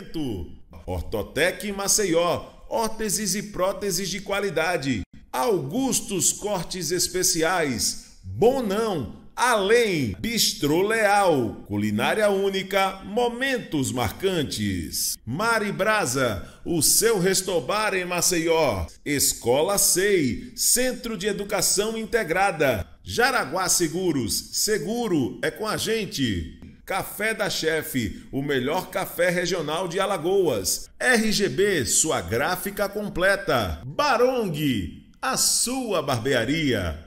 Oferecimento: Ortotec Maceió, órteses e próteses de qualidade. Augustos Cortes Especiais, Bom Não, Além, Bistro Leal, Culinária Única, Momentos Marcantes. Mari Brasa, o seu restobar em Maceió. Escola SEI, Centro de Educação Integrada. Jaraguá Seguros, seguro é com a gente. Café da Chefe, o melhor café regional de Alagoas. RGB, sua gráfica completa. Barong, a sua barbearia.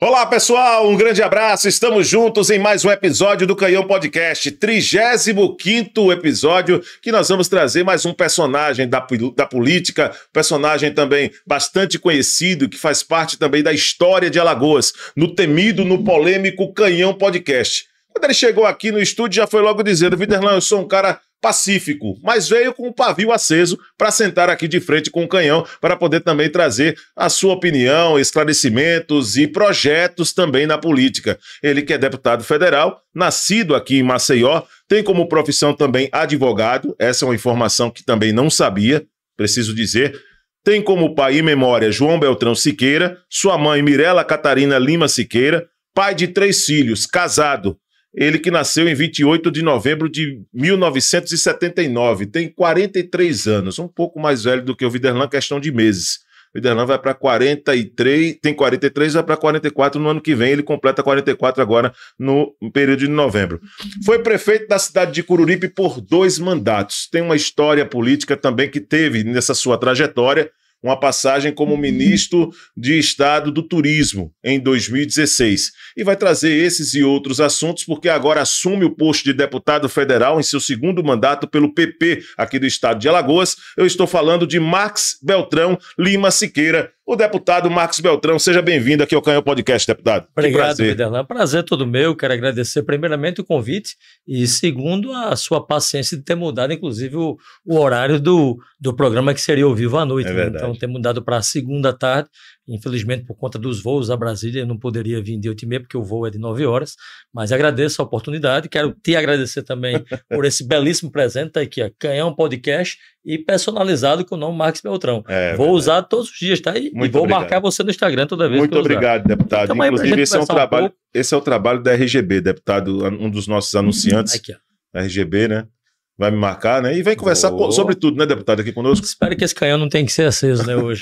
Olá pessoal, um grande abraço. Estamos juntos em mais um episódio do Canhão Podcast, 35 episódio, que nós vamos trazer mais um personagem da, da política, personagem também bastante conhecido, que faz parte também da história de Alagoas, no temido, no polêmico Canhão Podcast. Quando ele chegou aqui no estúdio, já foi logo dizendo: Viderlan, eu sou um cara pacífico, mas veio com o pavio aceso para sentar aqui de frente com o canhão para poder também trazer a sua opinião, esclarecimentos e projetos também na política. Ele que é deputado federal, nascido aqui em Maceió, tem como profissão também advogado, essa é uma informação que também não sabia, preciso dizer. Tem como pai e memória João Beltrão Siqueira, sua mãe Mirela Catarina Lima Siqueira, pai de três filhos, casado, ele que nasceu em 28 de novembro de 1979, tem 43 anos, um pouco mais velho do que o Viderlan, questão de meses. O Viderlan vai para 43, tem 43, vai para 44 no ano que vem, ele completa 44 agora no período de novembro. Foi prefeito da cidade de Cururipe por dois mandatos. Tem uma história política também que teve nessa sua trajetória uma passagem como uhum. ministro de Estado do Turismo em 2016. E vai trazer esses e outros assuntos, porque agora assume o posto de deputado federal em seu segundo mandato pelo PP aqui do estado de Alagoas. Eu estou falando de Max Beltrão Lima Siqueira o deputado Marcos Beltrão. Seja bem-vindo aqui ao Canhão Podcast, deputado. Obrigado, prazer. Viderlan. Prazer é todo meu. Quero agradecer, primeiramente, o convite e, segundo, a sua paciência de ter mudado, inclusive, o, o horário do, do programa que seria ao vivo à noite. Né? É né? Então, ter mudado para segunda tarde, Infelizmente, por conta dos voos a Brasília, eu não poderia vir de 8 e meia, porque o voo é de 9 horas. Mas agradeço a oportunidade. Quero te agradecer também por esse belíssimo presente. Tá aqui, ó, Canhão Podcast e personalizado com o nome Marcos Beltrão. É, é vou verdade. usar todos os dias, tá? E, Muito vou obrigado. marcar você no Instagram toda vez Muito que obrigado, usar. deputado. Então, Inclusive, esse é, um trabalho, um esse é o trabalho da RGB, deputado, um dos nossos uhum. anunciantes. Aqui, ó. RGB, né? vai me marcar, né? E vai conversar oh. sobre tudo, né, deputado, aqui conosco. Espero que esse canhão não tenha que ser aceso, né, hoje.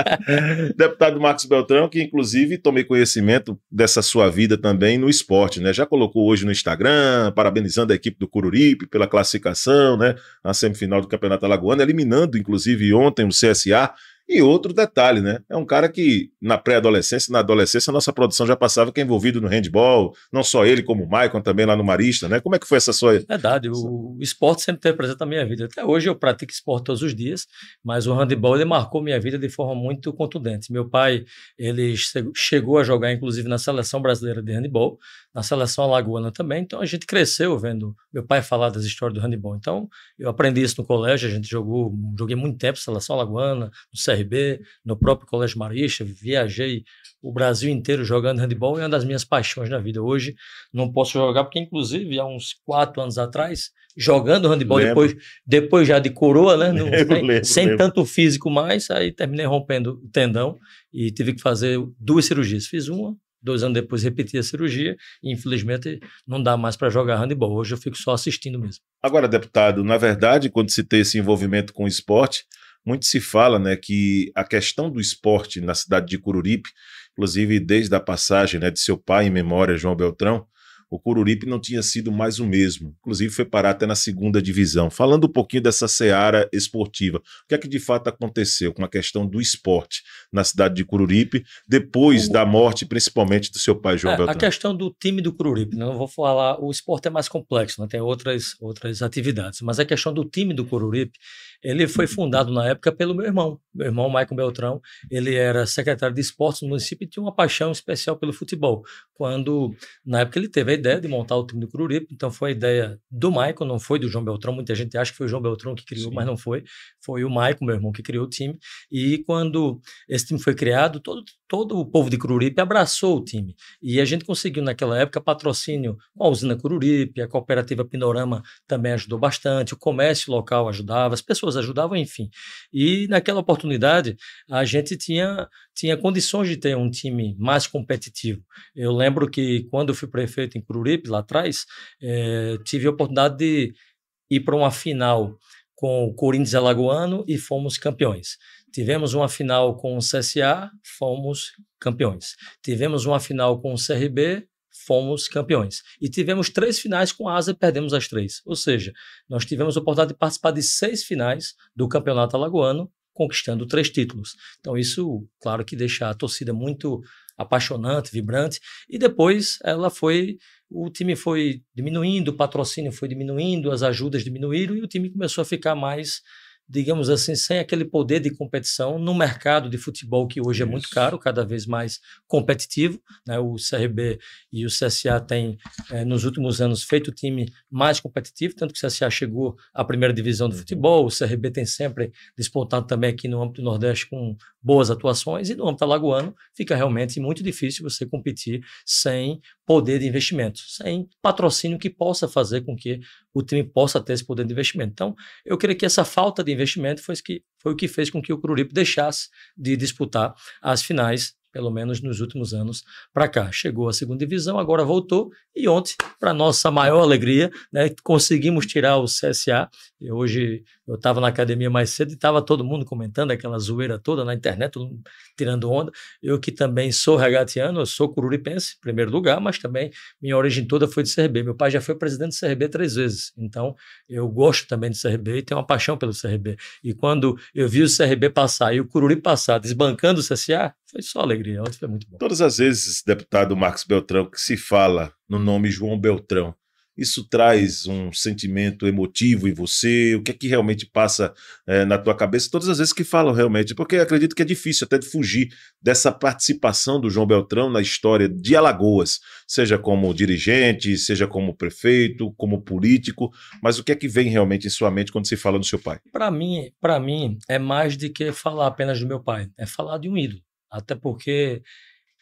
deputado Marcos Beltrão, que inclusive tomei conhecimento dessa sua vida também no esporte, né? Já colocou hoje no Instagram, parabenizando a equipe do Cururipe pela classificação, né? Na semifinal do Campeonato Alagoano, eliminando, inclusive, ontem o CSA e outro detalhe, né? É um cara que na pré-adolescência, na adolescência, a nossa produção já passava que é envolvido no handball, não só ele, como o Maicon também lá no Marista, né? Como é que foi essa sua. Verdade, o esporte sempre teve presente na minha vida. Até hoje eu pratico esporte todos os dias, mas o handball ele marcou minha vida de forma muito contundente. Meu pai, ele chegou a jogar, inclusive, na seleção brasileira de handball, na seleção alagoana também. Então a gente cresceu vendo meu pai falar das histórias do handebol. Então eu aprendi isso no colégio, a gente jogou, joguei muito tempo seleção alagoana, no CRB, no próprio Colégio Marista, viajei o Brasil inteiro jogando handebol, é uma das minhas paixões na vida. Hoje não posso jogar porque inclusive há uns quatro anos atrás jogando handebol depois, depois já de coroa, né? lembro, sem, lembro, sem tanto físico mais, aí terminei rompendo o tendão e tive que fazer duas cirurgias. Fiz uma Dois anos depois repeti a cirurgia e infelizmente não dá mais para jogar handebol. Hoje eu fico só assistindo mesmo. Agora, deputado, na verdade, quando se tem esse envolvimento com o esporte, muito se fala né, que a questão do esporte na cidade de Cururipe, inclusive desde a passagem né, de seu pai em memória, João Beltrão, o Cururipe não tinha sido mais o mesmo. Inclusive, foi parar até na segunda divisão. Falando um pouquinho dessa seara esportiva, o que é que de fato aconteceu com a questão do esporte na cidade de Cururipe depois o... da morte, principalmente, do seu pai, João é, Beltrão? A questão do time do Cururipe. não né? vou falar, o esporte é mais complexo, né? tem outras, outras atividades, mas a questão do time do Cururipe ele foi uhum. fundado na época pelo meu irmão, meu irmão Maicon Beltrão. Ele era secretário de esportes no município e tinha uma paixão especial pelo futebol. Quando, na época, ele teve a ideia de montar o time do Cururipe, então foi a ideia do Maicon, não foi do João Beltrão. Muita gente acha que foi o João Beltrão que criou, Sim. mas não foi. Foi o Maicon, meu irmão, que criou o time. E quando esse time foi criado, todo, todo o povo de Cururipe abraçou o time. E a gente conseguiu, naquela época, patrocínio com a usina Cururipe, a cooperativa Pinorama também ajudou bastante, o comércio local ajudava, as pessoas ajudavam, enfim. E naquela oportunidade, a gente tinha, tinha condições de ter um time mais competitivo. Eu lembro que quando eu fui prefeito em Cururipe, lá atrás, eh, tive a oportunidade de ir para uma final com o Corinthians Alagoano e fomos campeões. Tivemos uma final com o CSA, fomos campeões. Tivemos uma final com o CRB, fomos campeões. E tivemos três finais com a Asa e perdemos as três. Ou seja, nós tivemos a oportunidade de participar de seis finais do Campeonato Alagoano, conquistando três títulos. Então, isso, claro, que deixa a torcida muito apaixonante, vibrante. E depois ela foi. O time foi diminuindo, o patrocínio foi diminuindo, as ajudas diminuíram e o time começou a ficar mais digamos assim, sem aquele poder de competição no mercado de futebol que hoje Isso. é muito caro, cada vez mais competitivo. Né? O CRB e o CSA têm, eh, nos últimos anos, feito o time mais competitivo, tanto que o CSA chegou à primeira divisão do uhum. futebol, o CRB tem sempre despontado também aqui no âmbito do Nordeste com boas atuações, e no âmbito alagoano fica realmente muito difícil você competir sem poder de investimento, sem patrocínio que possa fazer com que o time possa ter esse poder de investimento. Então, eu creio que essa falta de investimento foi, que, foi o que fez com que o Cruripe deixasse de disputar as finais pelo menos nos últimos anos para cá. Chegou à segunda divisão, agora voltou e ontem, para nossa maior alegria, né, conseguimos tirar o CSA. E hoje eu estava na academia mais cedo e estava todo mundo comentando aquela zoeira toda na internet, tirando onda. Eu que também sou regatiano, eu sou cururipense, em primeiro lugar, mas também minha origem toda foi de CRB. Meu pai já foi presidente do CRB três vezes, então eu gosto também do CRB e tenho uma paixão pelo CRB. E quando eu vi o CRB passar e o Cururi passar, desbancando o CSA, foi só alegria, ontem foi muito bom. Todas as vezes, deputado Marcos Beltrão, que se fala no nome João Beltrão, isso traz um sentimento emotivo em você? O que é que realmente passa é, na tua cabeça todas as vezes que falam realmente? Porque acredito que é difícil até de fugir dessa participação do João Beltrão na história de Alagoas, seja como dirigente, seja como prefeito, como político, mas o que é que vem realmente em sua mente quando se fala do seu pai? Para mim, para mim é mais do que falar apenas do meu pai, é falar de um ídolo. Até porque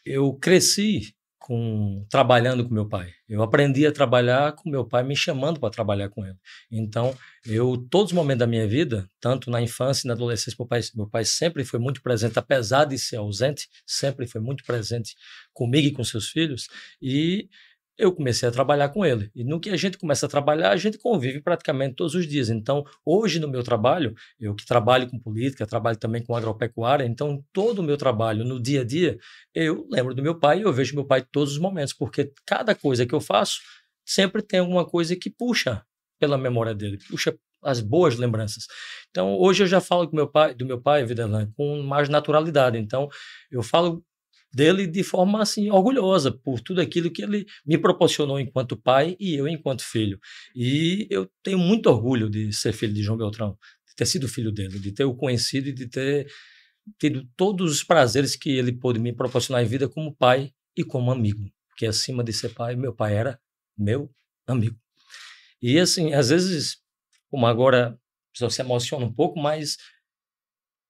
eu cresci com, trabalhando com meu pai. Eu aprendi a trabalhar com meu pai me chamando para trabalhar com ele. Então, eu todos os momentos da minha vida, tanto na infância e na adolescência, meu pai, meu pai sempre foi muito presente, apesar de ser ausente, sempre foi muito presente comigo e com seus filhos. E eu comecei a trabalhar com ele. E no que a gente começa a trabalhar, a gente convive praticamente todos os dias. Então, hoje no meu trabalho, eu que trabalho com política, trabalho também com agropecuária, então todo o meu trabalho no dia a dia, eu lembro do meu pai e eu vejo meu pai todos os momentos, porque cada coisa que eu faço sempre tem alguma coisa que puxa pela memória dele, puxa as boas lembranças. Então, hoje eu já falo com meu pai, do meu pai, Videlan, com mais naturalidade. Então, eu falo dele de forma assim orgulhosa por tudo aquilo que ele me proporcionou enquanto pai e eu enquanto filho. E eu tenho muito orgulho de ser filho de João Beltrão, de ter sido filho dele, de ter o conhecido e de ter tido todos os prazeres que ele pôde me proporcionar em vida como pai e como amigo, porque acima de ser pai, meu pai era meu amigo. E assim, às vezes, como agora, a pessoa se emociona um pouco, mas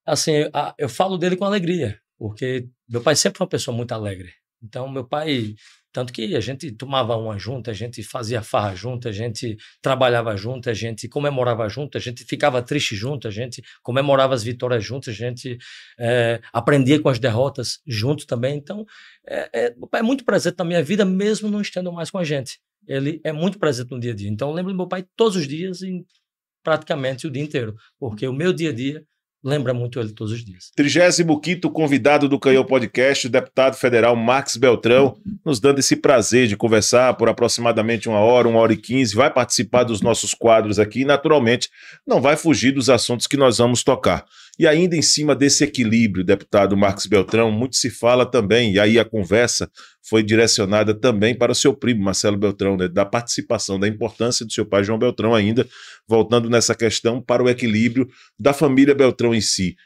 assim, eu, eu falo dele com alegria, porque meu pai sempre foi uma pessoa muito alegre. Então, meu pai, tanto que a gente tomava uma junta, a gente fazia farra junto, a gente trabalhava junto, a gente comemorava junto, a gente ficava triste junto, a gente comemorava as vitórias junto, a gente é, aprendia com as derrotas junto também. Então, é, é, meu pai é muito presente na minha vida, mesmo não estando mais com a gente. Ele é muito presente no dia a dia. Então, eu lembro do meu pai todos os dias, em praticamente o dia inteiro, porque o meu dia a dia lembra muito ele todos os dias. 35 convidado do Canhão Podcast, o deputado federal Max Beltrão, nos dando esse prazer de conversar por aproximadamente uma hora, uma hora e quinze. Vai participar dos nossos quadros aqui e, naturalmente, não vai fugir dos assuntos que nós vamos tocar. E ainda em cima desse equilíbrio, deputado Marcos Beltrão, muito se fala também, e aí a conversa foi direcionada também para o seu primo, Marcelo Beltrão, né, da participação, da importância do seu pai, João Beltrão, ainda, voltando nessa questão para o equilíbrio da família Beltrão em si.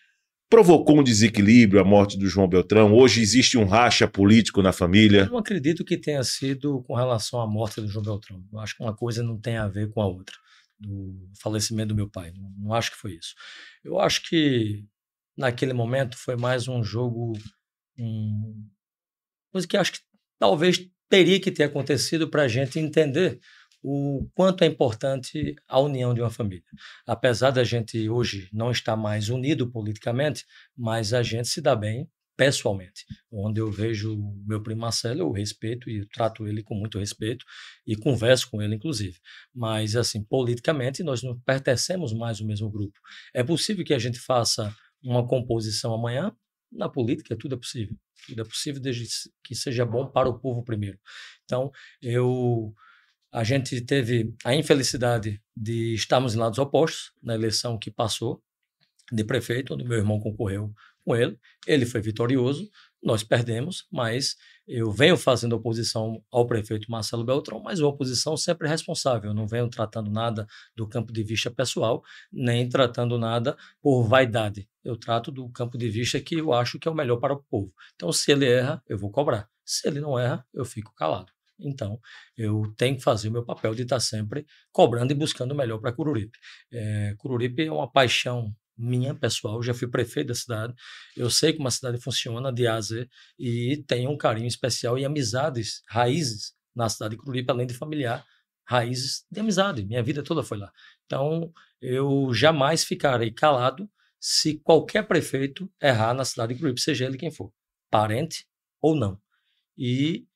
Provocou um desequilíbrio a morte do João Beltrão? Hoje existe um racha político na família? Eu não acredito que tenha sido com relação à morte do João Beltrão. Eu acho que uma coisa não tem a ver com a outra do falecimento do meu pai. Não, não acho que foi isso. Eu acho que naquele momento foi mais um jogo, um, coisa que acho que talvez teria que ter acontecido para a gente entender o quanto é importante a união de uma família. Apesar da gente hoje não estar mais unido politicamente, mas a gente se dá bem pessoalmente, onde eu vejo meu primo Marcelo, eu respeito e trato ele com muito respeito e converso com ele, inclusive. Mas, assim, politicamente, nós não pertencemos mais ao mesmo grupo. É possível que a gente faça uma composição amanhã? Na política, tudo é possível. Tudo é possível desde que seja bom para o povo primeiro. Então, eu a gente teve a infelicidade de estarmos em lados opostos na eleição que passou de prefeito, onde meu irmão concorreu com ele. Ele foi vitorioso, nós perdemos, mas eu venho fazendo oposição ao prefeito Marcelo Beltrão, mas uma oposição sempre é responsável. Eu não venho tratando nada do campo de vista pessoal, nem tratando nada por vaidade. Eu trato do campo de vista que eu acho que é o melhor para o povo. Então, se ele erra, eu vou cobrar. Se ele não erra, eu fico calado. Então, eu tenho que fazer o meu papel de estar sempre cobrando e buscando o melhor para Cururipe. É, Cururipe é uma paixão minha pessoal, já fui prefeito da cidade, eu sei como a cidade funciona de A a Z e tenho um carinho especial e amizades, raízes na cidade de Curulipa, além de familiar, raízes de amizade. Minha vida toda foi lá. Então, eu jamais ficarei calado se qualquer prefeito errar na cidade de Curulipa, seja ele quem for, parente ou não. E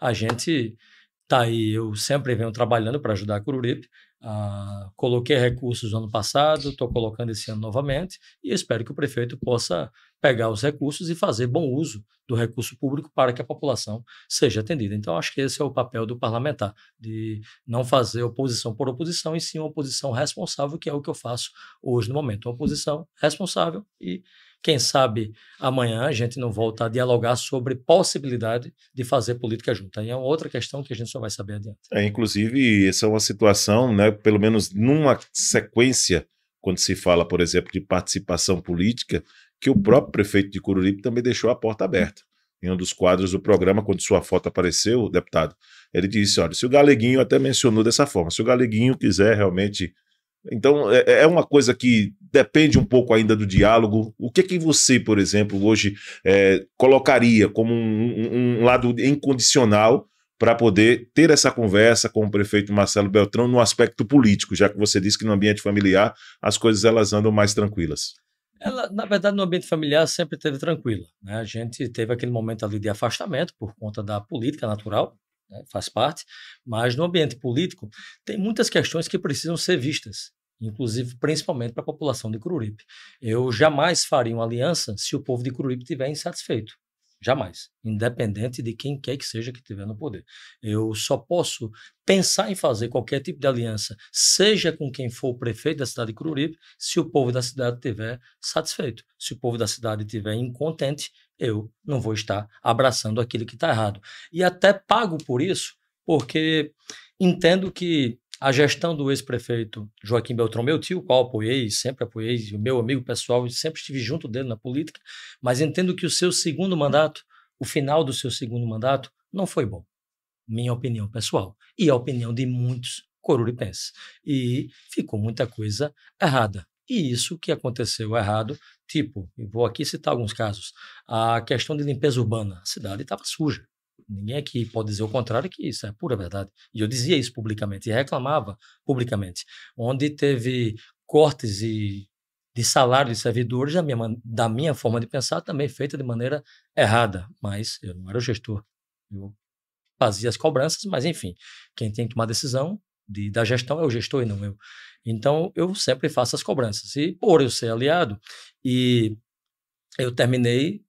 a gente tá aí, eu sempre venho trabalhando para ajudar a Cururipe. Ah, coloquei recursos no ano passado, estou colocando esse ano novamente e espero que o prefeito possa pegar os recursos e fazer bom uso do recurso público para que a população seja atendida. Então, acho que esse é o papel do parlamentar, de não fazer oposição por oposição, e sim uma oposição responsável, que é o que eu faço hoje no momento. Uma oposição responsável e quem sabe amanhã a gente não volta a dialogar sobre possibilidade de fazer política junta. E é outra questão que a gente só vai saber adiante. É, inclusive, essa é uma situação, né, pelo menos numa sequência, quando se fala, por exemplo, de participação política, que o próprio prefeito de Cururipe também deixou a porta aberta. Em um dos quadros do programa, quando sua foto apareceu, deputado, ele disse: olha, se o Galeguinho até mencionou dessa forma, se o Galeguinho quiser realmente então, é, é, é uma coisa que depende um pouco ainda do diálogo. O que é que você, por exemplo, hoje é, colocaria como um, um, um lado incondicional para poder ter essa conversa com o prefeito Marcelo Beltrão no aspecto político, já que você disse que no ambiente familiar as coisas elas andam mais tranquilas? Ela, na verdade, no ambiente familiar sempre teve tranquila. Né? A gente teve aquele momento ali de afastamento por conta da política natural, né, faz parte, mas no ambiente político tem muitas questões que precisam ser vistas, inclusive principalmente para a população de Cururipe. Eu jamais faria uma aliança se o povo de Cururipe estiver insatisfeito. Jamais. Independente de quem quer que seja que estiver no poder. Eu só posso pensar em fazer qualquer tipo de aliança, seja com quem for o prefeito da cidade de Cururipe, se o povo da cidade estiver satisfeito. Se o povo da cidade estiver incontente, eu não vou estar abraçando aquilo que está errado. E até pago por isso, porque entendo que a gestão do ex-prefeito Joaquim Beltrão, meu tio, qual apoiei, sempre apoiei, meu amigo pessoal, sempre estive junto dele na política, mas entendo que o seu segundo mandato, o final do seu segundo mandato, não foi bom. Minha opinião pessoal e a opinião de muitos coruripenses. E ficou muita coisa errada. E isso que aconteceu errado, tipo, vou aqui citar alguns casos, a questão de limpeza urbana. A cidade estava suja. Ninguém aqui pode dizer o contrário que isso é pura verdade. E eu dizia isso publicamente e reclamava publicamente. Onde teve cortes e de salário de servidores, da minha, da minha forma de pensar, também feita de maneira errada. Mas eu não era o gestor. Eu fazia as cobranças, mas enfim, quem tem que tomar decisão de, da gestão é o gestor e não eu. Então, eu sempre faço as cobranças. E por eu ser aliado, e eu terminei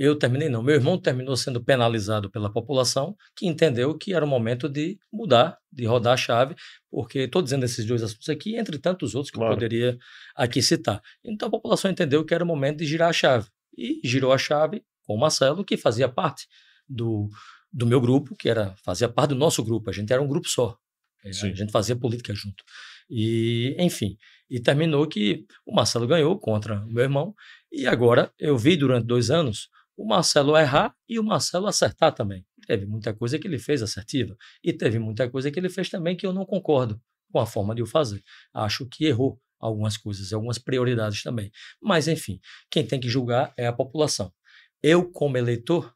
eu terminei, não. Meu irmão terminou sendo penalizado pela população, que entendeu que era o momento de mudar, de rodar a chave, porque estou dizendo esses dois assuntos aqui, entre tantos outros que claro. eu poderia aqui citar. Então a população entendeu que era o momento de girar a chave. E girou a chave com o Marcelo, que fazia parte do, do meu grupo, que era fazia parte do nosso grupo. A gente era um grupo só. É, a gente fazia política junto. E, enfim, e terminou que o Marcelo ganhou contra o meu irmão. E agora eu vi durante dois anos o Marcelo errar e o Marcelo acertar também. Teve muita coisa que ele fez assertiva e teve muita coisa que ele fez também que eu não concordo com a forma de o fazer. Acho que errou algumas coisas, algumas prioridades também. Mas, enfim, quem tem que julgar é a população. Eu, como eleitor,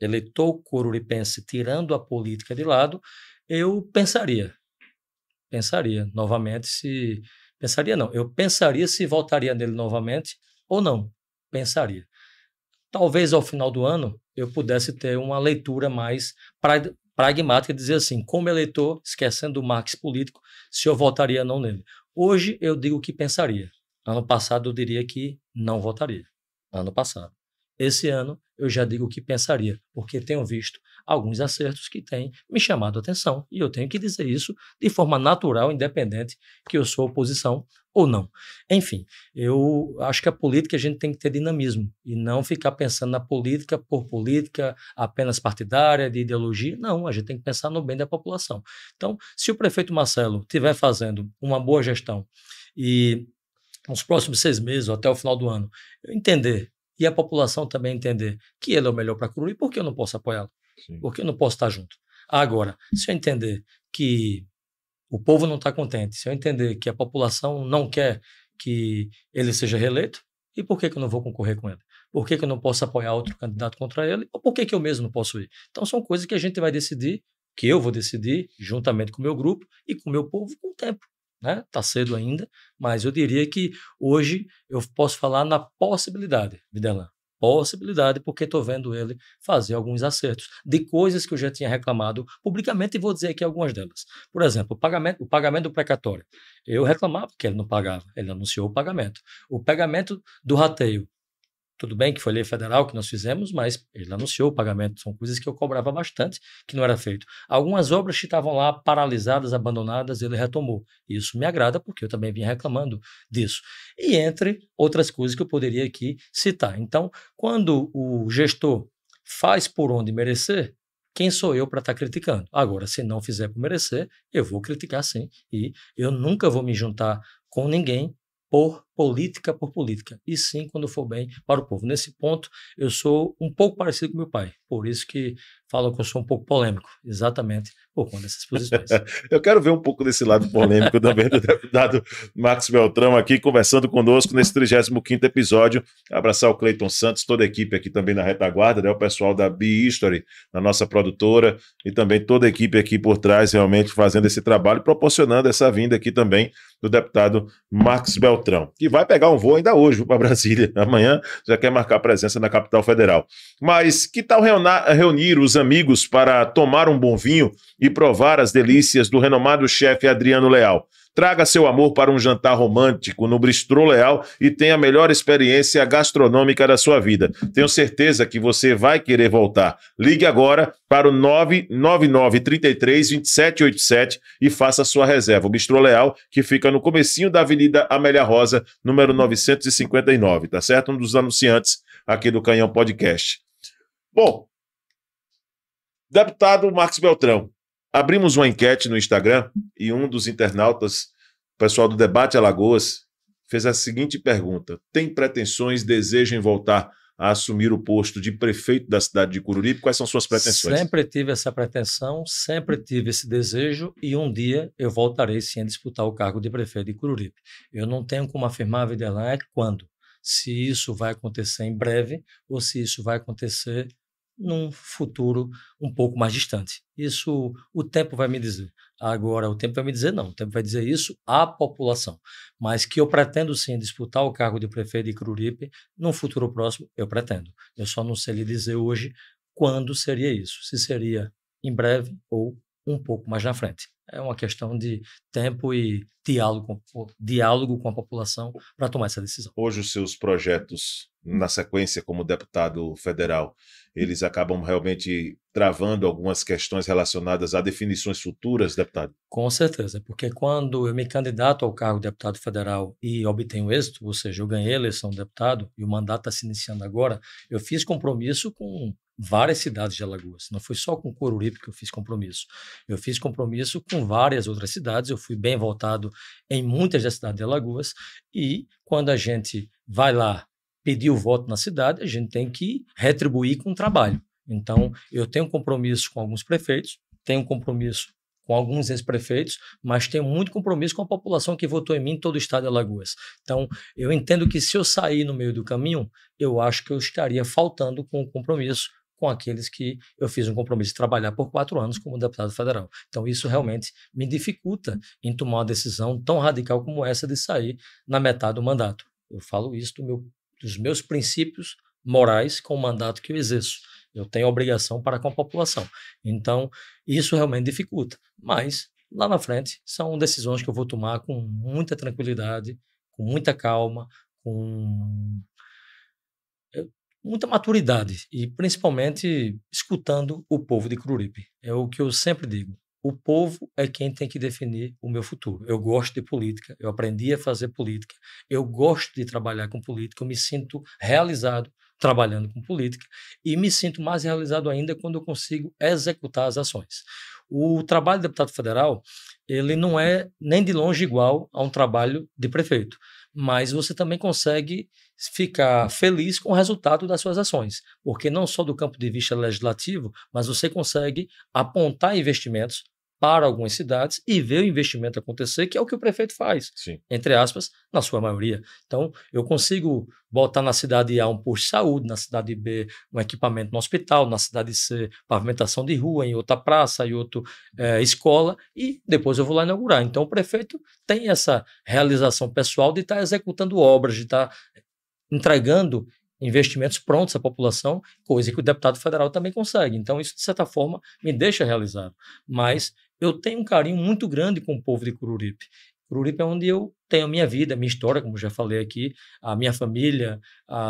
eleitor coruripense, tirando a política de lado, eu pensaria, pensaria novamente se pensaria não, eu pensaria se voltaria nele novamente ou não, pensaria talvez ao final do ano eu pudesse ter uma leitura mais pra, pragmática, dizer assim, como eleitor, esquecendo o Marx político, se eu votaria ou não nele. Hoje eu digo que pensaria. Ano passado eu diria que não votaria. Ano passado. Esse ano eu já digo o que pensaria, porque tenho visto alguns acertos que têm me chamado a atenção. E eu tenho que dizer isso de forma natural, independente que eu sou oposição ou não. Enfim, eu acho que a política a gente tem que ter dinamismo e não ficar pensando na política por política apenas partidária, de ideologia. Não, a gente tem que pensar no bem da população. Então, se o prefeito Marcelo estiver fazendo uma boa gestão e nos próximos seis meses, ou até o final do ano, eu entender e a população também entender que ele é o melhor para a e por que eu não posso apoiá-lo? Por que eu não posso estar junto? Agora, se eu entender que o povo não está contente, se eu entender que a população não quer que ele seja reeleito, e por que, que eu não vou concorrer com ele? Por que, que eu não posso apoiar outro candidato contra ele? Ou por que, que eu mesmo não posso ir? Então, são coisas que a gente vai decidir, que eu vou decidir, juntamente com o meu grupo e com o meu povo, com o tempo né? Tá cedo ainda, mas eu diria que hoje eu posso falar na possibilidade, Videlan. Possibilidade, porque estou vendo ele fazer alguns acertos de coisas que eu já tinha reclamado publicamente e vou dizer aqui algumas delas. Por exemplo, o pagamento, o pagamento do precatório. Eu reclamava que ele não pagava, ele anunciou o pagamento. O pagamento do rateio, tudo bem que foi lei federal que nós fizemos, mas ele anunciou o pagamento. São coisas que eu cobrava bastante, que não era feito. Algumas obras que estavam lá paralisadas, abandonadas, ele retomou. Isso me agrada, porque eu também vinha reclamando disso. E entre outras coisas que eu poderia aqui citar. Então, quando o gestor faz por onde merecer, quem sou eu para estar tá criticando? Agora, se não fizer por merecer, eu vou criticar sim. E eu nunca vou me juntar com ninguém por política por política, e sim quando for bem para o povo. Nesse ponto, eu sou um pouco parecido com meu pai, por isso que falam que eu sou um pouco polêmico, exatamente por conta dessas posições. eu quero ver um pouco desse lado polêmico também do deputado Marcos Beltrão aqui conversando conosco nesse 35 episódio. Abraçar o Cleiton Santos, toda a equipe aqui também na retaguarda, né, o pessoal da Be History, na nossa produtora, e também toda a equipe aqui por trás realmente fazendo esse trabalho, proporcionando essa vinda aqui também do deputado Marcos Beltrão. Que vai pegar um voo ainda hoje para Brasília. Amanhã já quer marcar presença na capital federal. Mas que tal reunir os amigos para tomar um bom vinho e provar as delícias do renomado chefe Adriano Leal? Traga seu amor para um jantar romântico no Bistrô Leal e tenha a melhor experiência gastronômica da sua vida. Tenho certeza que você vai querer voltar. Ligue agora para o 999-33-2787 e faça sua reserva. O Bistrô Leal, que fica no comecinho da Avenida Amélia Rosa, número 959, tá certo? Um dos anunciantes aqui do Canhão Podcast. Bom, deputado Marcos Beltrão, Abrimos uma enquete no Instagram e um dos internautas, pessoal do Debate Alagoas, fez a seguinte pergunta: Tem pretensões, desejo em voltar a assumir o posto de prefeito da cidade de Cururipe? Quais são suas pretensões? Sempre tive essa pretensão, sempre tive esse desejo e um dia eu voltarei sim a disputar o cargo de prefeito de Cururipe. Eu não tenho como afirmar, Videlã, é quando. Se isso vai acontecer em breve ou se isso vai acontecer num futuro um pouco mais distante. Isso o tempo vai me dizer. Agora, o tempo vai me dizer não, o tempo vai dizer isso à população. Mas que eu pretendo sim disputar o cargo de prefeito de Cururipe num futuro próximo, eu pretendo. Eu só não sei lhe dizer hoje quando seria isso, se seria em breve ou um pouco mais na frente. É uma questão de tempo e diálogo, diálogo com a população para tomar essa decisão. Hoje os seus projetos na sequência como deputado federal, eles acabam realmente travando algumas questões relacionadas a definições futuras, deputado? Com certeza, porque quando eu me candidato ao cargo de deputado federal e obtenho êxito, ou seja, eu ganhei a eleição de deputado e o mandato está se iniciando agora, eu fiz compromisso com várias cidades de Alagoas. Não foi só com Coruripe que eu fiz compromisso. Eu fiz compromisso com várias outras cidades. Eu fui bem voltado em muitas das cidades de Alagoas. E quando a gente vai lá pedir o voto na cidade, a gente tem que retribuir com o trabalho. Então, eu tenho compromisso com alguns prefeitos, tenho compromisso com alguns ex-prefeitos, mas tenho muito compromisso com a população que votou em mim em todo o estado de Alagoas. Então, eu entendo que se eu sair no meio do caminho, eu acho que eu estaria faltando com o compromisso com aqueles que eu fiz um compromisso de trabalhar por quatro anos como deputado federal. Então, isso realmente me dificulta em tomar uma decisão tão radical como essa de sair na metade do mandato. Eu falo isso do meu dos meus princípios morais com o mandato que eu exerço. Eu tenho obrigação para com a população. Então, isso realmente dificulta. Mas, lá na frente, são decisões que eu vou tomar com muita tranquilidade, com muita calma, com eh, muita maturidade e principalmente escutando o povo de Cururipe. É o que eu sempre digo. O povo é quem tem que definir o meu futuro. Eu gosto de política, eu aprendi a fazer política, eu gosto de trabalhar com política, eu me sinto realizado trabalhando com política e me sinto mais realizado ainda quando eu consigo executar as ações. O trabalho de deputado federal, ele não é nem de longe igual a um trabalho de prefeito, mas você também consegue ficar feliz com o resultado das suas ações, porque não só do campo de vista legislativo, mas você consegue apontar investimentos para algumas cidades e ver o investimento acontecer, que é o que o prefeito faz, Sim. entre aspas, na sua maioria. Então, eu consigo botar na cidade A um posto de saúde, na cidade B um equipamento no hospital, na cidade C pavimentação de rua, em outra praça, em outra é, eh, escola, e depois eu vou lá inaugurar. Então, o prefeito tem essa realização pessoal de estar tá executando obras, de estar tá entregando investimentos prontos à população, coisa que o deputado federal também consegue. Então, isso, de certa forma, me deixa realizado. Mas eu tenho um carinho muito grande com o povo de Cururipe. Cururipe é onde eu tenho a minha vida, a minha história, como já falei aqui, a minha família,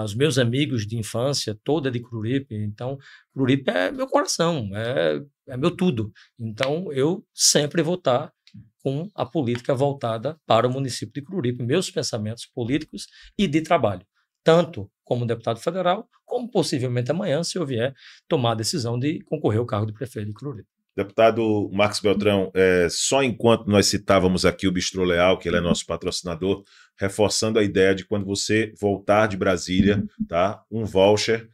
os meus amigos de infância, toda de Cururipe. Então, Cururipe é meu coração, é, é meu tudo. Então, eu sempre vou estar com a política voltada para o município de Cururipe, meus pensamentos políticos e de trabalho, tanto como deputado federal, como possivelmente amanhã, se eu vier tomar a decisão de concorrer ao cargo de prefeito de Cururipe. Deputado Marcos Beltrão, é, só enquanto nós citávamos aqui o Bistro Leal, que ele é uhum. nosso patrocinador, reforçando a ideia de quando você voltar de Brasília, uhum. tá? Um voucher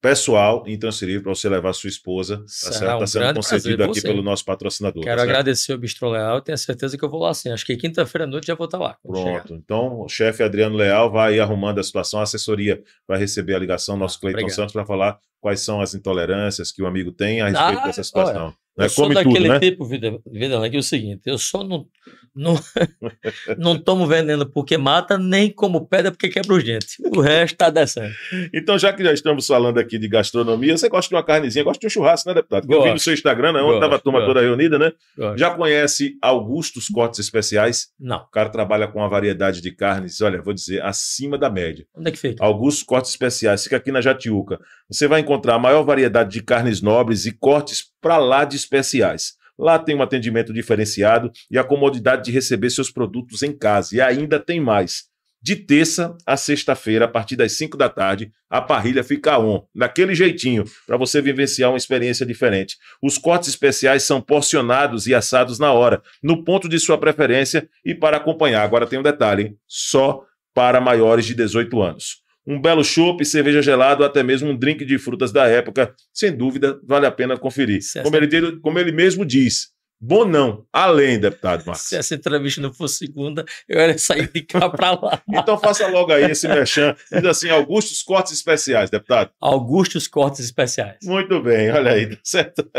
pessoal intransferível para você levar sua esposa. Está tá um tá sendo concedido aqui pelo nosso patrocinador. Tá Quero tá agradecer o Bistro Leal e tenho certeza que eu vou lá sim. Acho que quinta-feira à noite já vou estar tá lá. Pronto. Chegar. Então, o chefe Adriano Leal vai arrumando a situação. A assessoria vai receber a ligação, nosso ah, Cleiton Santos, para falar quais são as intolerâncias que o amigo tem a ah, respeito ah, dessa situação. Olha. Né? Eu Come sou daquele tudo, né? tipo, Vida, vida né, que é o seguinte, eu só não, não, não tomo veneno porque mata, nem como pedra porque quebra o dente. O resto está descendo. Então, já que já estamos falando aqui de gastronomia, você gosta de uma carnezinha, gosta de um churrasco, né, deputado? Gosto, eu vi no seu Instagram, né, onde estava a turma gosto. toda reunida, né? Gosto. Já conhece Augustos Cortes Especiais? Não. O cara trabalha com uma variedade de carnes, olha, vou dizer, acima da média. Onde é que fica? Augustos Cortes Especiais, fica aqui na Jatiuca. Você vai encontrar a maior variedade de carnes nobres e cortes para lá de especiais. Lá tem um atendimento diferenciado e a comodidade de receber seus produtos em casa. E ainda tem mais. De terça a sexta-feira, a partir das 5 da tarde, a parrilha fica on, daquele jeitinho, para você vivenciar uma experiência diferente. Os cortes especiais são porcionados e assados na hora, no ponto de sua preferência e para acompanhar. Agora tem um detalhe, hein? só para maiores de 18 anos um belo chopp, cerveja gelada ou até mesmo um drink de frutas da época. Sem dúvida, vale a pena conferir. Como ele, como ele mesmo diz, Bom não, além, deputado Marcos. Se essa entrevista não for segunda, eu era sair de cá para lá. então faça logo aí esse merchan. Diz assim, Augustos Cortes Especiais, deputado. Augustos Cortes Especiais. Muito bem, olha aí, tá certo?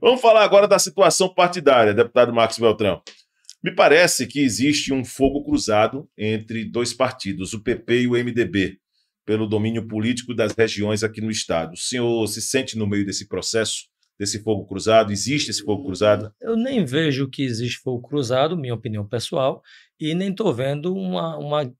Vamos falar agora da situação partidária, deputado Marcos Beltrão. Me parece que existe um fogo cruzado entre dois partidos, o PP e o MDB pelo domínio político das regiões aqui no Estado. O senhor se sente no meio desse processo, desse fogo cruzado? Existe esse fogo cruzado? Eu nem vejo que existe fogo cruzado, minha opinião pessoal, e nem estou vendo uma, uma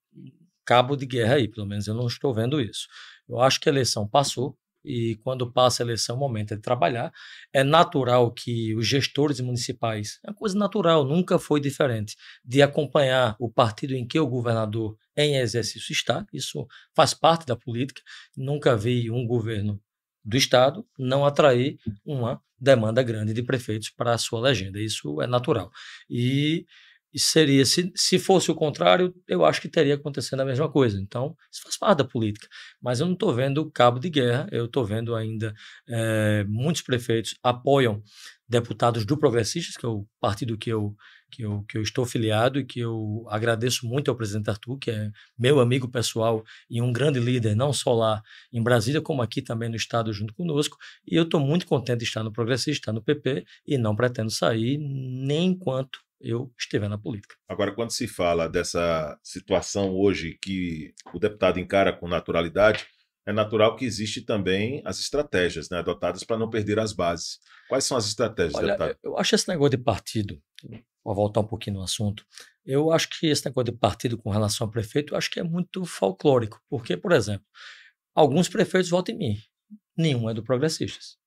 cabo de guerra aí, pelo menos eu não estou vendo isso. Eu acho que a eleição passou, e quando passa a eleição, o momento é de trabalhar. É natural que os gestores municipais, é uma coisa natural, nunca foi diferente, de acompanhar o partido em que o governador em exercício está. Isso faz parte da política. Nunca vi um governo do Estado não atrair uma demanda grande de prefeitos para a sua legenda. Isso é natural. E e seria, se, se fosse o contrário, eu acho que teria acontecendo a mesma coisa. Então, isso faz parte da política. Mas eu não estou vendo cabo de guerra, eu estou vendo ainda é, muitos prefeitos apoiam deputados do Progressistas, que é o partido que eu, que eu, que eu estou filiado e que eu agradeço muito ao presidente Arthur, que é meu amigo pessoal e um grande líder, não só lá em Brasília, como aqui também no Estado, junto conosco. E eu estou muito contente de estar no Progressista, no PP, e não pretendo sair nem enquanto eu estiver na política. Agora, quando se fala dessa situação hoje que o deputado encara com naturalidade, é natural que existem também as estratégias né, adotadas para não perder as bases. Quais são as estratégias, Olha, deputado? Eu acho esse negócio de partido, vou voltar um pouquinho no assunto, eu acho que esse negócio de partido com relação ao prefeito, eu acho que é muito folclórico, porque, por exemplo, alguns prefeitos votam em mim, nenhum é do Progressistas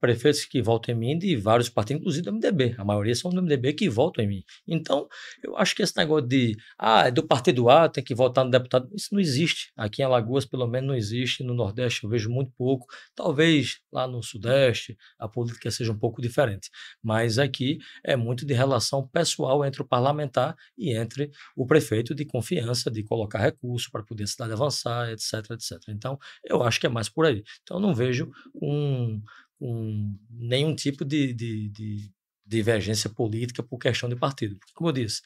prefeitos que votam em mim de vários partidos, inclusive do MDB. A maioria são do MDB que votam em mim. Então, eu acho que esse negócio de, ah, é do partido A, tem que votar no deputado, isso não existe. Aqui em Alagoas, pelo menos, não existe. No Nordeste, eu vejo muito pouco. Talvez lá no Sudeste a política seja um pouco diferente. Mas aqui é muito de relação pessoal entre o parlamentar e entre o prefeito de confiança, de colocar recurso para poder a cidade avançar, etc, etc. Então, eu acho que é mais por aí. Então, eu não vejo um um, nenhum tipo de, de, de divergência política por questão de partido. como eu disse,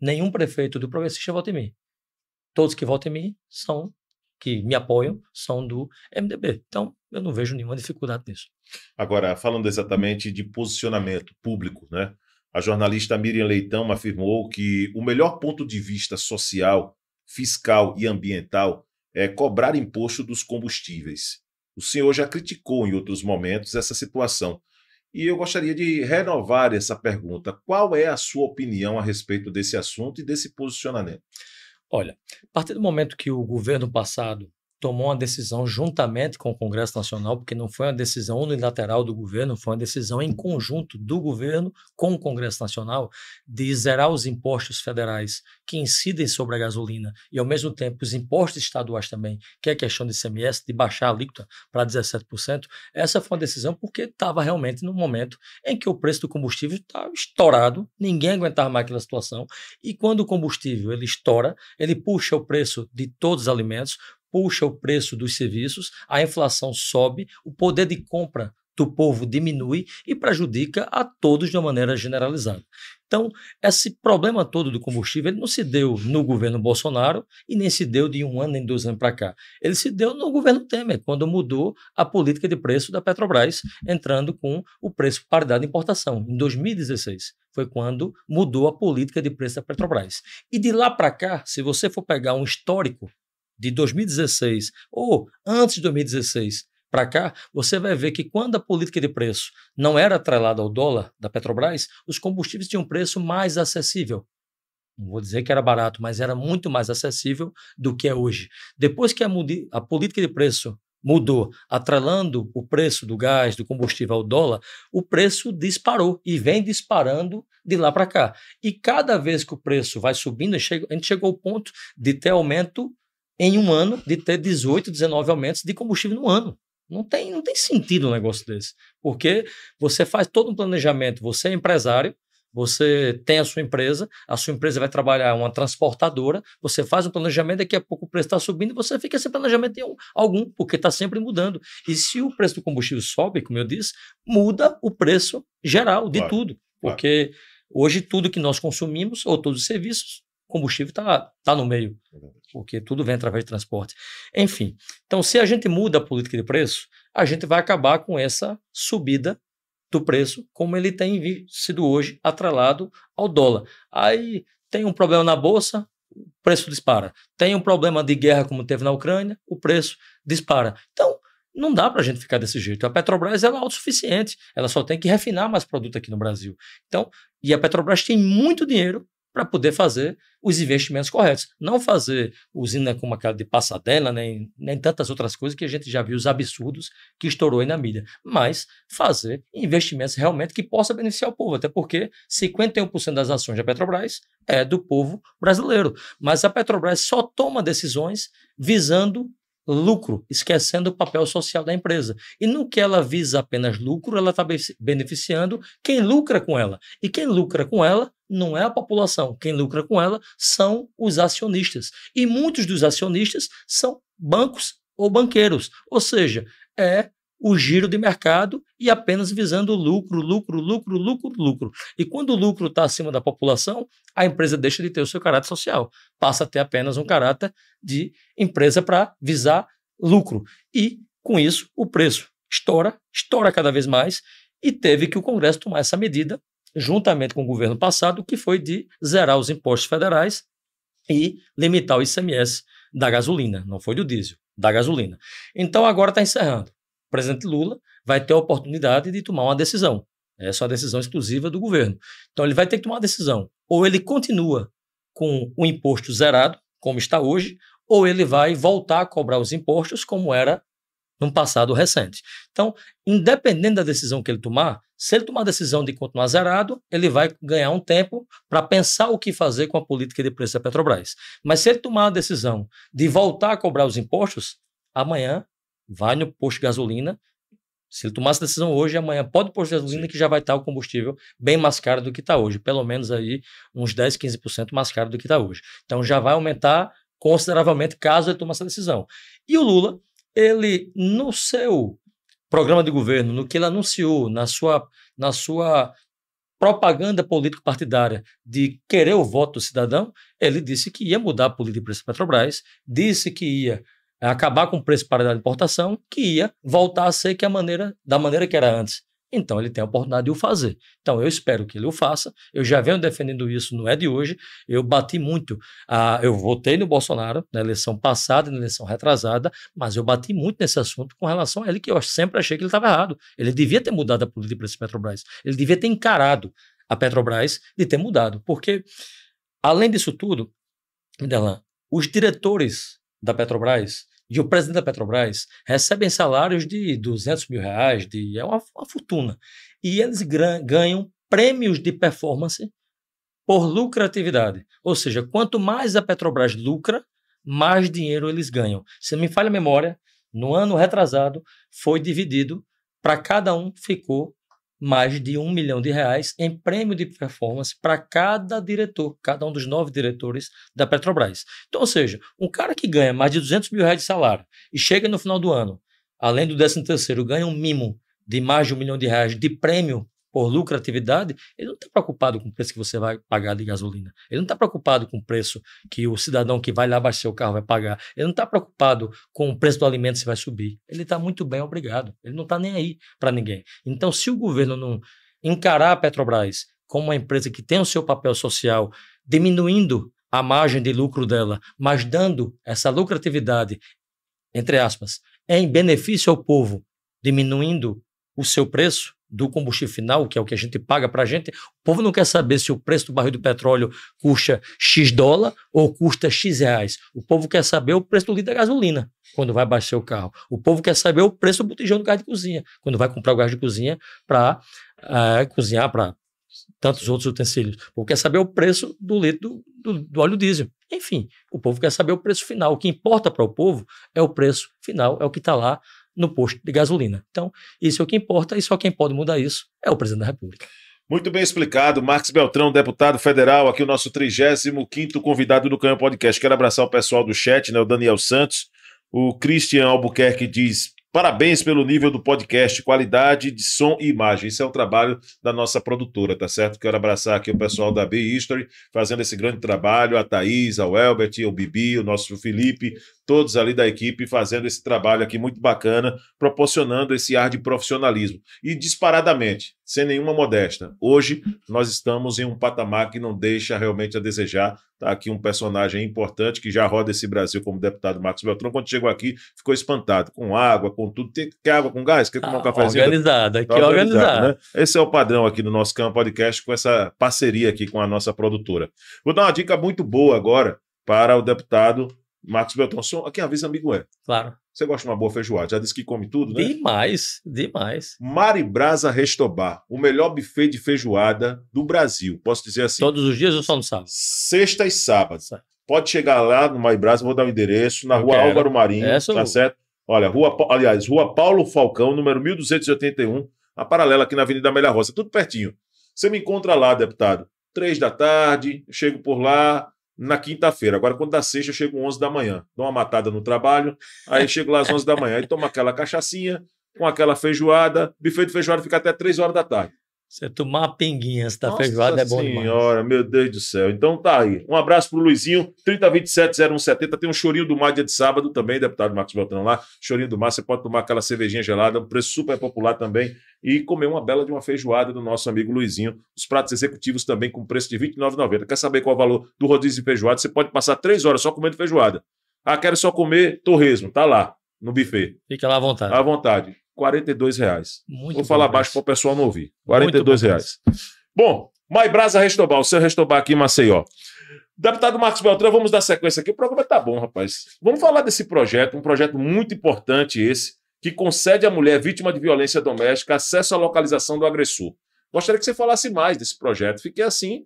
nenhum prefeito do progressista vota em mim. Todos que votam em mim são, que me apoiam, são do MDB. Então, eu não vejo nenhuma dificuldade nisso. Agora, falando exatamente de posicionamento público, né? A jornalista Miriam Leitão afirmou que o melhor ponto de vista social, fiscal e ambiental é cobrar imposto dos combustíveis. O senhor já criticou em outros momentos essa situação. E eu gostaria de renovar essa pergunta. Qual é a sua opinião a respeito desse assunto e desse posicionamento? Olha, a partir do momento que o governo passado tomou uma decisão juntamente com o Congresso Nacional, porque não foi uma decisão unilateral do governo, foi uma decisão em conjunto do governo com o Congresso Nacional de zerar os impostos federais que incidem sobre a gasolina e, ao mesmo tempo, os impostos estaduais também, que é questão de ICMS, de baixar a alíquota para 17%. Essa foi uma decisão porque estava realmente no momento em que o preço do combustível estava tá estourado, ninguém aguentava mais aquela situação, e quando o combustível ele estoura, ele puxa o preço de todos os alimentos, puxa o preço dos serviços, a inflação sobe, o poder de compra do povo diminui e prejudica a todos de uma maneira generalizada. Então, esse problema todo do combustível ele não se deu no governo Bolsonaro e nem se deu de um ano nem dois anos para cá. Ele se deu no governo Temer, quando mudou a política de preço da Petrobras, entrando com o preço paridade de importação, em 2016. Foi quando mudou a política de preço da Petrobras. E de lá para cá, se você for pegar um histórico de 2016 ou antes de 2016 para cá, você vai ver que quando a política de preço não era atrelada ao dólar da Petrobras, os combustíveis tinham um preço mais acessível. Não vou dizer que era barato, mas era muito mais acessível do que é hoje. Depois que a, a política de preço mudou, atrelando o preço do gás, do combustível ao dólar, o preço disparou e vem disparando de lá para cá. E cada vez que o preço vai subindo, a gente chegou ao ponto de ter aumento em um ano de ter 18, 19 aumentos de combustível no ano. Não tem, não tem sentido um negócio desse. Porque você faz todo um planejamento, você é empresário, você tem a sua empresa, a sua empresa vai trabalhar uma transportadora, você faz um planejamento, daqui a pouco o preço está subindo e você fica sem planejamento algum, porque está sempre mudando. E se o preço do combustível sobe, como eu disse, muda o preço geral de claro, tudo. Porque claro. hoje tudo que nós consumimos, ou todos os serviços, combustível está tá no meio, porque tudo vem através de transporte. Enfim, então se a gente muda a política de preço, a gente vai acabar com essa subida do preço, como ele tem sido hoje atrelado ao dólar. Aí tem um problema na bolsa, o preço dispara. Tem um problema de guerra, como teve na Ucrânia, o preço dispara. Então, não dá para a gente ficar desse jeito. A Petrobras ela é autossuficiente, ela só tem que refinar mais produto aqui no Brasil. Então, e a Petrobras tem muito dinheiro para poder fazer os investimentos corretos. Não fazer usina como uma cara de passadela, nem, nem tantas outras coisas que a gente já viu os absurdos que estourou aí na mídia, mas fazer investimentos realmente que possa beneficiar o povo, até porque 51% das ações da Petrobras é do povo brasileiro. Mas a Petrobras só toma decisões visando lucro, esquecendo o papel social da empresa. E no que ela visa apenas lucro, ela está beneficiando quem lucra com ela. E quem lucra com ela não é a população. Quem lucra com ela são os acionistas. E muitos dos acionistas são bancos ou banqueiros. Ou seja, é o giro de mercado e apenas visando lucro, lucro, lucro, lucro, lucro. E quando o lucro está acima da população, a empresa deixa de ter o seu caráter social, passa a ter apenas um caráter de empresa para visar lucro. E, com isso, o preço estoura, estoura cada vez mais e teve que o Congresso tomar essa medida juntamente com o governo passado, que foi de zerar os impostos federais e limitar o ICMS da gasolina, não foi do diesel, da gasolina. Então agora está encerrando. O presidente Lula vai ter a oportunidade de tomar uma decisão. Essa é uma decisão exclusiva do governo. Então ele vai ter que tomar uma decisão. Ou ele continua com o imposto zerado, como está hoje, ou ele vai voltar a cobrar os impostos como era no passado recente. Então, independente da decisão que ele tomar, se ele tomar a decisão de continuar zerado, ele vai ganhar um tempo para pensar o que fazer com a política de preço da Petrobras. Mas se ele tomar a decisão de voltar a cobrar os impostos, amanhã vai no posto de gasolina. Se ele tomar essa decisão hoje, amanhã pode pôr gasolina Sim. que já vai estar o combustível bem mais caro do que está hoje, pelo menos aí uns 10, 15% mais caro do que está hoje. Então já vai aumentar consideravelmente caso ele tome essa decisão. E o Lula, ele no seu programa de governo, no que ele anunciou, na sua, na sua propaganda político-partidária de querer o voto do cidadão, ele disse que ia mudar a política de preço da Petrobras, disse que ia acabar com o preço para a importação, que ia voltar a ser que a maneira, da maneira que era antes então ele tem a oportunidade de o fazer. Então eu espero que ele o faça. Eu já venho defendendo isso, não é de hoje. Eu bati muito. Ah, eu votei no Bolsonaro na eleição passada, na eleição retrasada, mas eu bati muito nesse assunto com relação a ele, que eu sempre achei que ele estava errado. Ele devia ter mudado a política de preço Petrobras. Ele devia ter encarado a Petrobras de ter mudado. Porque, além disso tudo, Delan, os diretores da Petrobras e o presidente da Petrobras recebem salários de 200 mil reais, de, é uma, uma fortuna. E eles ganham prêmios de performance por lucratividade. Ou seja, quanto mais a Petrobras lucra, mais dinheiro eles ganham. Se não me falha a memória, no ano retrasado foi dividido, para cada um ficou mais de um milhão de reais em prêmio de performance para cada diretor, cada um dos nove diretores da Petrobras. Então, ou seja, um cara que ganha mais de 200 mil reais de salário e chega no final do ano, além do 13 terceiro, ganha um mimo de mais de um milhão de reais de prêmio por lucratividade, ele não está preocupado com o preço que você vai pagar de gasolina. Ele não está preocupado com o preço que o cidadão que vai lá abastecer o carro vai pagar. Ele não está preocupado com o preço do alimento se vai subir. Ele está muito bem, obrigado. Ele não está nem aí para ninguém. Então, se o governo não encarar a Petrobras como uma empresa que tem o seu papel social, diminuindo a margem de lucro dela, mas dando essa lucratividade, entre aspas, em benefício ao povo, diminuindo o seu preço, do combustível final, que é o que a gente paga para a gente, o povo não quer saber se o preço do barril do petróleo custa X dólar ou custa X reais. O povo quer saber o preço do litro da gasolina quando vai abastecer o carro. O povo quer saber o preço do botijão do gás de cozinha, quando vai comprar o gás de cozinha para uh, eh, cozinhar, para tantos outros utensílios. O povo quer saber o preço do litro do, do, do óleo diesel. Enfim, o povo quer saber o preço final. O que importa para o povo é o preço final, é o que está lá no posto de gasolina. Então, isso é o que importa e só quem pode mudar isso é o presidente da República. Muito bem explicado, Marcos Beltrão, deputado federal, aqui o nosso 35 convidado do Canhão Podcast. Quero abraçar o pessoal do chat, né, o Daniel Santos, o Christian Albuquerque diz Parabéns pelo nível do podcast, qualidade de som e imagem. Isso é um trabalho da nossa produtora, tá certo? Quero abraçar aqui o pessoal da B-History, fazendo esse grande trabalho, a Thaís, ao Elbert, o Bibi, o nosso Felipe, todos ali da equipe fazendo esse trabalho aqui muito bacana, proporcionando esse ar de profissionalismo. E disparadamente, sem nenhuma modéstia. Hoje, nós estamos em um patamar que não deixa realmente a desejar. Está aqui um personagem importante que já roda esse Brasil como deputado Marcos Beltrão. Quando chegou aqui, ficou espantado. Com água, com tudo. Quer água com gás? Quer tomar um ah, cafezinho? Organizado, aqui é tá organizado. organizado. Né? Esse é o padrão aqui do nosso Campo Podcast com essa parceria aqui com a nossa produtora. Vou dar uma dica muito boa agora para o deputado Marcos Beltrão, quem avisa amigo é. Claro. Você gosta de uma boa feijoada? Já disse que come tudo, né? Demais, demais. Mari Brasa Restobar, o melhor buffet de feijoada do Brasil. Posso dizer assim? Todos os dias ou só no sábado? Sexta e sábado. Pode chegar lá no Mari Brasa, vou dar o endereço, na Eu rua quero. Álvaro Marinho, Essa tá eu... certo? Olha, rua, aliás, rua Paulo Falcão, número 1281, a paralela aqui na Avenida Amélia Roça, tudo pertinho. Você me encontra lá, deputado. Três da tarde, chego por lá, na quinta-feira. Agora, quando dá sexta, eu chego 11 da manhã, dou uma matada no trabalho, aí chego lá às 11 da manhã e tomo aquela cachaçinha, com aquela feijoada, buffet de feijoada fica até 3 horas da tarde. Você tomar uma pinguinha, se tá Nossa feijoada, é bom senhora, demais. senhora, meu Deus do céu. Então tá aí. Um abraço pro Luizinho, 3027-0170. Tem um chorinho do mar dia de sábado também, deputado Marcos Beltrão lá. Chorinho do mar, você pode tomar aquela cervejinha gelada, um preço super popular também. E comer uma bela de uma feijoada do nosso amigo Luizinho. Os pratos executivos também com preço de R$29,90. Quer saber qual é o valor do rodízio de feijoada? Você pode passar três horas só comendo feijoada. Ah, quero só comer torresmo. Tá lá, no buffet. Fica lá à vontade. À vontade. 42 reais. Muito Vou falar baixo para o pessoal não ouvir. 42 bom reais. Preço. Bom, Maibrasa Restobal, seu Restobal aqui em Maceió. Deputado Marcos Beltrão, vamos dar sequência aqui. O programa está bom, rapaz. Vamos falar desse projeto, um projeto muito importante esse, que concede à mulher vítima de violência doméstica acesso à localização do agressor. Gostaria que você falasse mais desse projeto. Fiquei assim,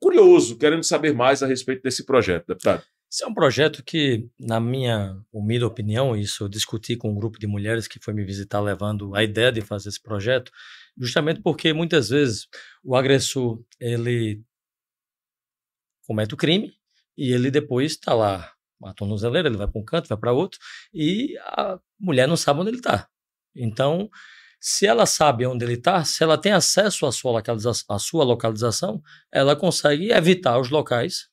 curioso, querendo saber mais a respeito desse projeto, deputado. Esse é um projeto que, na minha humilde opinião, isso eu discuti com um grupo de mulheres que foi me visitar levando a ideia de fazer esse projeto, justamente porque muitas vezes o agressor ele comete o crime e ele depois está lá, matou no zeleiro, ele vai para um canto, vai para outro e a mulher não sabe onde ele está. Então, se ela sabe onde ele está, se ela tem acesso à sua, localiza à sua localização, ela consegue evitar os locais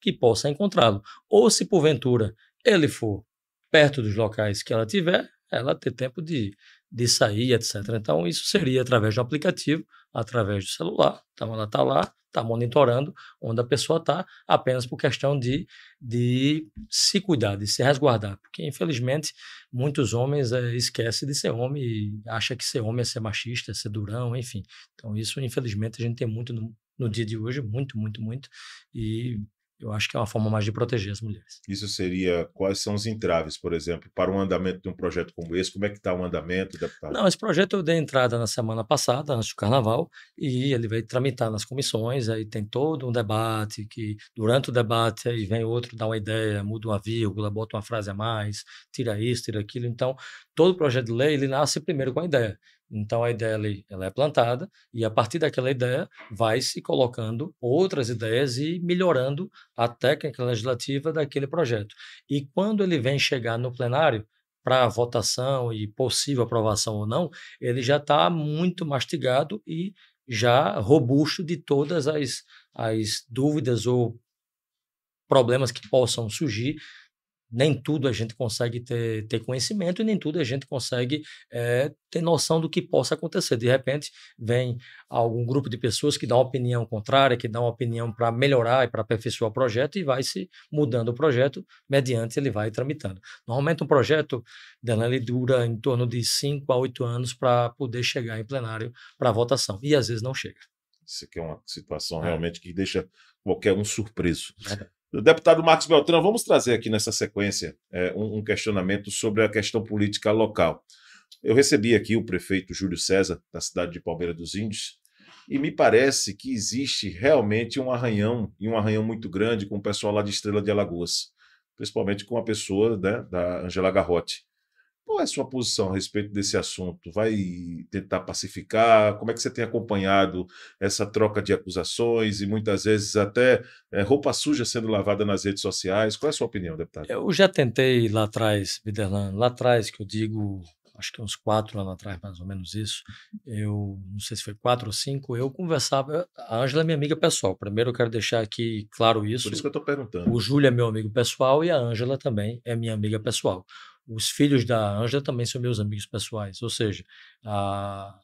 que possa encontrá-lo. Ou se porventura ele for perto dos locais que ela tiver, ela ter tempo de, de sair, etc. Então, isso seria através do aplicativo, através do celular. Então, ela está lá, está monitorando onde a pessoa está, apenas por questão de, de se cuidar, de se resguardar. Porque, infelizmente, muitos homens é, eh, esquecem de ser homem e acham que ser homem é ser machista, é ser durão, enfim. Então, isso, infelizmente, a gente tem muito no, no dia de hoje, muito, muito, muito. E eu acho que é uma forma mais de proteger as mulheres. Isso seria quais são os entraves, por exemplo, para o andamento de um projeto como esse? Como é que está o andamento, deputado? Não, esse projeto eu dei entrada na semana passada, antes do Carnaval, e ele vai tramitar nas comissões. Aí tem todo um debate que durante o debate aí vem outro dá uma ideia, muda uma vírgula, bota uma frase a mais, tira isso, tira aquilo. Então, todo projeto de lei ele nasce primeiro com a ideia. Então a ideia ali, ela é plantada e a partir daquela ideia vai se colocando outras ideias e melhorando a técnica legislativa daquele projeto. E quando ele vem chegar no plenário para votação e possível aprovação ou não, ele já está muito mastigado e já robusto de todas as, as dúvidas ou problemas que possam surgir nem tudo a gente consegue ter, ter conhecimento e nem tudo a gente consegue é, ter noção do que possa acontecer. De repente, vem algum grupo de pessoas que dá uma opinião contrária, que dá uma opinião para melhorar e para aperfeiçoar o projeto e vai se mudando o projeto mediante ele vai tramitando. Normalmente, um projeto, Dana, ele dura em torno de 5 a 8 anos para poder chegar em plenário para votação e às vezes não chega. Isso aqui é uma situação é. realmente que deixa qualquer um surpreso. É. Deputado Marcos Beltrão, vamos trazer aqui nessa sequência é, um, um, questionamento sobre a questão política local. Eu recebi aqui o prefeito Júlio César, da cidade de Palmeira dos Índios, e me parece que existe realmente um arranhão, e um arranhão muito grande com o pessoal lá de Estrela de Alagoas, principalmente com a pessoa né, da Angela Garrote. Qual é a sua posição a respeito desse assunto? Vai tentar pacificar? Como é que você tem acompanhado essa troca de acusações e muitas vezes até é, roupa suja sendo lavada nas redes sociais? Qual é a sua opinião, deputado? Eu já tentei lá atrás, Biderlan, lá atrás que eu digo acho que uns quatro anos atrás, mais ou menos isso, eu não sei se foi quatro ou cinco, eu conversava. A Ângela é minha amiga pessoal. Primeiro eu quero deixar aqui claro isso. Por isso que eu estou perguntando. O Júlio é meu amigo pessoal e a Ângela também é minha amiga pessoal os filhos da Ângela também são meus amigos pessoais, ou seja, a,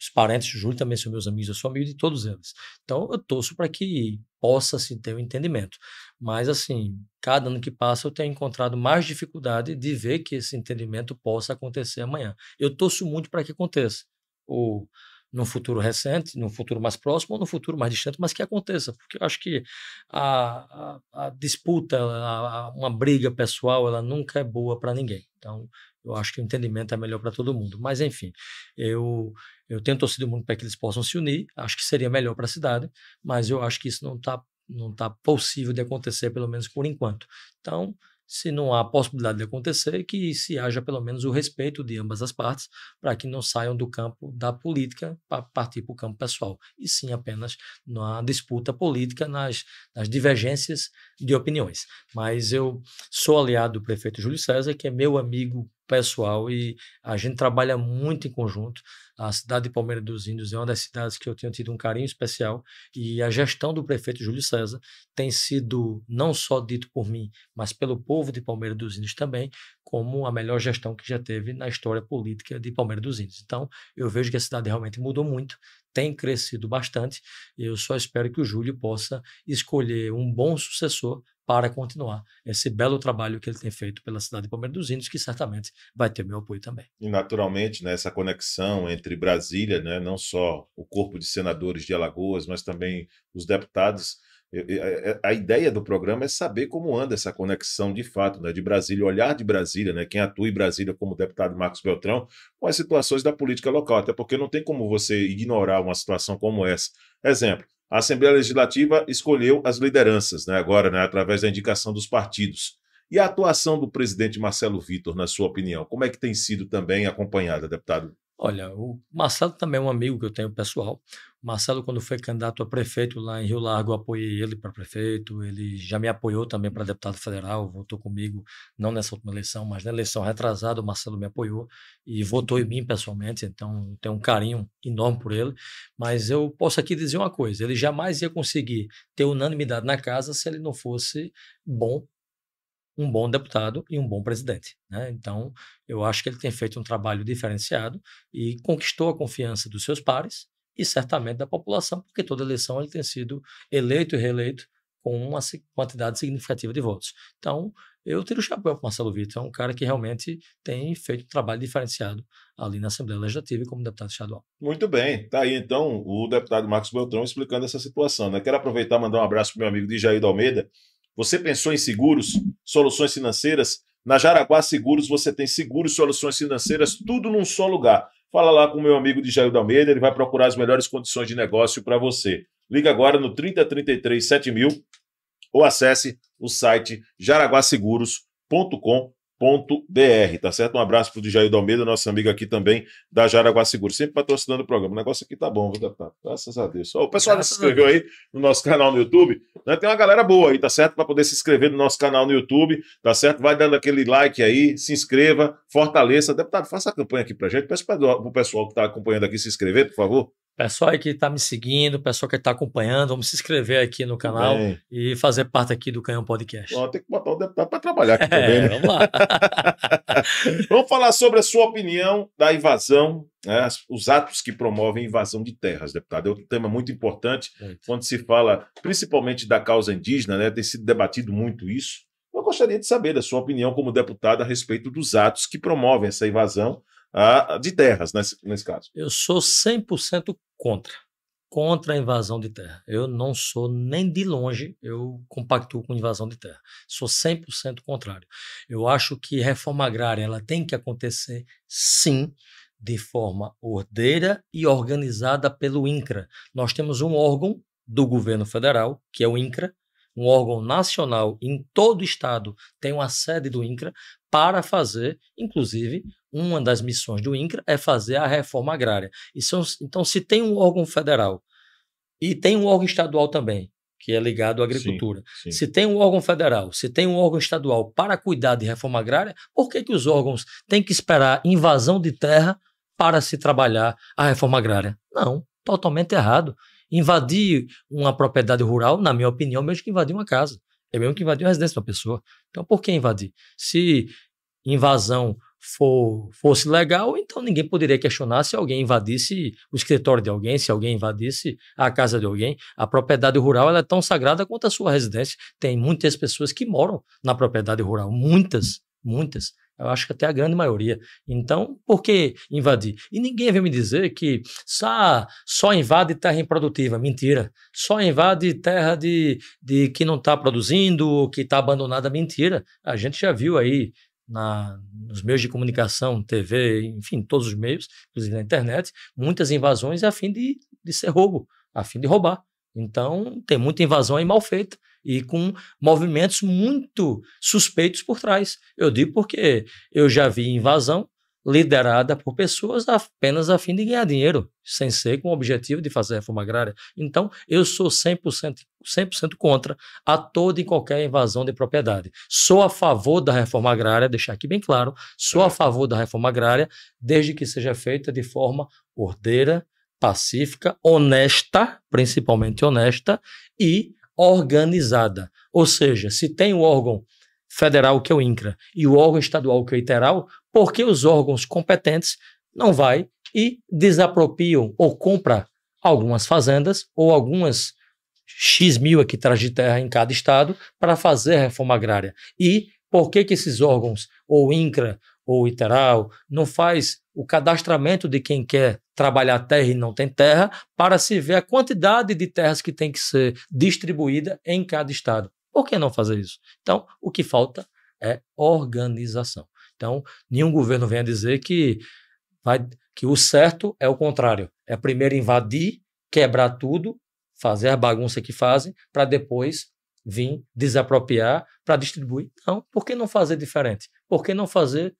os parentes do Júlio também são meus amigos, eu sou amigo de todos eles. Então, eu torço para que possa se assim, ter um entendimento. Mas, assim, cada ano que passa eu tenho encontrado mais dificuldade de ver que esse entendimento possa acontecer amanhã. Eu torço muito para que aconteça. O, no futuro recente, no futuro mais próximo ou no futuro mais distante, mas que aconteça, porque eu acho que a, a, a disputa, a, uma briga pessoal, ela nunca é boa para ninguém. Então, eu acho que o entendimento é melhor para todo mundo. Mas, enfim, eu, eu tento torcido muito para que eles possam se unir, acho que seria melhor para a cidade, mas eu acho que isso não está não tá possível de acontecer, pelo menos por enquanto. Então, se não há possibilidade de acontecer, que se haja pelo menos o respeito de ambas as partes para que não saiam do campo da política para partir para o campo pessoal, e sim apenas na disputa política, nas, nas divergências de opiniões. Mas eu sou aliado do prefeito Júlio César, que é meu amigo pessoal e a gente trabalha muito em conjunto. A cidade de Palmeira dos Índios é uma das cidades que eu tenho tido um carinho especial e a gestão do prefeito Júlio César tem sido não só dito por mim, mas pelo povo de Palmeira dos Índios também, como a melhor gestão que já teve na história política de Palmeira dos Índios. Então, eu vejo que a cidade realmente mudou muito, tem crescido bastante. Eu só espero que o Júlio possa escolher um bom sucessor para continuar esse belo trabalho que ele tem feito pela cidade de Palmeiras dos Índios, que certamente vai ter meu apoio também. E naturalmente, né, essa conexão entre Brasília, né, não só o corpo de senadores de Alagoas, mas também os deputados é, a ideia do programa é saber como anda essa conexão de fato, né, de Brasília, olhar de Brasília, né, quem atua em Brasília como deputado Marcos Beltrão, com as situações da política local, até porque não tem como você ignorar uma situação como essa. Exemplo, a Assembleia Legislativa escolheu as lideranças, né, agora, né, através da indicação dos partidos. E a atuação do presidente Marcelo Vitor, na sua opinião, como é que tem sido também acompanhada, deputado? Olha, o Marcelo também é um amigo que eu tenho pessoal. O Marcelo, quando foi candidato a prefeito lá em Rio Largo, eu apoiei ele para prefeito. Ele já me apoiou também para deputado federal, votou comigo, não nessa última eleição, mas na eleição retrasada, o Marcelo me apoiou e votou em mim pessoalmente. Então, tenho um carinho enorme por ele. Mas eu posso aqui dizer uma coisa: ele jamais ia conseguir ter unanimidade na casa se ele não fosse bom um bom deputado e um bom presidente. Né? Então, eu acho que ele tem feito um trabalho diferenciado e conquistou a confiança dos seus pares e certamente da população, porque toda eleição ele tem sido eleito e reeleito com uma quantidade significativa de votos. Então, eu tiro o chapéu para Marcelo Vitor, é um cara que realmente tem feito um trabalho diferenciado ali na Assembleia Legislativa e como deputado estadual. Muito bem, tá aí então o deputado Marcos Beltrão explicando essa situação. Né? Quero aproveitar e mandar um abraço para o meu amigo Djair Almeida, você pensou em seguros, soluções financeiras? Na Jaraguá Seguros você tem seguros, soluções financeiras, tudo num só lugar. Fala lá com o meu amigo de Jair Almeida, ele vai procurar as melhores condições de negócio para você. Liga agora no 3033 7000 ou acesse o site jaraguaseguros.com.br Br, tá certo? Um abraço pro Jair Almeida, nosso amigo aqui também da Jaraguá Seguro, sempre patrocinando o programa. O negócio aqui tá bom, viu, deputado? Graças a Deus. Ó, o pessoal Graças se inscreveu aí no nosso canal no YouTube, né? Tem uma galera boa aí, tá certo? Para poder se inscrever no nosso canal no YouTube, tá certo? Vai dando aquele like aí, se inscreva, fortaleça. Deputado, faça a campanha aqui pra gente. Peço para o pessoal que tá acompanhando aqui se inscrever, por favor. Pessoal aí que está me seguindo, pessoal que está acompanhando, vamos se inscrever aqui no canal Bem. e fazer parte aqui do Canhão Podcast. tem que botar o deputado para trabalhar aqui é, também, né? Vamos lá. vamos falar sobre a sua opinião da invasão, né, os atos que promovem a invasão de terras, deputado. É um tema muito importante quando se fala principalmente da causa indígena, né? Tem sido debatido muito isso. Eu gostaria de saber da sua opinião como deputado a respeito dos atos que promovem essa invasão a, de terras, nesse, nesse caso. Eu sou 100% contra. Contra a invasão de terra. Eu não sou nem de longe, eu compactuo com invasão de terra. Sou 100% contrário. Eu acho que reforma agrária ela tem que acontecer, sim, de forma ordeira e organizada pelo INCRA. Nós temos um órgão do governo federal, que é o INCRA, um órgão nacional em todo o estado tem uma sede do INCRA para fazer, inclusive, uma das missões do INCRA é fazer a reforma agrária. São, então, se tem um órgão federal e tem um órgão estadual também, que é ligado à agricultura. Sim, sim. Se tem um órgão federal, se tem um órgão estadual para cuidar de reforma agrária, por que, que os órgãos têm que esperar invasão de terra para se trabalhar a reforma agrária? Não, totalmente errado. Invadir uma propriedade rural, na minha opinião, é mesmo que invadir uma casa. É mesmo que invadir uma residência de uma pessoa. Então, por que invadir? Se invasão for, fosse legal, então ninguém poderia questionar se alguém invadisse o escritório de alguém, se alguém invadisse a casa de alguém. A propriedade rural é tão sagrada quanto a sua residência. Tem muitas pessoas que moram na propriedade rural, muitas, muitas. Eu acho que até a grande maioria. Então, por que invadir? E ninguém veio me dizer que só, só invade terra improdutiva. Mentira. Só invade terra de, de que não está produzindo, que está abandonada. Mentira. A gente já viu aí na, nos meios de comunicação, TV, enfim, todos os meios, inclusive na internet, muitas invasões a fim de, de ser roubo, a fim de roubar. Então, tem muita invasão aí mal feita e com movimentos muito suspeitos por trás. Eu digo porque eu já vi invasão liderada por pessoas apenas a fim de ganhar dinheiro, sem ser com o objetivo de fazer reforma agrária. Então, eu sou 100%, 100 contra a toda e qualquer invasão de propriedade. Sou a favor da reforma agrária, deixar aqui bem claro, sou a favor da reforma agrária, desde que seja feita de forma ordeira, pacífica, honesta, principalmente honesta, e organizada. Ou seja, se tem o órgão federal, que é o INCRA, e o órgão estadual, que é o ITERAL, por que os órgãos competentes não vai e desapropriam ou compra algumas fazendas ou algumas X mil hectares de terra em cada estado para fazer reforma agrária? E por que, que esses órgãos, ou INCRA, ou ITERAL, não faz o cadastramento de quem quer trabalhar terra e não tem terra, para se ver a quantidade de terras que tem que ser distribuída em cada estado. Por que não fazer isso? Então, o que falta é organização. Então, nenhum governo venha dizer que, vai, que o certo é o contrário. É primeiro invadir, quebrar tudo, fazer a bagunça que fazem, para depois vir desapropriar para distribuir. Não, por que não fazer diferente? Por que não fazer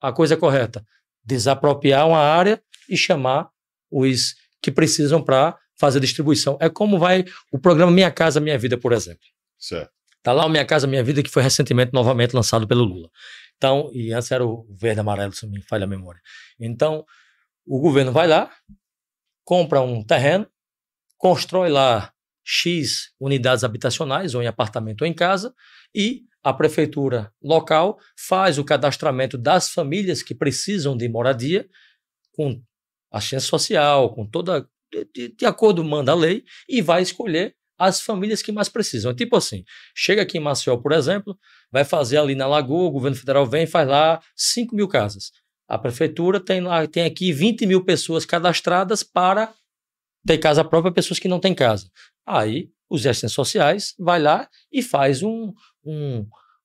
a coisa correta? Desapropriar uma área e chamar os que precisam para fazer a distribuição. É como vai o programa Minha Casa Minha Vida, por exemplo. Está Tá lá o Minha Casa Minha Vida, que foi recentemente novamente lançado pelo Lula. Então, e antes era o verde amarelo, se me falha a memória. Então, o governo vai lá, compra um terreno, constrói lá X unidades habitacionais, ou em apartamento ou em casa, e a prefeitura local faz o cadastramento das famílias que precisam de moradia, com assistência social, com toda. De, de acordo manda a lei e vai escolher as famílias que mais precisam. É tipo assim: chega aqui em Maceió, por exemplo, vai fazer ali na Lagoa, o governo federal vem e faz lá 5 mil casas. A prefeitura tem lá, tem aqui 20 mil pessoas cadastradas para ter casa própria, pessoas que não têm casa. Aí os assistentes sociais vai lá e faz um, um,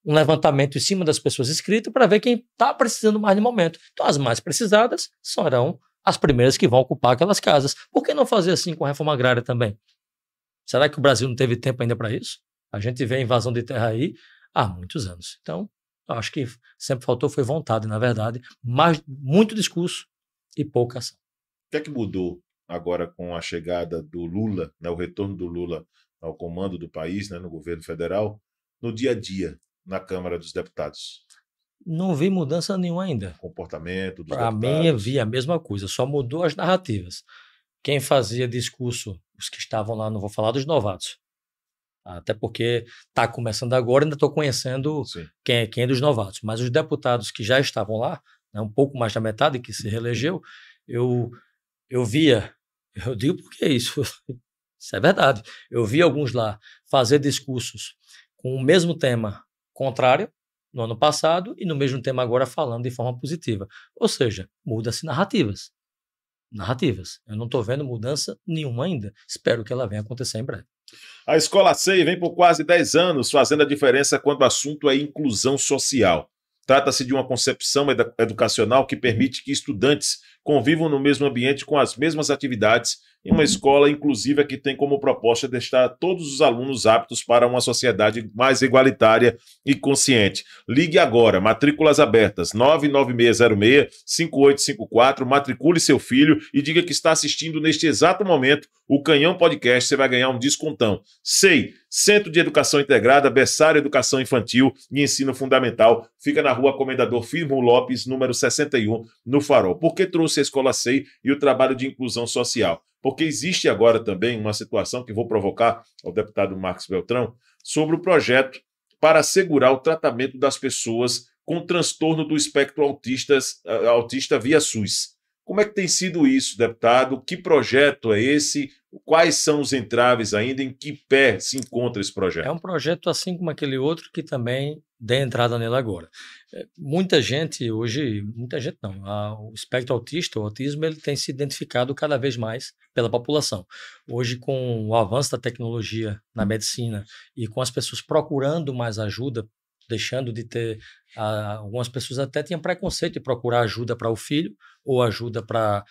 um levantamento em cima das pessoas inscritas para ver quem está precisando mais no momento. Então, as mais precisadas serão as primeiras que vão ocupar aquelas casas. Por que não fazer assim com a reforma agrária também? Será que o Brasil não teve tempo ainda para isso? A gente vê a invasão de terra aí há muitos anos. Então, acho que sempre faltou foi vontade, na verdade, mas muito discurso e pouca ação. O que é que mudou agora com a chegada do Lula, né, o retorno do Lula ao comando do país, né, no governo federal, no dia a dia na Câmara dos Deputados? Não vi mudança nenhuma ainda. Comportamento dos Para mim, vi a mesma coisa, só mudou as narrativas. Quem fazia discurso, os que estavam lá, não vou falar dos novatos. Até porque está começando agora, ainda estou conhecendo quem é, quem é dos novatos. Mas os deputados que já estavam lá, né, um pouco mais da metade que se reelegeu, eu, eu via, eu digo porque é isso, isso é verdade. Eu vi alguns lá fazer discursos com o mesmo tema contrário, no ano passado e no mesmo tema agora falando de forma positiva. Ou seja, muda-se narrativas. Narrativas. Eu não estou vendo mudança nenhuma ainda. Espero que ela venha acontecer em breve. A Escola SEI vem por quase 10 anos fazendo a diferença quando o assunto é inclusão social. Trata-se de uma concepção educacional que permite que estudantes convivam no mesmo ambiente com as mesmas atividades em uma escola inclusiva que tem como proposta deixar todos os alunos aptos para uma sociedade mais igualitária e consciente. Ligue agora, matrículas abertas 99606-5854, matricule seu filho e diga que está assistindo neste exato momento o Canhão Podcast, você vai ganhar um descontão. SEI, Centro de Educação Integrada, Bessário Educação Infantil e Ensino Fundamental, fica na rua Comendador Firmo Lopes, número 61, no Farol. Por que trouxe escola sei e o trabalho de inclusão social. Porque existe agora também uma situação que vou provocar ao deputado Marcos Beltrão sobre o projeto para assegurar o tratamento das pessoas com transtorno do espectro autistas, eh, autista via SUS. Como é que tem sido isso, deputado? Que projeto é esse? Quais são os entraves ainda? Em que pé se encontra esse projeto? É um projeto assim como aquele outro que também dê entrada nele agora. É, muita gente hoje, muita gente não, o espectro autista, o autismo, ele tem se identificado cada vez mais pela população. Hoje, com o avanço da tecnologia na medicina e com as pessoas procurando mais ajuda deixando de ter. algumas pessoas até tinham preconceito de procurar ajuda para o filho ou ajuda para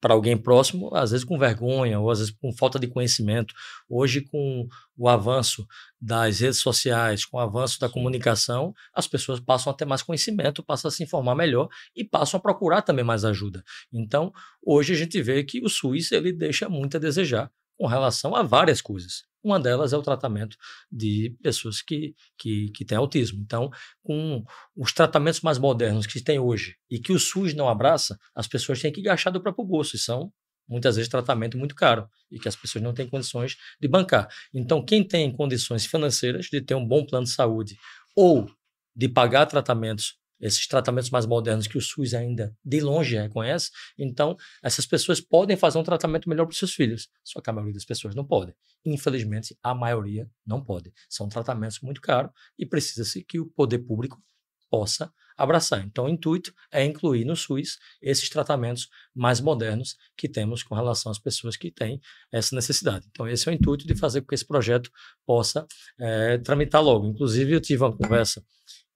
para alguém próximo, às vezes com vergonha, ou às vezes com falta de conhecimento. Hoje, com o avanço das redes sociais, com o avanço da comunicação, as pessoas passam a ter mais conhecimento, passam a se informar melhor e passam a procurar também mais ajuda. Então, hoje a gente vê que o SUS ele deixa muito a desejar com relação a várias coisas. Uma delas é o tratamento de pessoas que, que, que têm autismo. Então, com os tratamentos mais modernos que tem hoje e que o SUS não abraça, as pessoas têm que gastar do próprio bolso, e são muitas vezes tratamento muito caro e que as pessoas não têm condições de bancar. Então, quem tem condições financeiras de ter um bom plano de saúde ou de pagar tratamentos esses tratamentos mais modernos que o SUS ainda de longe reconhece. Então, essas pessoas podem fazer um tratamento melhor para os seus filhos, só que a maioria das pessoas não pode. Infelizmente, a maioria não pode. São tratamentos muito caros e precisa-se que o poder público possa abraçar. Então, o intuito é incluir no SUS esses tratamentos mais modernos que temos com relação às pessoas que têm essa necessidade. Então, esse é o intuito de fazer com que esse projeto possa é, tramitar logo. Inclusive, eu tive uma conversa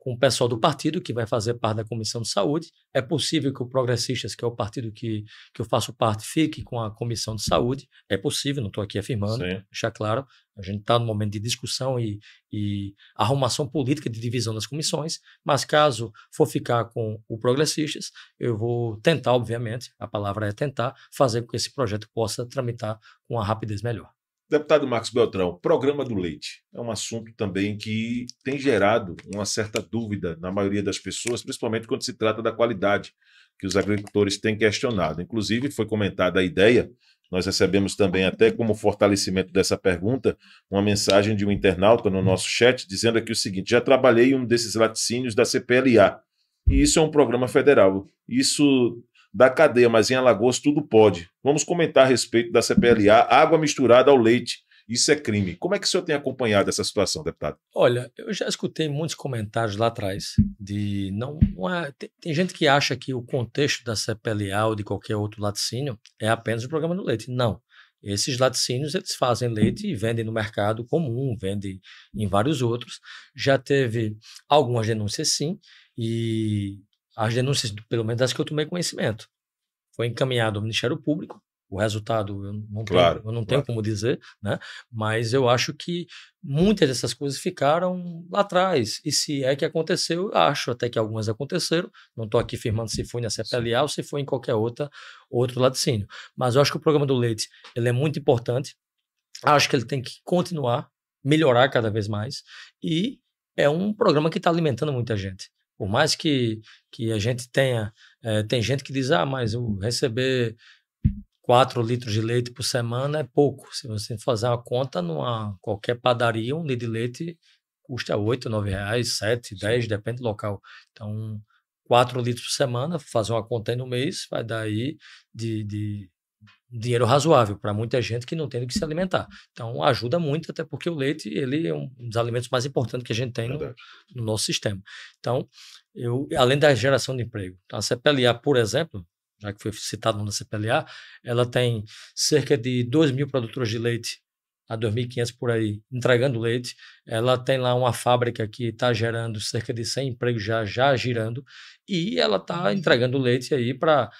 com o pessoal do partido, que vai fazer parte da Comissão de Saúde. É possível que o Progressistas, que é o partido que, que eu faço parte, fique com a Comissão de Saúde. É possível, não estou aqui afirmando, deixar claro. A gente está no momento de discussão e, e arrumação política de divisão das comissões, mas caso for ficar com o Progressistas, eu vou tentar, obviamente, a palavra é tentar, fazer com que esse projeto possa tramitar com uma rapidez melhor. Deputado Marcos Beltrão, programa do leite é um assunto também que tem gerado uma certa dúvida na maioria das pessoas, principalmente quando se trata da qualidade que os agricultores têm questionado. Inclusive, foi comentada a ideia, nós recebemos também, até como fortalecimento dessa pergunta, uma mensagem de um internauta no nosso chat dizendo aqui o seguinte: já trabalhei em um desses laticínios da CPLA, e isso é um programa federal. Isso da cadeia, mas em Alagoas tudo pode. Vamos comentar a respeito da CPLA, água misturada ao leite. Isso é crime. Como é que o senhor tem acompanhado essa situação, deputado? Olha, eu já escutei muitos comentários lá atrás de não, não é, tem, tem, gente que acha que o contexto da CPLA ou de qualquer outro laticínio é apenas o programa do leite. Não. Esses laticínios eles fazem leite e vendem no mercado comum, vendem em vários outros. Já teve algumas denúncias sim e as denúncias, pelo menos das que eu tomei conhecimento, foi encaminhado ao Ministério Público. O resultado eu não tenho, claro, eu não tenho claro. como dizer, né? mas eu acho que muitas dessas coisas ficaram lá atrás. E se é que aconteceu, acho até que algumas aconteceram. Não estou aqui firmando se foi na CPLA Sim. ou se foi em qualquer outra, outro laticínio. Mas eu acho que o programa do leite ele é muito importante. Acho que ele tem que continuar, melhorar cada vez mais. E é um programa que está alimentando muita gente. Por mais que, que a gente tenha, é, tem gente que diz, ah, mas o receber 4 litros de leite por semana é pouco. Se você fazer uma conta, numa qualquer padaria, um litro de leite custa 8, 9 reais, 7, 10, depende do local. Então, 4 litros por semana, fazer uma conta aí no mês, vai dar aí de, de dinheiro razoável para muita gente que não tem do que se alimentar. Então ajuda muito, até porque o leite ele é um dos alimentos mais importantes que a gente tem no, no, nosso sistema. Então, eu, além da geração de emprego, então, a CPLA, por exemplo, já que foi citado na CPLA, ela tem cerca de 2 mil produtores de leite a 2.500 por aí entregando leite. Ela tem lá uma fábrica que está gerando cerca de 100 empregos já, já girando e ela está entregando leite aí para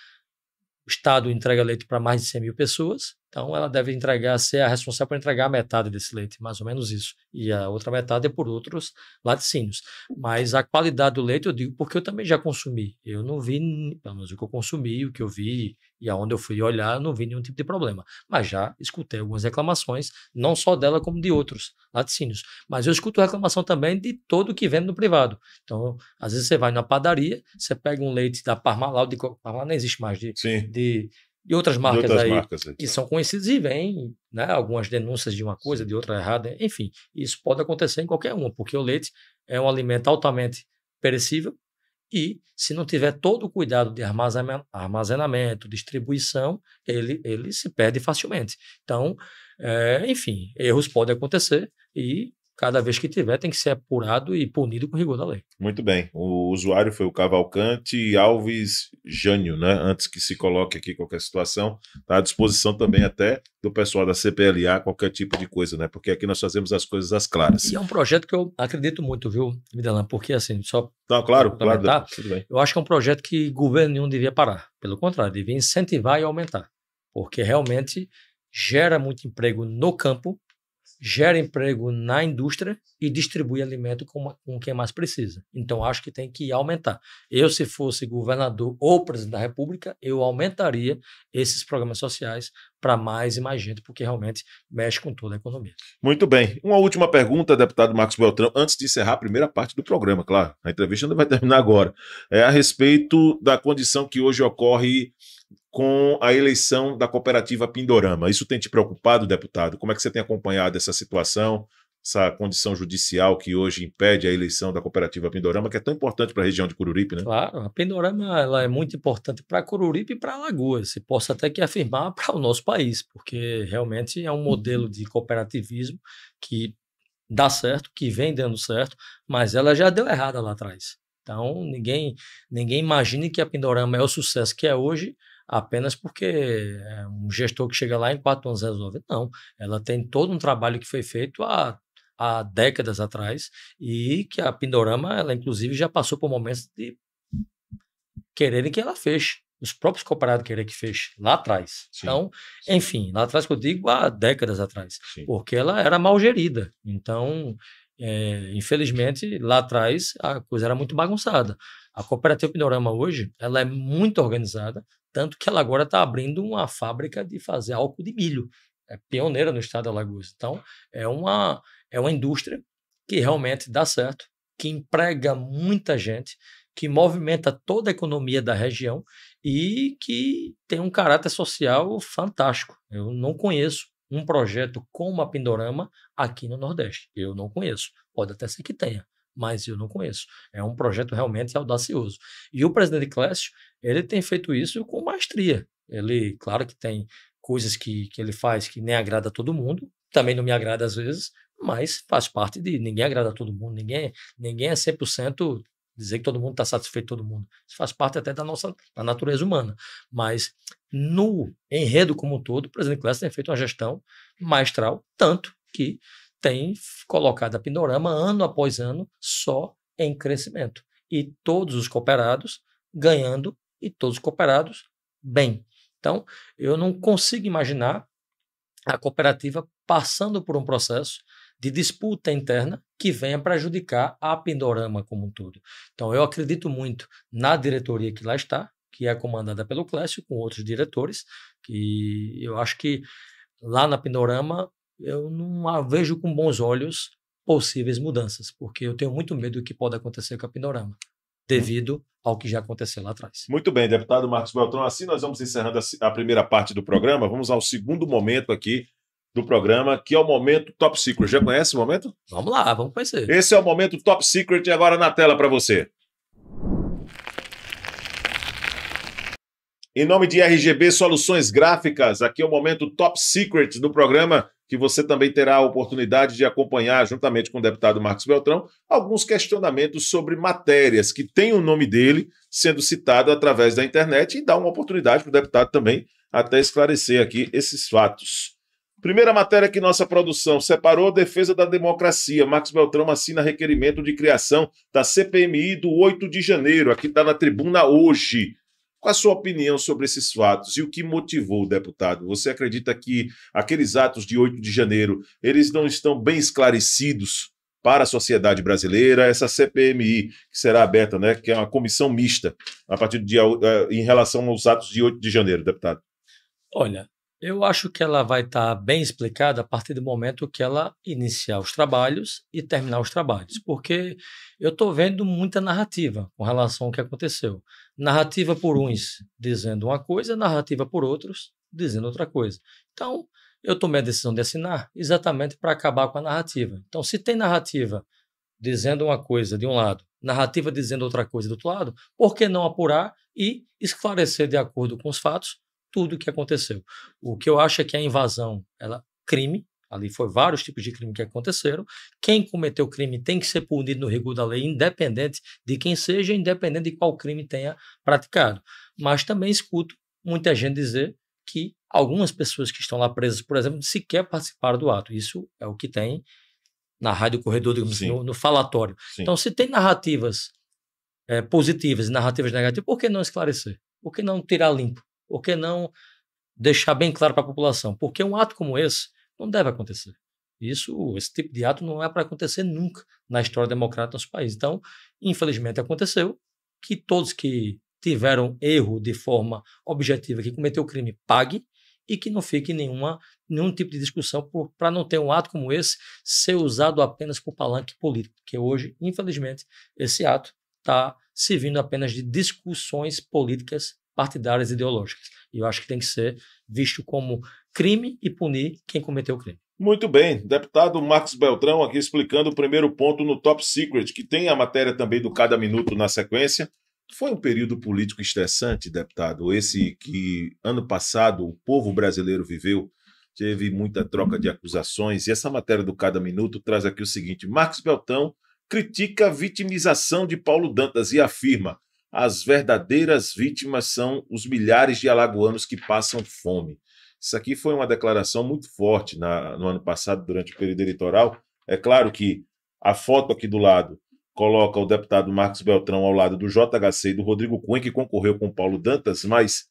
o Estado entrega leite para mais de 100 mil pessoas, então, ela deve entregar, ser a responsável por entregar metade desse leite, mais ou menos isso. E a outra metade é por outros laticínios. Mas a qualidade do leite, eu digo, porque eu também já consumi. Eu não vi, pelo menos o que eu consumi, o que eu vi e aonde eu fui olhar, não vi nenhum tipo de problema. Mas já escutei algumas reclamações, não só dela, como de outros laticínios. Mas eu escuto reclamação também de todo que vende no privado. Então, às vezes você vai na padaria, você pega um leite da Parmalat, de Parmalat não existe mais, de, Sim. de de outras marcas de outras aí marcas, que então. são conhecidas e vêm né, algumas denúncias de uma coisa, Sim. de outra errada, enfim, isso pode acontecer em qualquer uma, porque o leite é um alimento altamente perecível e se não tiver todo o cuidado de armazenamento, distribuição, ele, ele se perde facilmente. Então, é, enfim, erros podem acontecer e cada vez que tiver, tem que ser apurado e punido com rigor da lei. Muito bem. O usuário foi o Cavalcante Alves Jânio, né? Antes que se coloque aqui qualquer situação, está à disposição também até do pessoal da CPLA, qualquer tipo de coisa, né? Porque aqui nós fazemos as coisas às claras. E é um projeto que eu acredito muito, viu, Midelan? Porque assim, só. Não, claro, claro. Tudo bem. Eu acho que é um projeto que governo nenhum devia parar. Pelo contrário, devia incentivar e aumentar. Porque realmente gera muito emprego no campo gera emprego na indústria e distribui alimento com, com quem mais precisa. Então, acho que tem que aumentar. Eu, se fosse governador ou presidente da República, eu aumentaria esses programas sociais para mais e mais gente, porque realmente mexe com toda a economia. Muito bem. Uma última pergunta, deputado Marcos Beltrão, antes de encerrar a primeira parte do programa, claro. A entrevista ainda vai terminar agora. É a respeito da condição que hoje ocorre com a eleição da cooperativa Pindorama. Isso tem te preocupado, deputado? Como é que você tem acompanhado essa situação, essa condição judicial que hoje impede a eleição da cooperativa Pindorama, que é tão importante para a região de Cururipe, né? Claro, a Pindorama ela é muito importante para Cururipe e para Alagoas. Se posso até que afirmar para o nosso país, porque realmente é um uhum. modelo de cooperativismo que dá certo, que vem dando certo, mas ela já deu errada lá atrás. Então, ninguém, ninguém imagine que a Pindorama é o sucesso que é hoje apenas porque é um gestor que chega lá em quatro anos resolve. Não, ela tem todo um trabalho que foi feito há, há décadas atrás e que a Pindorama, ela inclusive já passou por momentos de quererem que ela feche. Os próprios cooperados quererem que feche lá atrás. Sim, então, sim. enfim, lá atrás que eu digo há décadas atrás, sim. porque ela era mal gerida. Então, é, infelizmente, lá atrás a coisa era muito bagunçada. A cooperativa Pindorama hoje, ela é muito organizada, tanto que ela agora está abrindo uma fábrica de fazer álcool de milho. É pioneira no estado de Alagoas. Então, é uma, é uma indústria que realmente dá certo, que emprega muita gente, que movimenta toda a economia da região e que tem um caráter social fantástico. Eu não conheço um projeto como a Pindorama aqui no Nordeste. Eu não conheço. Pode até ser que tenha mas eu não conheço. É um projeto realmente audacioso. E o presidente Clécio, ele tem feito isso com maestria. Ele, claro que tem coisas que, que ele faz que nem agrada a todo mundo, também não me agrada às vezes, mas faz parte de ninguém agrada a todo mundo, ninguém, ninguém é 100% dizer que todo mundo está satisfeito, todo mundo. Isso faz parte até da nossa da natureza humana. Mas no enredo como um todo, o presidente Clássico tem feito uma gestão maestral, tanto que tem colocado a Pinorama ano após ano só em crescimento. E todos os cooperados ganhando e todos os cooperados bem. Então, eu não consigo imaginar a cooperativa passando por um processo de disputa interna que venha prejudicar a Pindorama como um todo. Então, eu acredito muito na diretoria que lá está, que é comandada pelo Clécio, com outros diretores, que eu acho que lá na Pindorama eu não a vejo com bons olhos possíveis mudanças, porque eu tenho muito medo do que pode acontecer com a Pindorama, hum. devido ao que já aconteceu lá atrás. Muito bem, deputado Marcos Beltrão. Assim nós vamos encerrando a primeira parte do programa. Vamos ao segundo momento aqui do programa, que é o momento Top Secret. Já conhece o momento? Vamos lá, vamos conhecer. Esse é o momento Top Secret agora na tela para você. Em nome de RGB Soluções Gráficas, aqui é o momento top secret do programa, que você também terá a oportunidade de acompanhar, juntamente com o deputado Marcos Beltrão, alguns questionamentos sobre matérias que têm o nome dele sendo citado através da internet e dá uma oportunidade para o deputado também até esclarecer aqui esses fatos. Primeira matéria que nossa produção separou: defesa da democracia. Marcos Beltrão assina requerimento de criação da CPMI do 8 de janeiro. Aqui está na tribuna hoje. Qual a sua opinião sobre esses fatos e o que motivou o deputado? Você acredita que aqueles atos de 8 de janeiro, eles não estão bem esclarecidos para a sociedade brasileira, essa CPMI que será aberta, né, que é uma comissão mista a partir de eh, em relação aos atos de 8 de janeiro, deputado? Olha, eu acho que ela vai estar tá bem explicada a partir do momento que ela iniciar os trabalhos e terminar os trabalhos, porque eu estou vendo muita narrativa com relação ao que aconteceu. Narrativa por uns dizendo uma coisa, narrativa por outros dizendo outra coisa. Então, eu tomei a decisão de assinar exatamente para acabar com a narrativa. Então, se tem narrativa dizendo uma coisa de um lado, narrativa dizendo outra coisa do outro lado, por que não apurar e esclarecer de acordo com os fatos tudo o que aconteceu. O que eu acho é que a invasão, ela crime, ali foi vários tipos de crime que aconteceram. Quem cometeu crime tem que ser punido no rigor da lei, independente de quem seja, independente de qual crime tenha praticado. Mas também escuto muita gente dizer que algumas pessoas que estão lá presas, por exemplo, sequer participaram do ato. Isso é o que tem na rádio corredor, digamos, assim, no, no, falatório. Sim. Então, se tem narrativas é, positivas e narrativas negativas, por que não esclarecer? Por que não tirar limpo? Por que não deixar bem claro para a população? Porque um ato como esse não deve acontecer. Isso, esse tipo de ato não é para acontecer nunca na história democrática do nosso país. Então, infelizmente aconteceu que todos que tiveram erro de forma objetiva, que cometeu crime, pague e que não fique nenhuma, nenhum tipo de discussão para não ter um ato como esse ser usado apenas por palanque político, porque hoje, infelizmente, esse ato está servindo apenas de discussões políticas partidárias ideológicas. E eu acho que tem que ser visto como crime e punir quem cometeu o crime. Muito bem, deputado Marcos Beltrão aqui explicando o primeiro ponto no Top Secret, que tem a matéria também do Cada Minuto na sequência. Foi um período político estressante, deputado, esse que ano passado o povo brasileiro viveu. Teve muita troca de acusações, e essa matéria do Cada Minuto traz aqui o seguinte: Marcos Beltrão critica a vitimização de Paulo Dantas e afirma: as verdadeiras vítimas são os milhares de alagoanos que passam fome. Isso aqui foi uma declaração muito forte na, no ano passado, durante o período eleitoral. É claro que a foto aqui do lado coloca o deputado Marcos Beltrão ao lado do JHC e do Rodrigo Cunha, que concorreu com Paulo Dantas, mas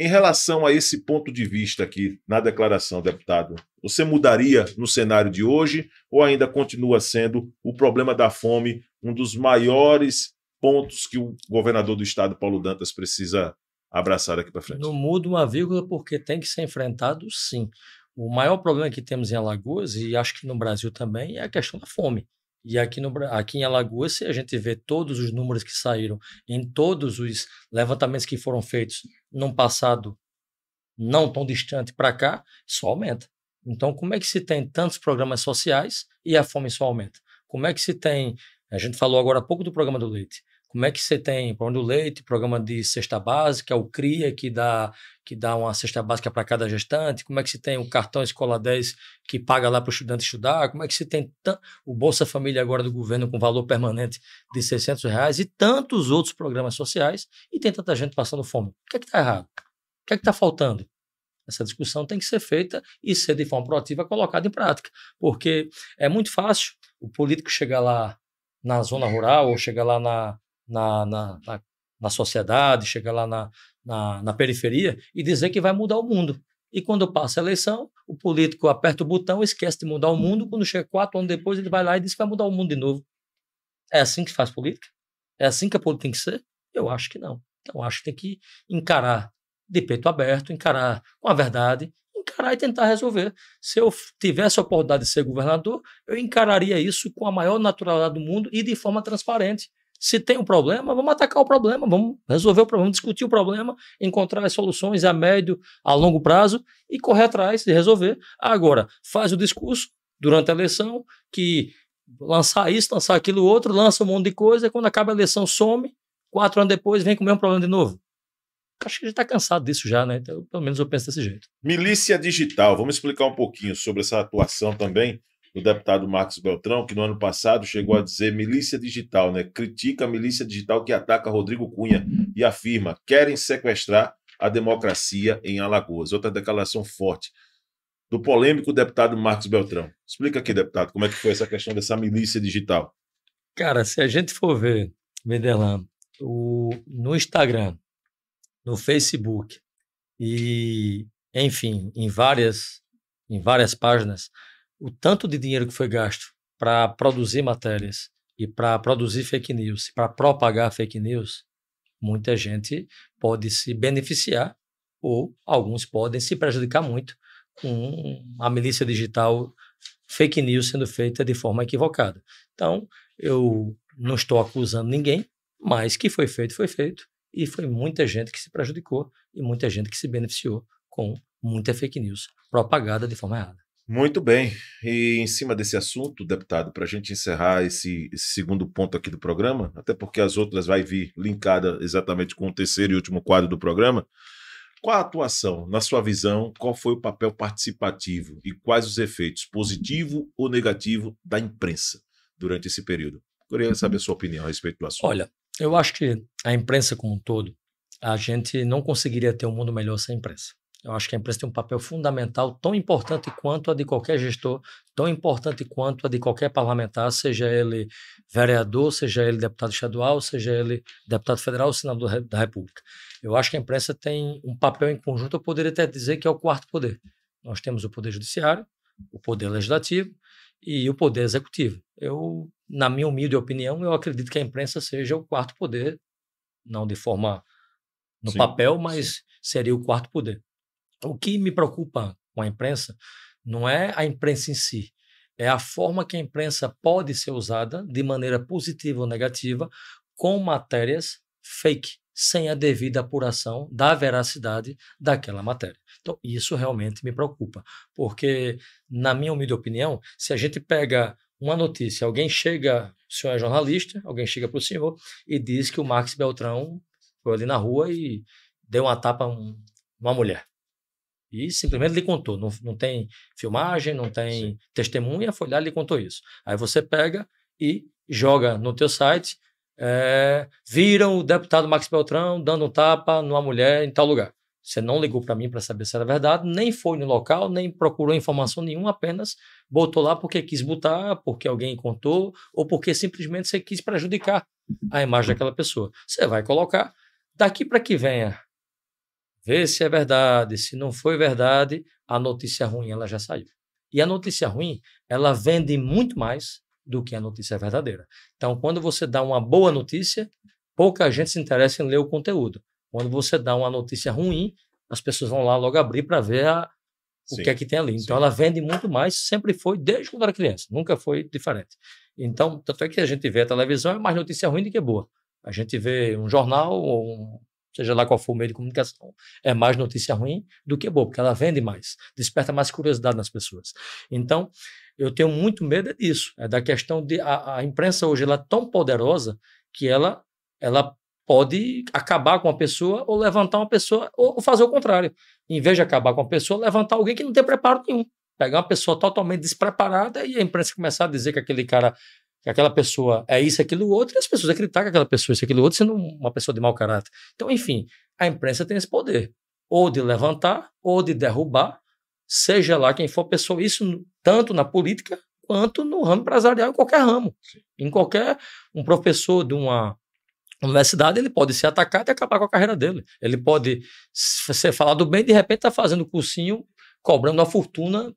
em relação a esse ponto de vista aqui na declaração, deputado, você mudaria no cenário de hoje ou ainda continua sendo o problema da fome um dos maiores pontos que o governador do estado, Paulo Dantas, precisa abraçar daqui para frente? Não muda uma vírgula, porque tem que ser enfrentado sim. O maior problema que temos em Alagoas, e acho que no Brasil também, é a questão da fome. E aqui, no, aqui em Alagoas, se a gente vê todos os números que saíram em todos os levantamentos que foram feitos num passado não tão distante para cá, só aumenta. Então, como é que se tem tantos programas sociais e a fome só aumenta? Como é que se tem a gente falou agora há pouco do programa do leite. Como é que você tem programa do leite, programa de cesta básica, o CRIA, que dá, que dá uma cesta básica para cada gestante? Como é que você tem o cartão Escola 10 que paga lá para o estudante estudar? Como é que você tem o Bolsa Família agora do governo com valor permanente de 600 reais e tantos outros programas sociais e tem tanta gente passando fome? O que é que está errado? O que é que está faltando? Essa discussão tem que ser feita e ser de forma proativa colocada em prática, porque é muito fácil o político chegar lá na zona rural, ou chega lá na, na, na, na, na sociedade, chega lá na, na, na periferia e dizer que vai mudar o mundo. E quando passa a eleição, o político aperta o botão, esquece de mudar o mundo. Quando chega quatro anos depois, ele vai lá e diz que vai mudar o mundo de novo. É assim que faz política? É assim que a política tem que ser? Eu acho que não. Então, acho que tem que encarar de peito aberto, encarar com a verdade, encarar e tentar resolver. Se eu tivesse a oportunidade de ser governador, eu encararia isso com a maior naturalidade do mundo e de forma transparente. Se tem um problema, vamos atacar o problema, vamos resolver o problema, discutir o problema, encontrar as soluções a médio, a longo prazo e correr atrás de resolver. Agora, faz o discurso durante a eleição que lançar isso, lançar aquilo outro, lança um monte de coisa, e quando acaba a eleição some, quatro anos depois vem com o mesmo problema de novo acho que a gente está cansado disso já, né? Então, pelo menos eu penso desse jeito. Milícia Digital, vamos explicar um pouquinho sobre essa atuação também do deputado Marcos Beltrão, que no ano passado chegou a dizer milícia digital, né? Critica a milícia digital que ataca Rodrigo Cunha e afirma querem sequestrar a democracia em Alagoas. Outra declaração forte do polêmico deputado Marcos Beltrão. Explica aqui, deputado, como é que foi essa questão dessa milícia digital? Cara, se a gente for ver, Venderlan, o, no Instagram no Facebook e, enfim, em várias, em várias páginas, o tanto de dinheiro que foi gasto para produzir matérias e para produzir fake news, para propagar fake news, muita gente pode se beneficiar ou alguns podem se prejudicar muito com a milícia digital fake news sendo feita de forma equivocada. Então, eu não estou acusando ninguém, mas que foi feito, foi feito. E foi muita gente que se prejudicou e muita gente que se beneficiou com muita fake news propagada de forma errada. Muito bem. E em cima desse assunto, deputado, para a gente encerrar esse, esse, segundo ponto aqui do programa, até porque as outras vai vir linkada exatamente com o terceiro e último quadro do programa. Qual a atuação, na sua visão, qual foi o papel participativo e quais os efeitos, positivo ou negativo, da imprensa durante esse período? Queria saber a sua opinião a respeito do assunto. Olha, eu acho que a imprensa como um todo, a gente não conseguiria ter um mundo melhor sem a imprensa. Eu acho que a imprensa tem um papel fundamental, tão importante quanto a de qualquer gestor, tão importante quanto a de qualquer parlamentar, seja ele vereador, seja ele deputado estadual, seja ele deputado federal ou senador da República. Eu acho que a imprensa tem um papel em conjunto, eu poderia até dizer que é o quarto poder. Nós temos o poder judiciário, o poder legislativo, e o poder executivo. Eu, na minha humilde opinião, eu acredito que a imprensa seja o quarto poder, não de forma no sim, papel, mas sim. seria o quarto poder. O que me preocupa com a imprensa não é a imprensa em si, é a forma que a imprensa pode ser usada de maneira positiva ou negativa com matérias fake, sem a devida apuração da veracidade daquela matéria. Então, isso realmente me preocupa, porque, na minha humilde opinião, se a gente pega uma notícia, alguém chega, o senhor é jornalista, alguém chega para o senhor e diz que o Max Beltrão foi ali na rua e deu uma tapa a uma mulher. E simplesmente lhe contou. Não, não tem filmagem, não tem Sim. testemunha, foi lá e lhe contou isso. Aí você pega e joga no teu site é, viram o deputado Max Beltrão dando um tapa numa mulher em tal lugar. Você não ligou para mim para saber se era verdade, nem foi no local, nem procurou informação nenhuma, apenas botou lá porque quis botar, porque alguém contou, ou porque simplesmente você quis prejudicar a imagem daquela pessoa. Você vai colocar daqui para que venha. Ver se é verdade, se não foi verdade, a notícia ruim ela já saiu. E a notícia ruim, ela vende muito mais do que a notícia é verdadeira. Então, quando você dá uma boa notícia, pouca gente se interessa em ler o conteúdo. Quando você dá uma notícia ruim, as pessoas vão lá logo abrir para ver a, o sim, que é que tem ali. Então, sim. ela vende muito mais, sempre foi, desde quando era criança, nunca foi diferente. Então, tanto é que a gente vê a televisão, é mais notícia ruim do que boa. A gente vê um jornal, um seja lá qual for o meio de comunicação, é mais notícia ruim do que boa, porque ela vende mais, desperta mais curiosidade nas pessoas. Então, eu tenho muito medo é disso, é da questão de a, a imprensa hoje ela é tão poderosa que ela ela pode acabar com a pessoa ou levantar uma pessoa ou, ou fazer o contrário. Em vez de acabar com a pessoa, levantar alguém que não tem preparo nenhum pegar uma pessoa totalmente despreparada e a imprensa começar a dizer que aquele cara que aquela pessoa é isso, aquilo, outro, e as pessoas acreditar que aquela pessoa é isso, aquilo, outro, sendo uma pessoa de mau caráter. Então, enfim, a imprensa tem esse poder, ou de levantar, ou de derrubar, seja lá quem for a pessoa, isso tanto na política quanto no ramo empresarial, em qualquer ramo. Em qualquer, um professor de uma universidade, ele pode ser atacado e acabar com a carreira dele. Ele pode ser falado bem, de repente está fazendo cursinho, cobrando uma fortuna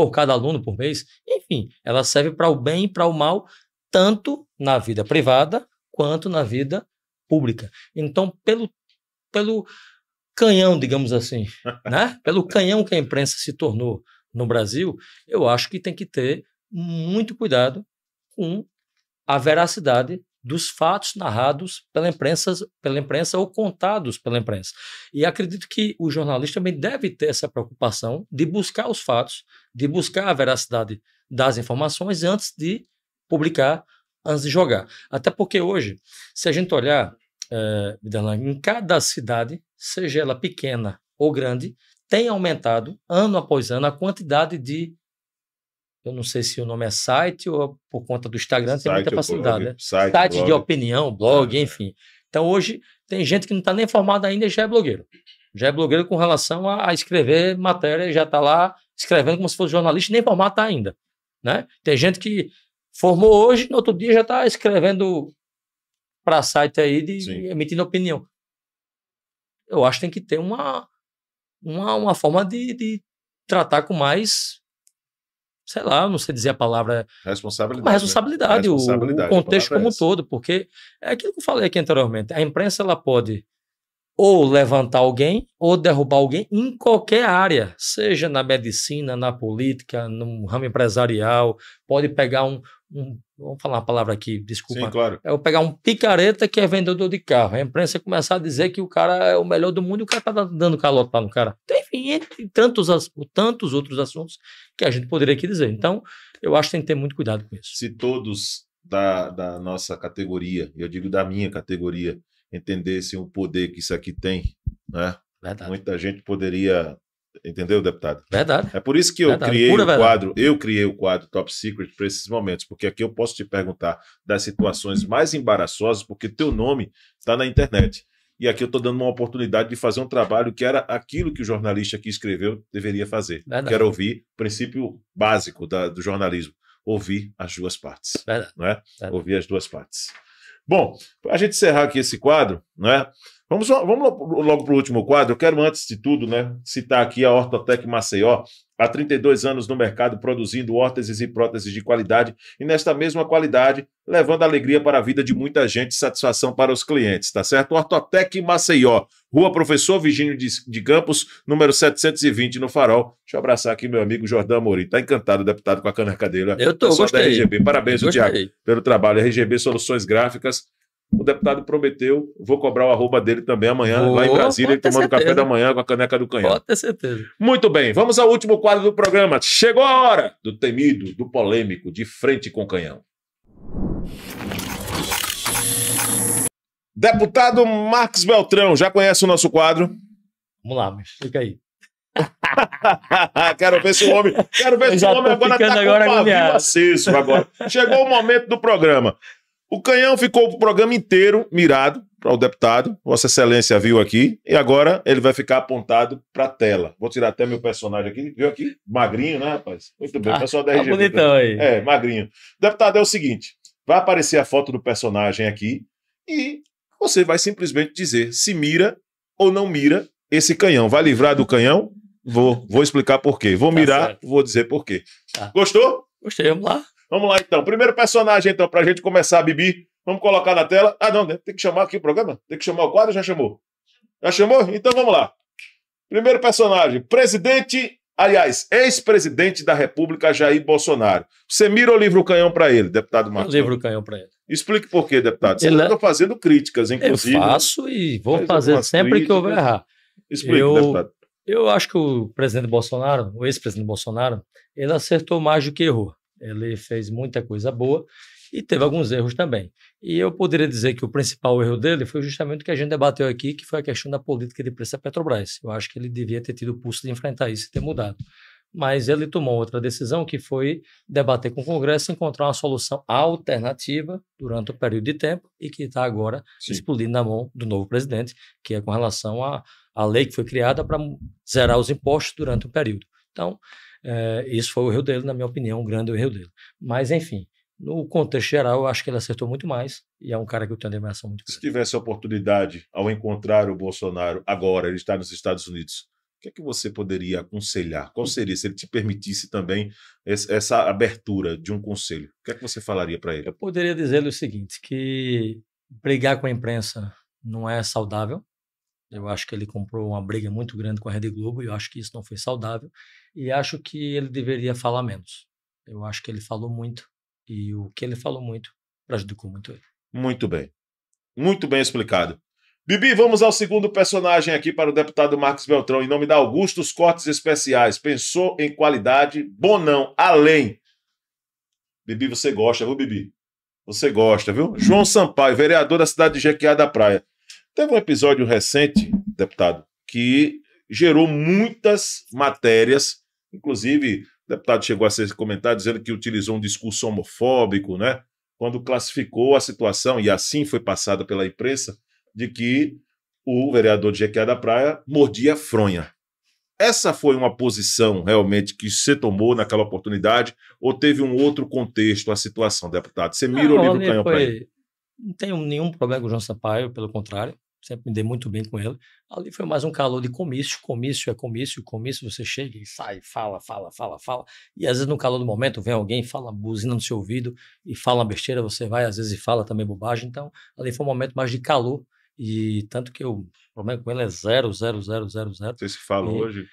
por cada aluno por mês. Enfim, ela serve para o bem e para o mal, tanto na vida privada quanto na vida pública. Então, pelo, pelo canhão, digamos assim, né? pelo canhão que a imprensa se tornou no Brasil, eu acho que tem que ter muito cuidado com a veracidade dos fatos narrados pela imprensa, pela imprensa ou contados pela imprensa. E acredito que o jornalista também deve ter essa preocupação de buscar os fatos de buscar a veracidade das informações antes de publicar, antes de jogar. Até porque hoje, se a gente olhar, é, em cada cidade, seja ela pequena ou grande, tem aumentado, ano após ano, a quantidade de. Eu não sei se o nome é site ou por conta do Instagram, site tem muita facilidade. Blog, né? Site, site blog. de opinião, blog, é. enfim. Então hoje tem gente que não está nem formada ainda e já é blogueiro. Já é blogueiro com relação a, a escrever matéria, já está lá escrevendo como se fosse jornalista, nem formado tá ainda. Né? Tem gente que formou hoje, no outro dia já está escrevendo para site aí de, emitindo opinião. Eu acho que tem que ter uma, uma, uma forma de, de tratar com mais, sei lá, não sei dizer a palavra. Responsabilidade. responsabilidade, né? responsabilidade o, o, contexto é como um todo, porque é aquilo que eu falei aqui anteriormente. A imprensa ela pode ou levantar alguém ou derrubar alguém em qualquer área, seja na medicina, na política, no ramo empresarial, pode pegar um, um vamos falar uma palavra aqui, desculpa. Sim, claro. É pegar um picareta que é vendedor de carro, a imprensa começar a dizer que o cara é o melhor do mundo e o cara está dando calote para no cara. Então, enfim, entre tantos, tantos outros assuntos que a gente poderia aqui dizer. Então, eu acho que tem que ter muito cuidado com isso. Se todos da, da nossa categoria, eu digo da minha categoria, entendessem o poder que isso aqui tem, né? Verdade. Muita gente poderia, entendeu, deputado? Verdade. É por isso que eu verdade. criei Pura o quadro, verdade. eu criei o quadro Top Secret para esses momentos, porque aqui eu posso te perguntar das situações mais embaraçosas, porque teu nome está na internet. E aqui eu estou dando uma oportunidade de fazer um trabalho que era aquilo que o jornalista que escreveu deveria fazer. Verdade. Que era ouvir o princípio básico da, do jornalismo. Ouvir as duas partes. Verdade. Não é? Verdade. Ouvir as duas partes. Bom, para a gente encerrar aqui esse quadro, não é? Vamos, vamos logo para o último quadro. Eu quero, antes de tudo, né, citar aqui a Hortotec Maceió, há 32 anos no mercado, produzindo órteses e próteses de qualidade e, nesta mesma qualidade, levando alegria para a vida de muita gente satisfação para os clientes, tá certo? Hortotec Maceió, Rua Professor Virgínio de, de Campos, número 720, no Farol. Deixa eu abraçar aqui meu amigo Jordão Amorim. Tá encantado, deputado, com a cana cadeira. Eu estou. Tá gostei. RGB. Parabéns, gostei. Tiago, pelo trabalho. RGB Soluções Gráficas o deputado prometeu, vou cobrar o arroba dele também amanhã, oh, lá em Brasília, ele tomando certeza. café da manhã com a caneca do canhão. Pode ter certeza. Muito bem, vamos ao último quadro do programa. Chegou a hora do temido, do polêmico, de frente com o canhão. Deputado Marcos Beltrão, já conhece o nosso quadro? Vamos lá, mas fica aí. quero ver se o homem, quero ver se o homem agora tá com o agora. Chegou o momento do programa. O canhão ficou o programa inteiro mirado para o deputado, Vossa Excelência viu aqui, e agora ele vai ficar apontado para a tela. Vou tirar até meu personagem aqui, viu aqui? Magrinho, né, rapaz? Muito bem, ah, pessoal da RGB. Tá bonitão aí. É, magrinho. Deputado, é o seguinte: vai aparecer a foto do personagem aqui e você vai simplesmente dizer se mira ou não mira esse canhão. Vai livrar do canhão? Vou, vou explicar por quê. Vou tá mirar, tá vou dizer por quê. Tá. Gostou? Gostei, vamos lá. Vamos lá, então. Primeiro personagem, então, para a gente começar, a Bibi. Vamos colocar na tela. Ah, não, né? tem que chamar aqui o programa? Tem que chamar o quadro? Já chamou? Já chamou? Então vamos lá. Primeiro personagem, presidente, aliás, ex-presidente da República, Jair Bolsonaro. Você mira o livro canhão para ele, deputado Marcos. Livro canhão para ele. Explique por quê, deputado. Você ele... está né? fazendo críticas, inclusive. Eu né? faço e vou Faz fazer sempre críticas. que houver errar. Explique, eu... deputado. Eu acho que o presidente Bolsonaro, o ex-presidente Bolsonaro, ele acertou mais do que errou. Ele fez muita coisa boa e teve alguns erros também. E eu poderia dizer que o principal erro dele foi justamente o que a gente debateu aqui, que foi a questão da política de preço da Petrobras. Eu acho que ele devia ter tido o pulso de enfrentar isso e ter mudado. Mas ele tomou outra decisão, que foi debater com o Congresso e encontrar uma solução alternativa durante o um período de tempo e que está agora Sim. explodindo na mão do novo presidente, que é com relação à, à lei que foi criada para zerar os impostos durante o período. Então, isso eh, foi o erro dele, na minha opinião, um grande erro dele. Mas, enfim, no contexto geral, eu acho que ele acertou muito mais e é um cara que eu tenho admiração muito grande. Se tivesse a oportunidade, ao encontrar o Bolsonaro agora, ele está nos Estados Unidos, o que é que você poderia aconselhar? Qual hum. seria, se ele te permitisse também essa abertura de um conselho? O que é que você falaria para ele? Eu poderia dizer o seguinte, que brigar com a imprensa não é saudável, eu acho que ele comprou uma briga muito grande com a Rede Globo e eu acho que isso não foi saudável. E acho que ele deveria falar menos. Eu acho que ele falou muito e o que ele falou muito prejudicou muito ele. Muito bem. Muito bem explicado. Bibi, vamos ao segundo personagem aqui para o deputado Marcos Beltrão. Em nome da Augustos Cortes Especiais. Pensou em qualidade, bom não. além. Bibi, você gosta, viu, Bibi? Você gosta, viu? João Sampaio, vereador da cidade de Jequiá da Praia. Teve um episódio recente, deputado, que gerou muitas matérias, inclusive o deputado chegou a ser comentado dizendo que utilizou um discurso homofóbico, né? Quando classificou a situação, e assim foi passada pela imprensa, de que o vereador de Jequié da Praia mordia fronha. Essa foi uma posição realmente que você tomou naquela oportunidade ou teve um outro contexto a situação, deputado? Você mira Não, o livro canhão foi... para ele não tenho nenhum problema com o João Sampaio, pelo contrário, sempre me dei muito bem com ele. Ali foi mais um calor de comício, comício é comício, comício você chega e sai, fala, fala, fala, fala. E às vezes no calor do momento vem alguém, fala buzina no seu ouvido e fala uma besteira, você vai às vezes e fala também bobagem. Então ali foi um momento mais de calor e tanto que eu, o problema com ele é zero, zero, zero, zero, zero. Você se fala e... hoje?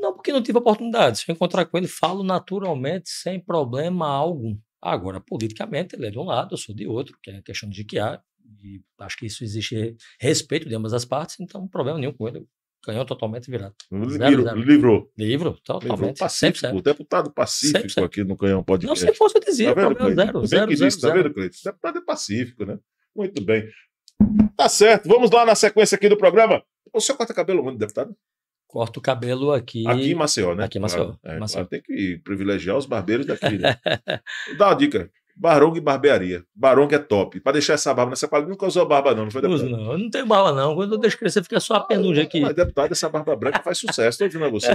Não, porque não tive oportunidade. Se eu encontrar com ele, falo naturalmente, sem problema algum. Agora, politicamente, ele é de um lado, eu sou de outro, que é a questão de que há, e acho que isso existe respeito de ambas as partes, então não problema nenhum com ele. canhão totalmente virado. livro livro. Livro, totalmente. Livrou pacífico, sempre, deputado pacífico sempre, sempre. aqui no Canhão pode Não, se fosse eu dizia, tá vendo, problema zero, zero, que zero, disse, tá zero. Tá vendo, Cleiton? Deputado é pacífico, né? Muito bem. Tá certo, vamos lá na sequência aqui do programa. O senhor corta cabelo onde, deputado? corto o cabelo aqui. Aqui em Maceió, né? Aqui em Maceió. É, Maceió. Claro, tem que privilegiar os barbeiros daqui, né? Dá uma dica. Barong e barbearia. Barong é top. Para deixar essa barba nessa qualidade, nunca usou barba, não, não foi deputado? Uso, não, eu não tenho barba, não. Quando eu deixo crescer, fica só a ah, penugem aqui. Mas, deputado, essa barba branca faz sucesso. Tô ouvindo a você.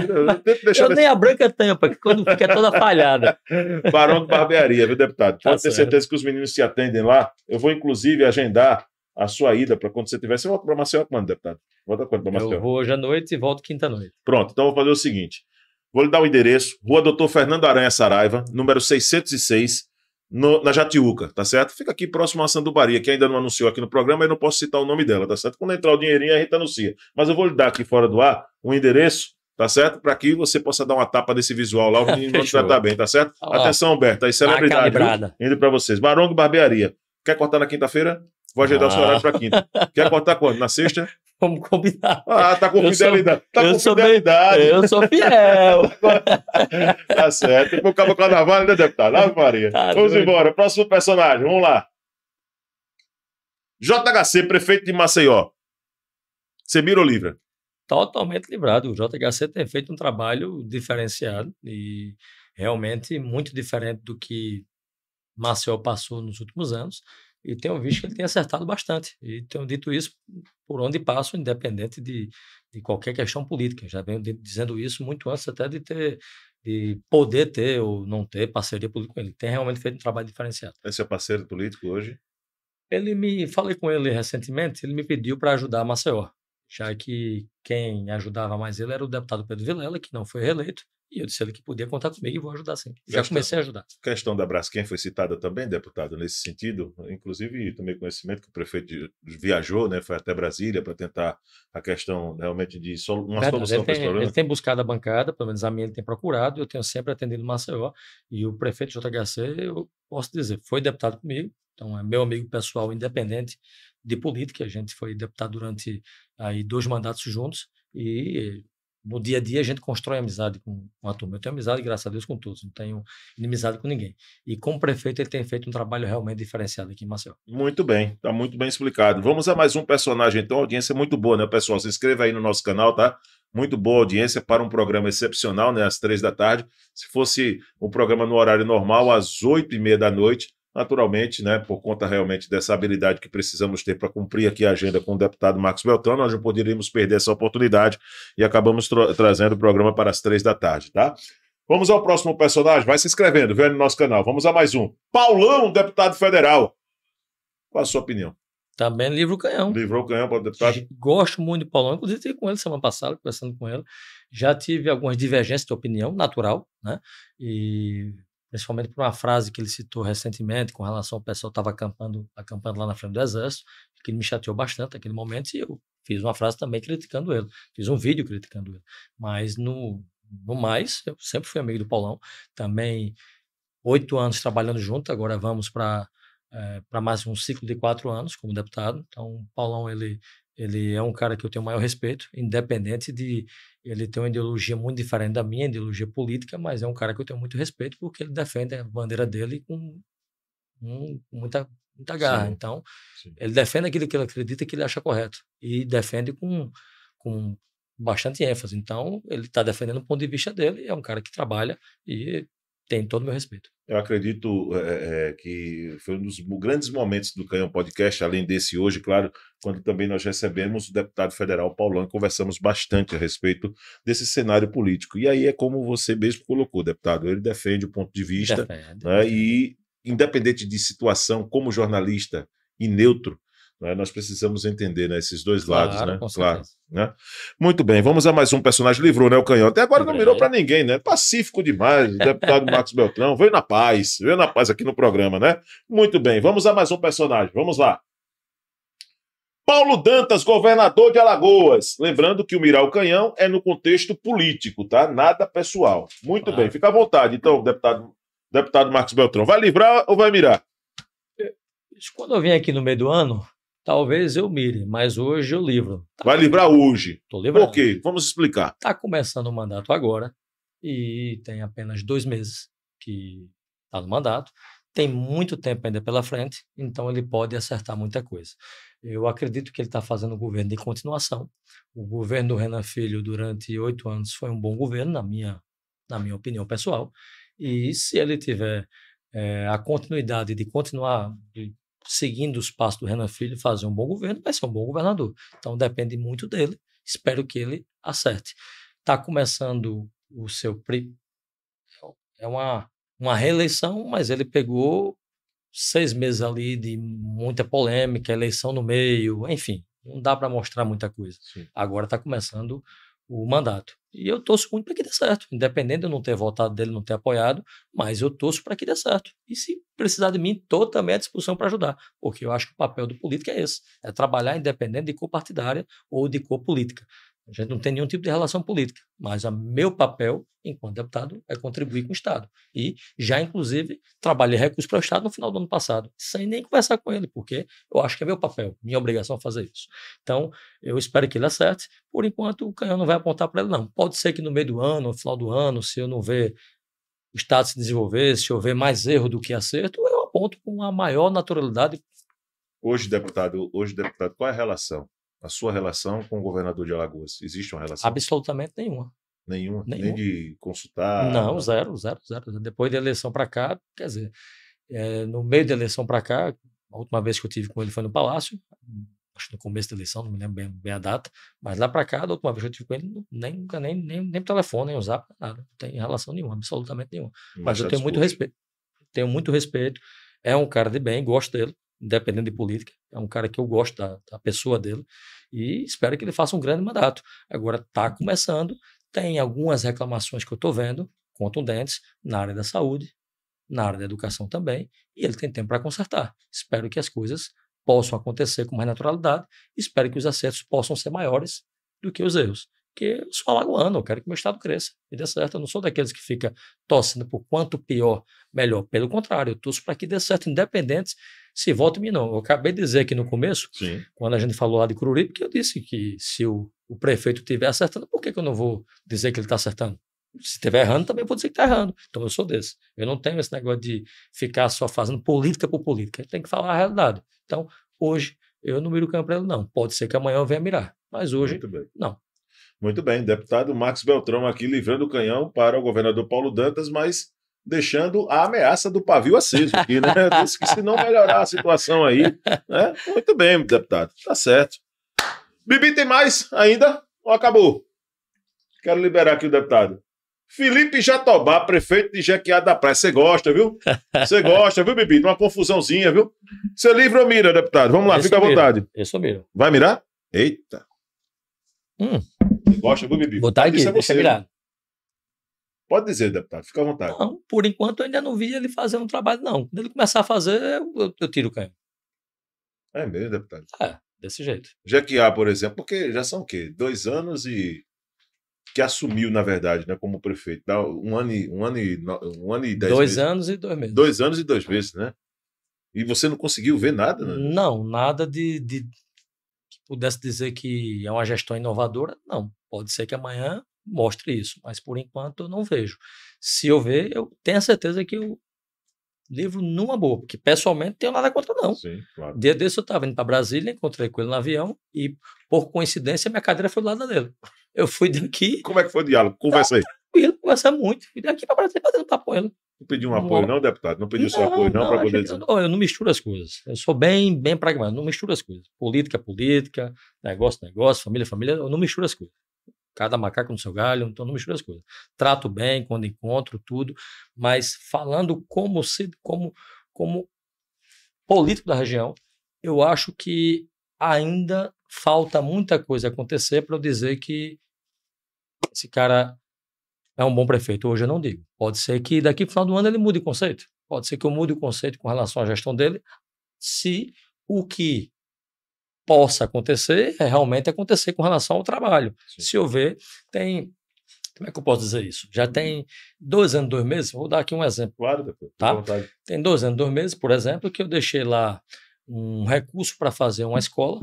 Eu, nem a branca tampa, que quando fica toda falhada. Barong barbearia, viu, deputado? Tá Pode tá ter certo. certeza que os meninos se atendem lá. Eu vou, inclusive, agendar a sua ida para quando você tiver. Você volta para Maceió quando, deputado? Volta quando para Maceió? Eu vou hoje à noite e volto quinta-noite. Pronto, então vou fazer o seguinte. Vou lhe dar o endereço, Rua Doutor Fernando Aranha Saraiva, número 606, no, na Jatiuca, tá certo? Fica aqui próximo à Sandubaria, que ainda não anunciou aqui no programa, eu não posso citar o nome dela, tá certo? Quando entrar o dinheirinho, a gente anuncia. Mas eu vou lhe dar aqui fora do ar um endereço, tá certo? Para que você possa dar uma tapa nesse visual lá, o menino vai tratar bem, tá certo? Atenção, Humberto, aí celebridade, indo para vocês. Barongo Barbearia. Quer cortar na quinta-feira? Vou ajeitar ah. o seu horário ah. para quinta. Quer cortar quando? Na sexta? Vamos combinar. Ah, tá com eu fidelidade. Sou, tá com sou fidelidade. Bem, eu sou fiel. tá certo. Depois acaba o carnaval, né, deputado? Ave Maria. Tá vamos doido. embora. Próximo personagem, vamos lá. JHC, prefeito de Maceió. Semiro Livra. Totalmente livrado. O JHC tem feito um trabalho diferenciado e realmente muito diferente do que Maceió passou nos últimos anos. E tenho visto que ele tem acertado bastante. E tenho dito isso por onde passo, independente de, de qualquer questão política. Já venho dizendo isso muito antes até de ter de poder ter ou não ter parceria política com ele. Tem realmente feito um trabalho diferenciado. Esse é parceiro político hoje? Ele me falei com ele recentemente, ele me pediu para ajudar a Maceió, já que quem ajudava mais ele era o deputado Pedro Vilela, que não foi reeleito, e eu disse ele que podia contar comigo e vou ajudar sim Já questão, comecei a ajudar. A questão da Braskem foi citada também, deputado, nesse sentido. Inclusive, tomei conhecimento que o prefeito viajou, né, foi até Brasília para tentar a questão realmente de sol, uma Verdade, solução para esse problema. Ele tem buscado a bancada, pelo menos a minha ele tem procurado, eu tenho sempre atendido o Maceió. E o prefeito JHC, eu posso dizer, foi deputado comigo, então é meu amigo pessoal independente de política. A gente foi deputado durante aí dois mandatos juntos e no dia a dia a gente constrói amizade com, o a turma. Eu tenho amizade, graças a Deus, com todos, não tenho inimizade com ninguém. E como prefeito, ele tem feito um trabalho realmente diferenciado aqui Marcelo. Muito bem, tá muito bem explicado. Vamos a mais um personagem, então, a audiência é muito boa, né, pessoal? Se inscreva aí no nosso canal, tá? Muito boa audiência para um programa excepcional, né? Às três da tarde. Se fosse um programa no horário normal, às oito e meia da noite, Naturalmente, né, por conta realmente dessa habilidade que precisamos ter para cumprir aqui a agenda com o deputado Marcos Beltrão, nós não poderíamos perder essa oportunidade e acabamos tra trazendo o programa para as três da tarde, tá? Vamos ao próximo personagem, vai se inscrevendo, vendo no nosso canal. Vamos a mais um. Paulão, deputado federal. Qual a sua opinião? Também livro canhão. Livrou o canhão para o deputado. Gosto muito do Paulão, inclusive estive com ele semana passada, conversando com ele. Já tive algumas divergências de opinião, natural, né? E principalmente por uma frase que ele citou recentemente com relação ao pessoal que estava acampando, acampando lá na frente do Exército, que ele me chateou bastante naquele momento e eu fiz uma frase também criticando ele, fiz um vídeo criticando ele. Mas no, no mais, eu sempre fui amigo do Paulão, também oito anos trabalhando junto, agora vamos para é, eh, para mais um ciclo de quatro anos como deputado. Então, o Paulão ele ele é um cara que eu tenho o maior respeito, independente de ele ter uma ideologia muito diferente da minha ideologia política, mas é um cara que eu tenho muito respeito porque ele defende a bandeira dele com, muita, muita garra. Sim. Então, Sim. ele defende aquilo que ele acredita que ele acha correto e defende com, com bastante ênfase. Então, ele está defendendo o ponto de vista dele, é um cara que trabalha e tem todo o meu respeito. Eu acredito é, que foi um dos grandes momentos do Canhão Podcast, além desse hoje, claro, quando também nós recebemos o deputado federal Paulão e conversamos bastante a respeito desse cenário político. E aí é como você mesmo colocou, deputado, ele defende o ponto de vista defende. Né, e, independente de situação, como jornalista e neutro, né? Nós precisamos entender né, esses dois lados, claro, né? Claro. Né? Muito bem, vamos a mais um personagem. Livrou, né? O canhão. Até agora não mirou para ninguém, né? Pacífico demais. O deputado Marcos Beltrão veio na paz, veio na paz aqui no programa, né? Muito bem, vamos a mais um personagem. Vamos lá. Paulo Dantas, governador de Alagoas. Lembrando que o mirar o canhão é no contexto político, tá? Nada pessoal. Muito claro. bem, fica à vontade. Então, deputado, deputado Marcos Beltrão, vai livrar ou vai mirar? Quando eu vim aqui no meio do ano, Talvez eu mire, mas hoje eu livro. Tá Vai livrar hoje? Estou livrando. Ok, vamos explicar. Está começando o mandato agora e tem apenas dois meses que está no mandato. Tem muito tempo ainda pela frente, então ele pode acertar muita coisa. Eu acredito que ele está fazendo um governo de continuação. O governo do Renan Filho, durante oito anos, foi um bom governo, na minha, na minha opinião pessoal. E se ele tiver é, a continuidade de continuar de seguindo os passos do Renan Filho, fazer um bom governo, vai ser um bom governador. Então depende muito dele. Espero que ele acerte. Está começando o seu. Pri... É uma, uma reeleição, mas ele pegou seis meses ali de muita polêmica, eleição no meio, enfim, não dá para mostrar muita coisa. Sim. Agora está começando o mandato. E eu torço muito para que dê certo, independente de eu não ter votado dele, não ter apoiado, mas eu torço para que dê certo. E se precisar de mim, estou também à disposição para ajudar, porque eu acho que o papel do político é esse, é trabalhar independente de cor partidária ou de cor política. A gente não tem nenhum tipo de relação política, mas o meu papel enquanto deputado é contribuir com o Estado. E já, inclusive, trabalhei recursos para o Estado no final do ano passado, sem nem conversar com ele, porque eu acho que é meu papel, minha obrigação é fazer isso. Então, eu espero que ele acerte. Por enquanto, o canhão não vai apontar para ele, não. Pode ser que no meio do ano, no final do ano, se eu não ver o Estado se desenvolver, se houver mais erro do que acerto, eu aponto com a maior naturalidade. Hoje, deputado, hoje, deputado, qual é a relação a sua relação com o governador de Alagoas? Existe uma relação? Absolutamente nenhuma. Nenhuma? nenhuma. Nem de consultar? Não, zero, zero, zero. Depois da eleição para cá, quer dizer, é, no meio da eleição para cá, a última vez que eu tive com ele foi no Palácio, acho que no começo da eleição, não me lembro bem, bem a data, mas lá para cá, da última vez que eu tive com ele, nem, nem, nem, nem telefone, nem usar, nada, não tem relação nenhuma, absolutamente nenhuma. Mas, mas eu tenho muito respeito, tenho muito respeito, é um cara de bem, gosto dele, independente de política. É um cara que eu gosto da, da pessoa dele e espero que ele faça um grande mandato. Agora está começando, tem algumas reclamações que eu estou vendo, contundentes, na área da saúde, na área da educação também, e ele tem tempo para consertar. Espero que as coisas possam acontecer com mais naturalidade, espero que os acertos possam ser maiores do que os erros porque eu sou alagoano, eu quero que meu estado cresça. E dê certo, eu não sou daqueles que fica torcendo por quanto pior, melhor. Pelo contrário, eu torço para que dê certo, independente se vote ou não. Eu acabei de dizer aqui no começo, Sim. quando a gente falou lá de Cururipe, que eu disse que se o, o prefeito estiver acertando, por que, que eu não vou dizer que ele está acertando? se estiver errando, também vou dizer que está errando. Então eu sou desse. Eu não tenho esse negócio de ficar só fazendo política por política. Tem que falar a realidade. Então, hoje, eu não miro o campo não. Pode ser que amanhã eu venha mirar. Mas hoje, não. Muito bem, deputado Max Beltrão aqui livrando o canhão para o governador Paulo Dantas, mas deixando a ameaça do pavio aceso aqui, né? Disse que se não melhorar a situação aí, né? Muito bem, deputado, tá certo. Bibi, tem mais ainda? Ou acabou? Quero liberar aqui o deputado. Felipe Jatobá, prefeito de Jequiá da Praia. Você gosta, viu? Você gosta, viu, Bibi? Uma confusãozinha, viu? Você livra ou mira, deputado? Vamos lá, Esse fica à vontade. Eu sou mira. Vai mirar? Eita. Hum gosta, viu, Bibi? Botar aqui, é deixa virar. Pode dizer, deputado, fica à vontade. Não, por enquanto eu ainda não vi ele fazer um trabalho, não. Quando ele começar a fazer, eu, eu tiro o canho. É mesmo, deputado? É, desse jeito. Já que há, por exemplo, porque já são o quê? Dois anos e. que assumiu, na verdade, né, como prefeito. Dá um ano e, um ano e, um ano e dez Dois anos e dois meses. Dois anos e dois meses, né? E você não conseguiu ver nada, né? Não, nada de, de que pudesse dizer que é uma gestão inovadora, não. Pode ser que amanhã mostre isso, mas por enquanto eu não vejo. Se eu ver, eu tenho a certeza que o livro numa boa, porque pessoalmente não tenho nada contra não. Sim, claro. Dia desse eu estava indo para Brasília, encontrei com ele no avião e por coincidência minha cadeira foi do lado dele. Eu fui daqui. Como é que foi o diálogo? Tá conversa aí. tranquilo, conversa muito. Fui daqui para Brasília fazendo papo ele. Não pediu um apoio, não, deputado? Não pediu não, seu apoio, não, não para poder dizer. Eu, eu não misturo as coisas. Eu sou bem, bem pragmático, não misturo as coisas. Política, é política, negócio, é negócio, família, é família, eu não misturo as coisas cada macaco no seu galho, então não mistura as coisas. Trato bem quando encontro tudo, mas falando como se, como como político da região, eu acho que ainda falta muita coisa acontecer para eu dizer que esse cara é um bom prefeito. Hoje eu não digo. Pode ser que daqui para o final do ano ele mude o conceito. Pode ser que eu mude o conceito com relação à gestão dele, se o que possa acontecer é realmente acontecer com relação ao trabalho. Sim. Se houver, tem. Como é que eu posso dizer isso? Já uhum. tem dois anos, dois meses, vou dar aqui um exemplo. Claro, depois, tá? Tem dois anos, dois meses, por exemplo, que eu deixei lá um recurso para fazer uma escola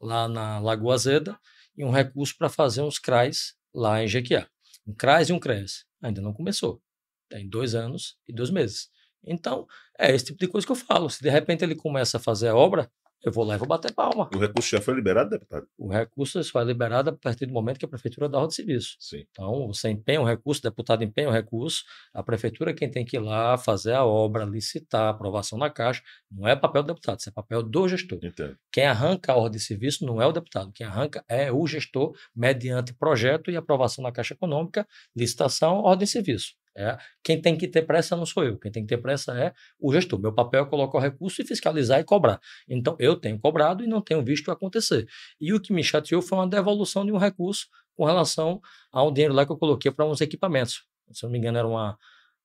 lá na Lagoa Azeda e um recurso para fazer uns CRAs lá em Jequiá. Um CRAs e um CRES. Ainda não começou. Tem dois anos e dois meses. Então, é esse tipo de coisa que eu falo. Se de repente ele começa a fazer a obra, eu vou lá e vou bater palma. O recurso já foi liberado, deputado? O recurso só é liberado a partir do momento que a prefeitura dá ordem de serviço. Sim. Então, você empenha o um recurso, o deputado empenha o um recurso, a prefeitura é quem tem que ir lá fazer a obra, licitar, aprovação na Caixa. Não é papel do deputado, isso é papel do gestor. Entendo. Quem arranca a ordem de serviço não é o deputado, quem arranca é o gestor, mediante projeto e aprovação na Caixa Econômica, licitação, ordem de serviço. É, quem tem que ter pressa não sou eu, quem tem que ter pressa é o gestor. Meu papel é colocar o recurso e fiscalizar e cobrar. Então, eu tenho cobrado e não tenho visto acontecer. E o que me chateou foi uma devolução de um recurso com relação a um dinheiro lá que eu coloquei para uns equipamentos. Se eu não me engano, era uma,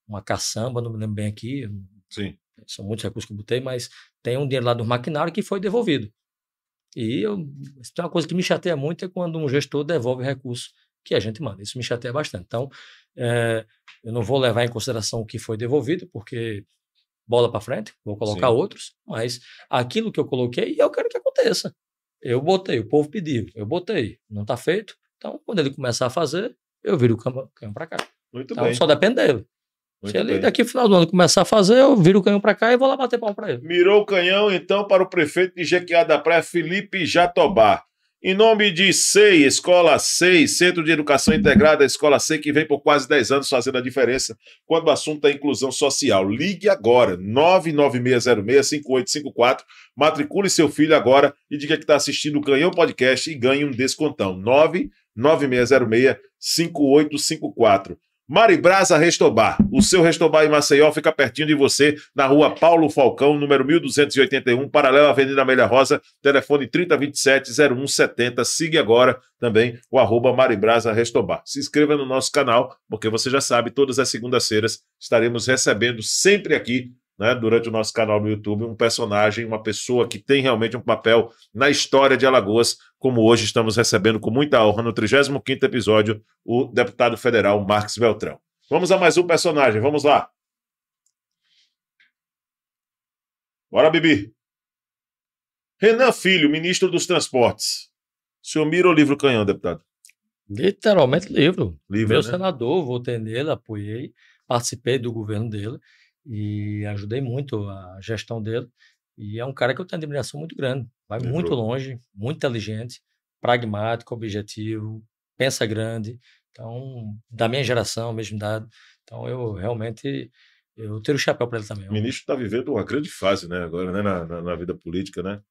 uma caçamba, não me lembro bem aqui. Sim. São muitos recursos que eu botei, mas tem um dinheiro lá do maquinário que foi devolvido. E eu, é uma coisa que me chateia muito é quando um gestor devolve recurso que a gente manda. Isso me chateia bastante. Então, é, eu não vou levar em consideração o que foi devolvido, porque bola para frente, vou colocar Sim. outros, mas aquilo que eu coloquei, eu quero que aconteça. Eu botei, o povo pediu, eu botei, não está feito. Então, quando ele começar a fazer, eu viro o canhão para cá. Muito então, bem. só depende dele. Muito Se ele bem. daqui final do ano começar a fazer, eu viro o canhão para cá e vou lá bater pau para ele. Mirou o canhão, então, para o prefeito de Jequiá da Praia, Felipe Jatobá. Em nome de SEI, Escola SEI, Centro de Educação Integrada, Escola SEI, que vem por quase 10 anos fazendo a diferença quando o assunto é inclusão social. Ligue agora, 996065854, matricule seu filho agora e diga que está assistindo o Canhão Podcast e ganhe um descontão. 996065854. Maribrasa Restobar. O seu Restobar em Maceió fica pertinho de você, na rua Paulo Falcão, número 1281, paralela à Avenida Amélia Rosa, telefone 3027-0170. Siga agora também o arroba Maribrasa Restobar. Se inscreva no nosso canal, porque você já sabe, todas as segundas-feiras estaremos recebendo sempre aqui né, durante o nosso canal no YouTube, um personagem, uma pessoa que tem realmente um papel na história de Alagoas, como hoje estamos recebendo com muita honra no 35º episódio o deputado federal Marcos Beltrão. Vamos a mais um personagem, vamos lá. Bora, Bibi. Renan Filho, ministro dos Transportes. O senhor mira o livro canhão, deputado? Literalmente livro. livro Meu né? senador, votei nele, apoiei, participei do governo dele e ajudei muito a gestão dele. E é um cara que eu tenho admiração muito grande. Vai Entrou. muito longe, muito inteligente, pragmático, objetivo, pensa grande. Então, da minha geração, mesmo dado Então, eu realmente eu tiro o chapéu para ele também. O ministro está vivendo uma grande fase, né? Agora, né? Na, na, na vida política, né?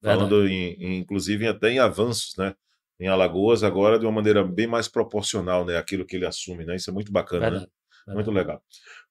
Verdade. Falando, em, em, inclusive, até em avanços, né? Em Alagoas, agora de uma maneira bem mais proporcional, né? Aquilo que ele assume, né? Isso é muito bacana, Verdade. né? Verdade. Muito legal.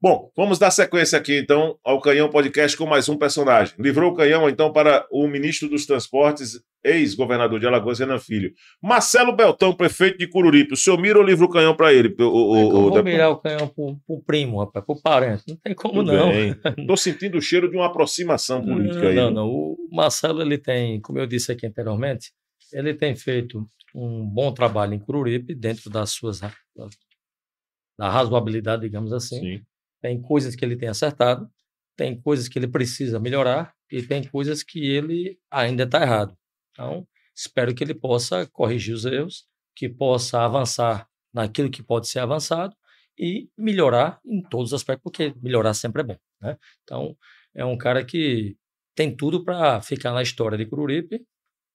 Bom, vamos dar sequência aqui então ao Canhão Podcast com mais um personagem. Livrou o canhão então para o ministro dos Transportes, ex-governador de Alagoas, Renan Filho. Marcelo Beltão, prefeito de Cururipe. O senhor mira ou livra o canhão para ele? O, o, eu vou mirar o canhão para o primo, rapaz, o parente. Não tem como Tudo não. Estou sentindo o cheiro de uma aproximação política não, aí. Não, não, o Marcelo ele tem, como eu disse aqui anteriormente, ele tem feito um bom trabalho em Cururipe, dentro das suas da razoabilidade, digamos assim. Sim. Tem coisas que ele tem acertado, tem coisas que ele precisa melhorar e tem coisas que ele ainda está errado. Então, espero que ele possa corrigir os erros, que possa avançar naquilo que pode ser avançado e melhorar em todos os aspectos, porque melhorar sempre é bom. Né? Então, é um cara que tem tudo para ficar na história de Cururipe,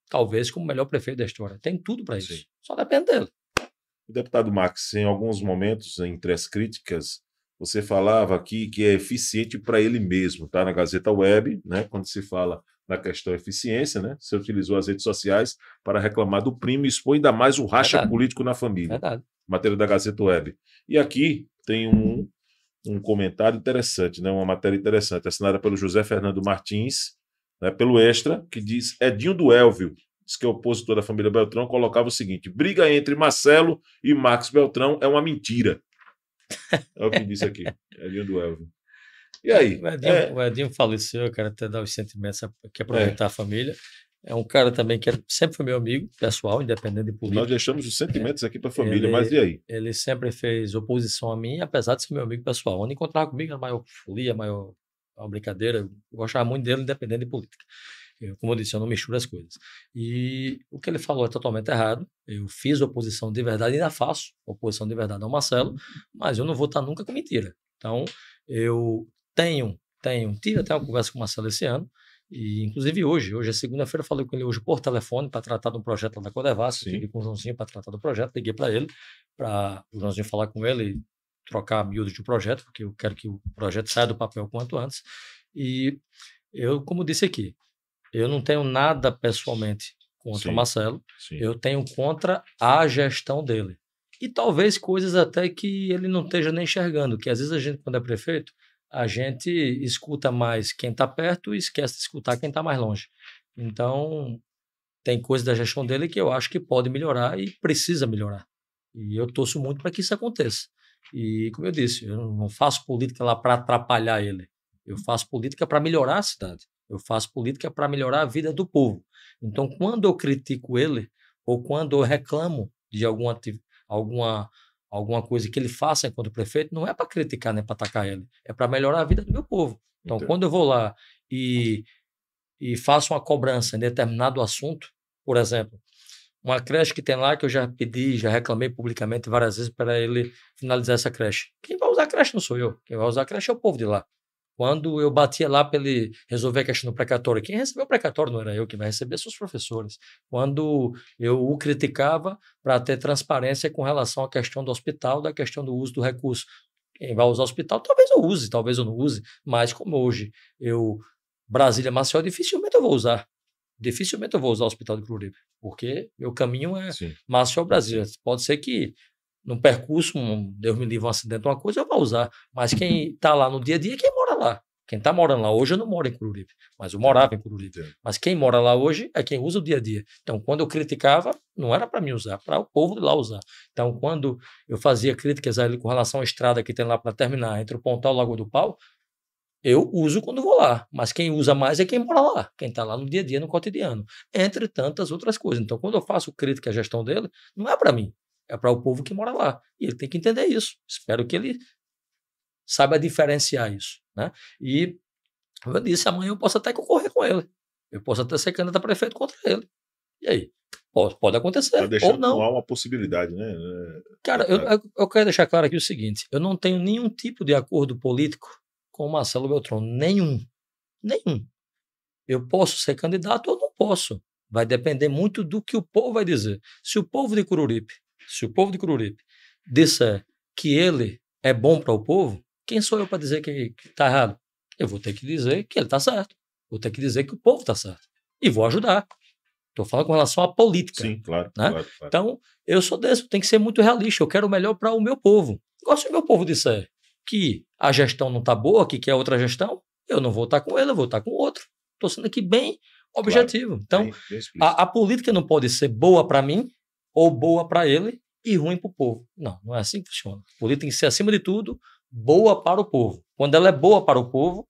talvez como o melhor prefeito da história. Tem tudo para isso. Só depende dele. O deputado Max, em alguns momentos, entre as críticas, você falava aqui que é eficiente para ele mesmo, tá? Na Gazeta Web, né? Quando se fala na questão eficiência, né? Você utilizou as redes sociais para reclamar do primo e expor ainda mais o racha Verdade. político na família. Verdade. Matéria da Gazeta Web. E aqui tem um, um comentário interessante, né? Uma matéria interessante, assinada pelo José Fernando Martins, né? pelo Extra, que diz Edinho do Elvio, diz que é opositor da família Beltrão, colocava o seguinte: briga entre Marcelo e Marcos Beltrão é uma mentira. É o que disse aqui. É Edinho do Elvio. E aí? O Edinho, é... o Edinho faleceu, cara, até dar os sentimentos, quer aproveitar é. a é. família. É um cara também que é, sempre foi meu amigo pessoal, independente de política. Nós deixamos os sentimentos aqui para a família, ele, mas e aí? Ele sempre fez oposição a mim, apesar de ser meu amigo pessoal. Onde encontrava comigo era maior folia, maior brincadeira. Eu gostava muito dele, independente de política como eu disse, eu não misturo as coisas. E o que ele falou é totalmente errado. Eu fiz oposição de verdade, ainda faço oposição de verdade ao Marcelo, mas eu não vou estar nunca com mentira. Então, eu tenho, tenho, tive até uma conversa com o Marcelo esse ano, e inclusive hoje, hoje é segunda-feira, falei com ele hoje por telefone para tratar de um projeto da Codevas, liguei com o Joãozinho para tratar do projeto, liguei para ele, para o Joãozinho falar com ele e trocar miúdos de um projeto, porque eu quero que o projeto saia do papel quanto antes. E eu, como disse aqui, eu não tenho nada pessoalmente contra sim, o Marcelo. Sim. Eu tenho contra a gestão dele. E talvez coisas até que ele não esteja nem enxergando, que às vezes a gente, quando é prefeito, a gente escuta mais quem está perto e esquece de escutar quem está mais longe. Então, tem coisa da gestão dele que eu acho que pode melhorar e precisa melhorar. E eu torço muito para que isso aconteça. E, como eu disse, eu não faço política lá para atrapalhar ele. Eu faço política para melhorar a cidade. Eu faço política para melhorar a vida do povo. Então, quando eu critico ele, ou quando eu reclamo de alguma, alguma, alguma coisa que ele faça enquanto prefeito, não é para criticar nem para atacar ele, é para melhorar a vida do meu povo. Então, Entendi. quando eu vou lá e, e faço uma cobrança em determinado assunto, por exemplo, uma creche que tem lá que eu já pedi, já reclamei publicamente várias vezes para ele finalizar essa creche. Quem vai usar a creche não sou eu, quem vai usar a creche é o povo de lá. Quando eu batia lá para ele resolver a questão do precatório, quem recebeu o precatório não era eu, quem vai receber são os professores. Quando eu o criticava para ter transparência com relação à questão do hospital, da questão do uso do recurso. Quem vai usar o hospital, talvez eu use, talvez eu não use, mas como hoje eu, Brasília Maceió, dificilmente eu vou usar. Dificilmente eu vou usar o hospital de Floripa, porque meu caminho é Sim. Maceió Brasília. Pode ser que num percurso, um, Deus me livre, um acidente, uma coisa, eu vou usar. Mas quem está lá no dia a dia é quem mora lá. Quem está morando lá hoje, eu não moro em Cururipe, mas eu morava em Cururipe. É. Mas quem mora lá hoje é quem usa o dia a dia. Então, quando eu criticava, não era para mim usar, para o povo de lá usar. Então, quando eu fazia críticas a ele com relação à estrada que tem lá para terminar, entre o Pontal e o Lago do Pau, eu uso quando vou lá, mas quem usa mais é quem mora lá, quem está lá no dia a dia, no cotidiano, entre tantas outras coisas. Então, quando eu faço crítica à gestão dele, não é para mim, é para o povo que mora lá. E ele tem que entender isso. Espero que ele saiba diferenciar isso. Né? E, como eu disse, amanhã eu posso até concorrer com ele. Eu posso até ser candidato a prefeito contra ele. E aí? Pode, pode acontecer. ou não. há uma possibilidade, né? É, Cara, é eu, eu quero deixar claro aqui o seguinte: eu não tenho nenhum tipo de acordo político com o Marcelo Beltrão. Nenhum. Nenhum. Eu posso ser candidato ou não posso. Vai depender muito do que o povo vai dizer. Se o povo de Cururipe se o povo de Cururipe disser que ele é bom para o povo, quem sou eu para dizer que está errado? Eu vou ter que dizer que ele está certo. Vou ter que dizer que o povo está certo. E vou ajudar. Estou falando com relação à política. Sim, claro, né? claro, claro. Então, eu sou desse, tem que ser muito realista. Eu quero o melhor para o meu povo. Agora, se o meu povo disser que a gestão não está boa, que quer é outra gestão, eu não vou estar tá com ele, eu vou estar tá com outro. Estou sendo aqui bem objetivo. Claro, então, bem, bem a, a, política não pode ser boa para mim ou boa para ele e ruim para o povo. Não, não é assim que funciona. A política tem que ser, acima de tudo, boa para o povo. Quando ela é boa para o povo,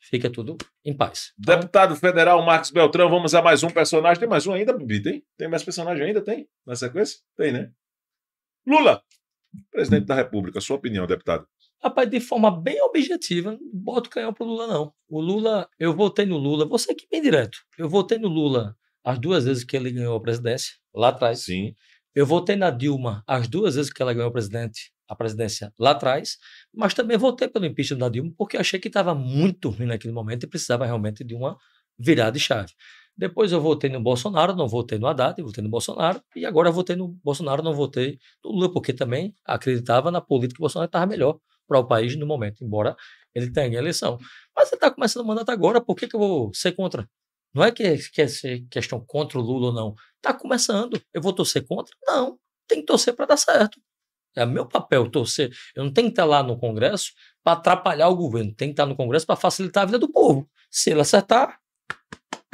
fica tudo em paz. Então, deputado federal Marcos Beltrão, vamos a mais um personagem. Tem mais um ainda, Bibi? Tem? Tem mais personagem ainda? Tem? Na sequência? Tem, né? Lula, presidente da República, sua opinião, deputado. Rapaz, de forma bem objetiva, não boto canhão pro Lula, não. O Lula, eu votei no Lula, Você que aqui é bem direto. Eu votei no Lula as duas vezes que ele ganhou a presidência lá atrás. Sim. Eu votei na Dilma as duas vezes que ela ganhou presidente, a presidência lá atrás, mas também votei pelo impeachment da Dilma porque achei que estava muito ruim naquele momento e precisava realmente de uma virada de chave. Depois eu votei no Bolsonaro, não votei no Haddad, votei no Bolsonaro, e agora votei no Bolsonaro, não votei no Lula, porque também acreditava na política que o Bolsonaro estava melhor para o país no momento, embora ele tenha a eleição. Mas você está começando o mandato agora, por que, que eu vou ser contra? Não é que, é, questão contra o Lula ou não. Tá começando. Eu vou torcer contra? Não. Tem que torcer para dar certo. É meu papel torcer. Eu não tenho que estar tá lá no Congresso para atrapalhar o governo. Tem que estar tá no Congresso para facilitar a vida do povo. Se ele acertar,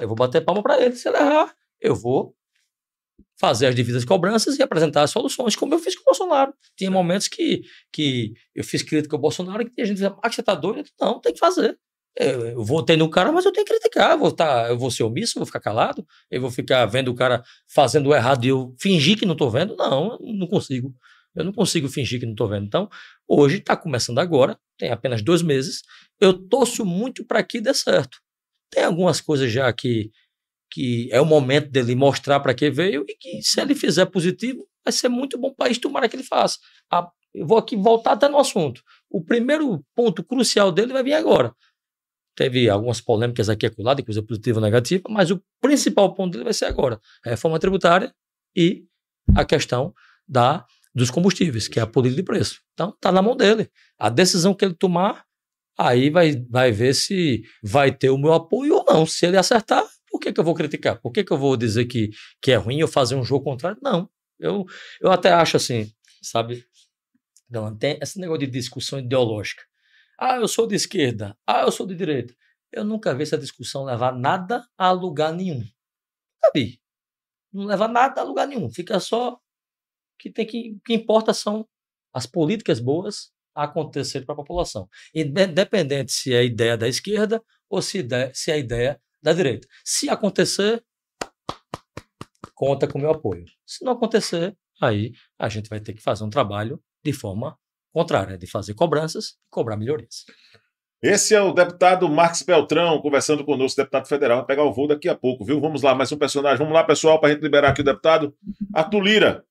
eu vou bater palma para ele. Se ele errar, eu vou fazer as devidas cobranças e apresentar as soluções, como eu fiz com o Bolsonaro. Tinha momentos que, que eu fiz crítica ao Bolsonaro e que a gente dizia, ah, você está doido? Não, tem que fazer. É, eu, eu votei no cara, mas eu tenho que criticar. Eu vou, tá, eu vou ser omisso, eu vou ficar calado, eu vou ficar vendo o cara fazendo errado e eu fingir que não estou vendo. Não, não consigo. Eu não consigo fingir que não estou vendo. Então, hoje está começando agora, tem apenas dois meses. Eu torço muito para que dê certo. Tem algumas coisas já que, que é o momento dele mostrar para que veio e que, se ele fizer positivo, vai ser muito bom para isso. Tomara que ele faça. A, eu vou aqui voltar até no assunto. O primeiro ponto crucial dele vai vir agora. Teve algumas polêmicas aqui de coisa positiva ou negativa, mas o principal ponto dele vai ser agora a reforma tributária e a questão da, dos combustíveis, que é a política de preço. Então, está na mão dele. A decisão que ele tomar, aí vai, vai ver se vai ter o meu apoio ou não. Se ele acertar, por que, que eu vou criticar? Por que, que eu vou dizer que, que é ruim eu fazer um jogo contrário? Não. Eu, eu até acho assim, sabe, Galante, esse negócio de discussão ideológica. Ah, eu sou de esquerda. Ah, eu sou de direita. Eu nunca vi essa discussão levar nada a lugar nenhum. Sabe? Não leva nada a lugar nenhum. Fica só que tem que, que importa são as políticas boas acontecer para a população, independente se é a ideia da esquerda ou se, ideia, se é a ideia da direita. Se acontecer, conta com o meu apoio. Se não acontecer, aí a gente vai ter que fazer um trabalho de forma Contrário é de fazer cobranças e cobrar melhorias. Esse é o deputado Marcos Beltrão conversando conosco, deputado federal. Vai pegar o voo daqui a pouco, viu? Vamos lá, mais um personagem. Vamos lá, pessoal, para a gente liberar aqui o deputado. Uhum. Arthur Lira.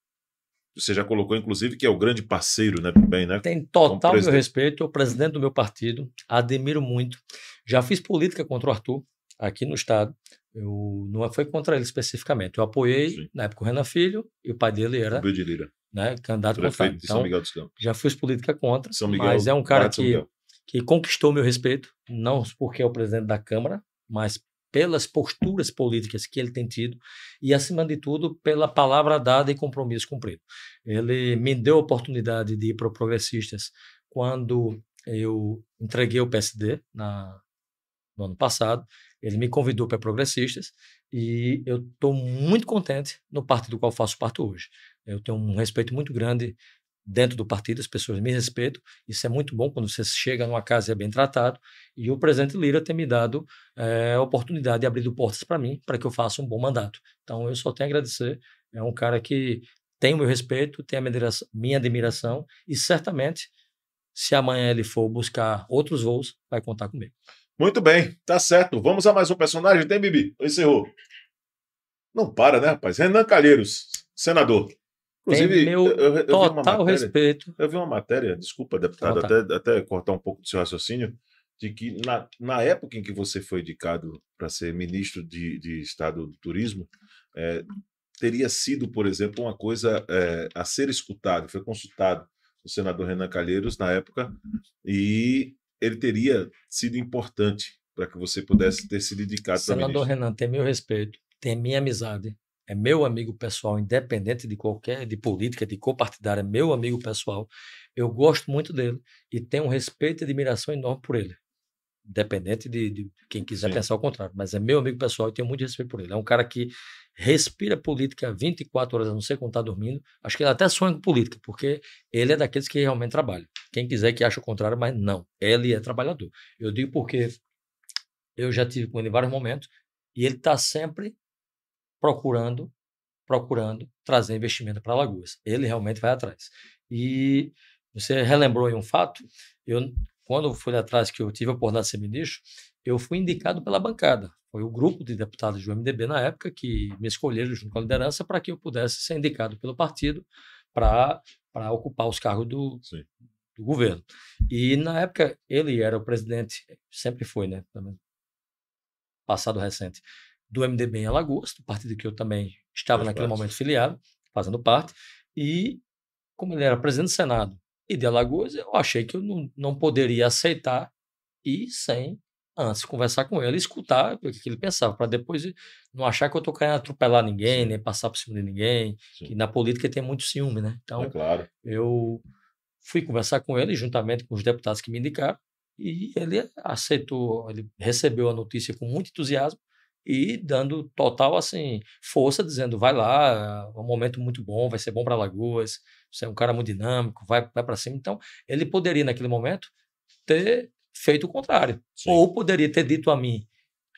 Você já colocou, inclusive, que é o grande parceiro, né? Bem, né? Tem total meu respeito, é o presidente do meu partido, admiro muito. Já fiz política contra o Arthur aqui no Estado. Eu, não foi contra ele especificamente. Eu apoiei, Sim. na época, o Renan Filho e o pai dele era. Rubio de Lira né? Candidato é Prefeito contado. de São então, Miguel dos Campos. Já fiz política contra, mas é um cara que, que conquistou meu respeito, não porque é o presidente da Câmara, mas pelas posturas políticas que ele tem tido e, acima de tudo, pela palavra dada e compromisso cumprido. Ele me deu a oportunidade de ir para o Progressistas quando eu entreguei o PSD na, no ano passado. Ele me convidou para Progressistas e eu estou muito contente no partido do qual faço parte hoje. Eu tenho um respeito muito grande dentro do partido, as pessoas me respeitam. Isso é muito bom quando você chega numa casa e é bem tratado. E o presidente Lira tem me dado é, a oportunidade de abrir portas para mim, para que eu faça um bom mandato. Então, eu só tenho a agradecer. É um cara que tem o meu respeito, tem a minha admiração e certamente, se amanhã ele for buscar outros voos, vai contar comigo. Muito bem, tá certo. Vamos a mais um personagem, tem, Bibi? Encerrou. Não para, né, rapaz? Renan Calheiros, senador. Inclusive, meu eu, eu, total eu matéria, respeito. Eu vi uma matéria, desculpa, deputado, tá. até, até cortar um pouco do seu raciocínio, de que na, na época em que você foi indicado para ser ministro de, de Estado do Turismo, é, teria sido, por exemplo, uma coisa é, a ser escutada, foi consultado o senador Renan Calheiros na época, e ele teria sido importante para que você pudesse ter sido indicado para Senador Renan, tem meu respeito, tem minha amizade, é meu amigo pessoal, independente de qualquer, de política, de copartidária, é meu amigo pessoal. Eu gosto muito dele e tenho um respeito e admiração enorme por ele. Independente de, de quem quiser Sim. pensar o contrário, mas é meu amigo pessoal e tenho muito respeito por ele. É um cara que respira política 24 horas, a não ser quando está dormindo. Acho que ele até sonha com política, porque ele é daqueles que realmente trabalha. Quem quiser que acha o contrário, mas não. Ele é trabalhador. Eu digo porque eu já tive com ele em vários momentos e ele está sempre procurando, procurando trazer investimento para Lagoas. Ele realmente vai atrás. E você relembrou aí um fato. Eu, quando fui atrás que eu tive a oportunidade de ser ministro, eu fui indicado pela bancada. Foi o grupo de deputados do MDB na época que me escolheram junto com a liderança para que eu pudesse ser indicado pelo partido para ocupar os cargos do, Sim. do governo. E na época ele era o presidente, sempre foi, né? Passado recente do MDB em Alagoas, do partido que eu também estava naquele momento filiado, fazendo parte, e como ele era presidente do Senado e de Alagoas, eu achei que eu não, não poderia aceitar e sem antes conversar com ele, escutar o que ele pensava, para depois não achar que eu estou querendo atropelar ninguém, Sim. nem passar por cima de ninguém, Sim. que na política tem muito ciúme, né? Então, é claro. eu fui conversar com ele juntamente com os deputados que me indicaram e ele aceitou, ele recebeu a notícia com muito entusiasmo e dando total assim força, dizendo vai lá, é um momento muito bom, vai ser bom para Lagoas, você é um cara muito dinâmico, vai, vai para cima. Então, ele poderia naquele momento ter feito o contrário, Sim. ou poderia ter dito a mim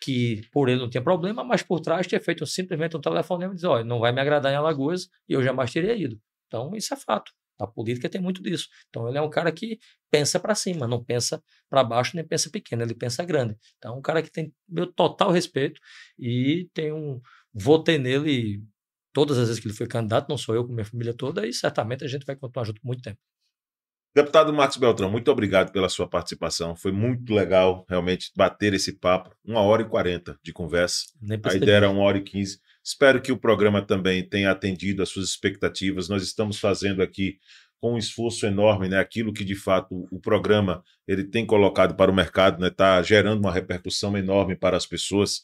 que por ele não tinha problema, mas por trás ter feito simplesmente um telefonema e dizer, olha, não vai me agradar em Alagoas e eu jamais teria ido. Então, isso é fato. Na política tem muito disso. Então ele é um cara que pensa para cima, não pensa para baixo nem pensa pequeno, ele pensa grande. Então é um cara que tem meu total respeito e tem um votei nele todas as vezes que ele foi candidato, não sou eu, com minha família toda e certamente a gente vai continuar junto por muito tempo. Deputado Marcos Beltrão, muito obrigado pela sua participação. Foi muito legal realmente bater esse papo. Uma hora e quarenta de conversa. A ideia era uma hora e quinze. Espero que o programa também tenha atendido às suas expectativas. Nós estamos fazendo aqui com um esforço enorme, né? Aquilo que de fato o programa ele tem colocado para o mercado, né? Está gerando uma repercussão enorme para as pessoas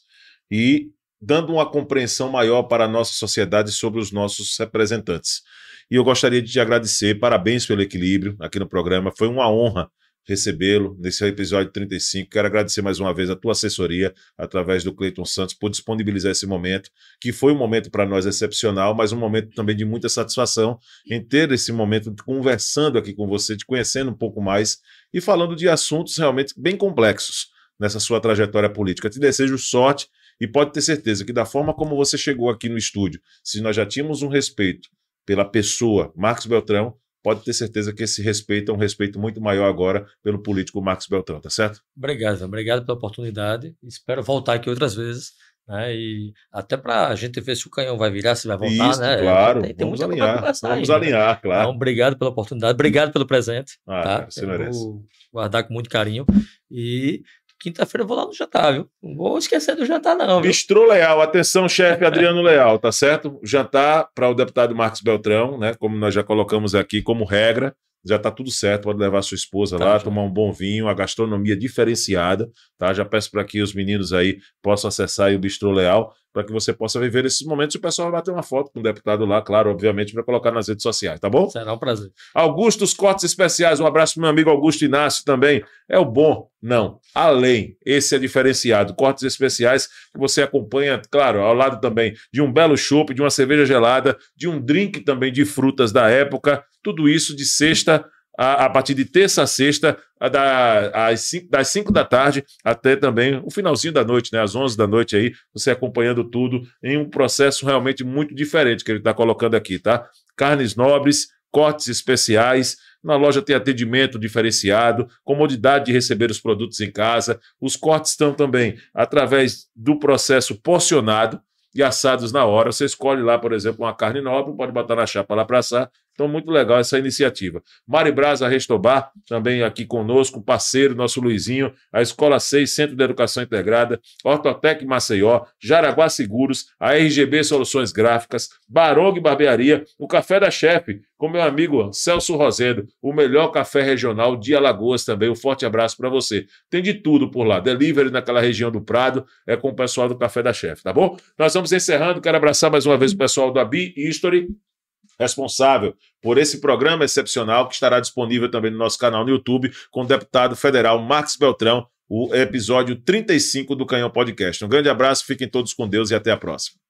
e dando uma compreensão maior para a nossa sociedade sobre os nossos representantes. E eu gostaria de te agradecer, parabéns pelo equilíbrio aqui no programa. Foi uma honra recebê-lo nesse episódio 35. Quero agradecer mais uma vez a tua assessoria, através do Cleiton Santos, por disponibilizar esse momento, que foi um momento para nós excepcional, mas um momento também de muita satisfação em ter esse momento de conversando aqui com você, te conhecendo um pouco mais e falando de assuntos realmente bem complexos nessa sua trajetória política. Te desejo sorte e pode ter certeza que, da forma como você chegou aqui no estúdio, se nós já tínhamos um respeito pela pessoa Marcos Beltrão, pode ter certeza que esse respeito é um respeito muito maior agora pelo político Marcos Beltrão, tá certo? Obrigado, obrigado pela oportunidade. Espero voltar aqui outras vezes. Né? E até para a gente ver se o canhão vai virar, se vai voltar, Isso, né? Claro, tem, tem vamos alinhar, vamos né? alinhar, claro. Então, obrigado pela oportunidade, obrigado pelo presente. Ah, tá? cara, você merece. Vou guardar com muito carinho e Quinta-feira eu vou lá no jantar, viu? Não vou esquecer do jantar, não. Viu? Bistrô Leal, atenção, chefe Adriano Leal, tá certo? Jantar para o deputado Marcos Beltrão, né? Como nós já colocamos aqui como regra, já tá tudo certo. Pode levar sua esposa tá, lá, já. tomar um bom vinho, a gastronomia diferenciada, tá? Já peço para que os meninos aí possam acessar o Bistrô Leal para que você possa viver esses momentos o pessoal vai bater uma foto com o deputado lá, claro, obviamente, para colocar nas redes sociais, tá bom? Será um prazer. Augusto, os cortes especiais, um abraço para meu amigo Augusto Inácio também. É o bom, não, além, esse é diferenciado. Cortes especiais que você acompanha, claro, ao lado também de um belo chopp, de uma cerveja gelada, de um drink também de frutas da época, tudo isso de sexta a, a partir de terça a sexta, a da, às cinco, das 5 da tarde até também o finalzinho da noite, né? Às 11 da noite aí, você acompanhando tudo em um processo realmente muito diferente que ele está colocando aqui, tá? Carnes nobres, cortes especiais, na loja tem atendimento diferenciado, comodidade de receber os produtos em casa. Os cortes estão também através do processo porcionado e assados na hora. Você escolhe lá, por exemplo, uma carne nobre, pode botar na chapa lá para assar então, muito legal essa iniciativa. Mari Brasa Restobar, também aqui conosco, parceiro, nosso Luizinho, a Escola 6, Centro de Educação Integrada, Ortotec Maceió, Jaraguá Seguros, a RGB Soluções Gráficas, Barong Barbearia, o Café da Chefe, com meu amigo Celso Rosendo, o melhor café regional de Alagoas também. Um forte abraço para você. Tem de tudo por lá. Delivery naquela região do Prado, é com o pessoal do Café da Chefe, tá bom? Nós vamos encerrando. Quero abraçar mais uma vez o pessoal da Bi History responsável por esse programa excepcional, que estará disponível também no nosso canal no YouTube, com o deputado federal Marcos Beltrão, o episódio 35 do Canhão Podcast. Um grande abraço, fiquem todos com Deus e até a próxima.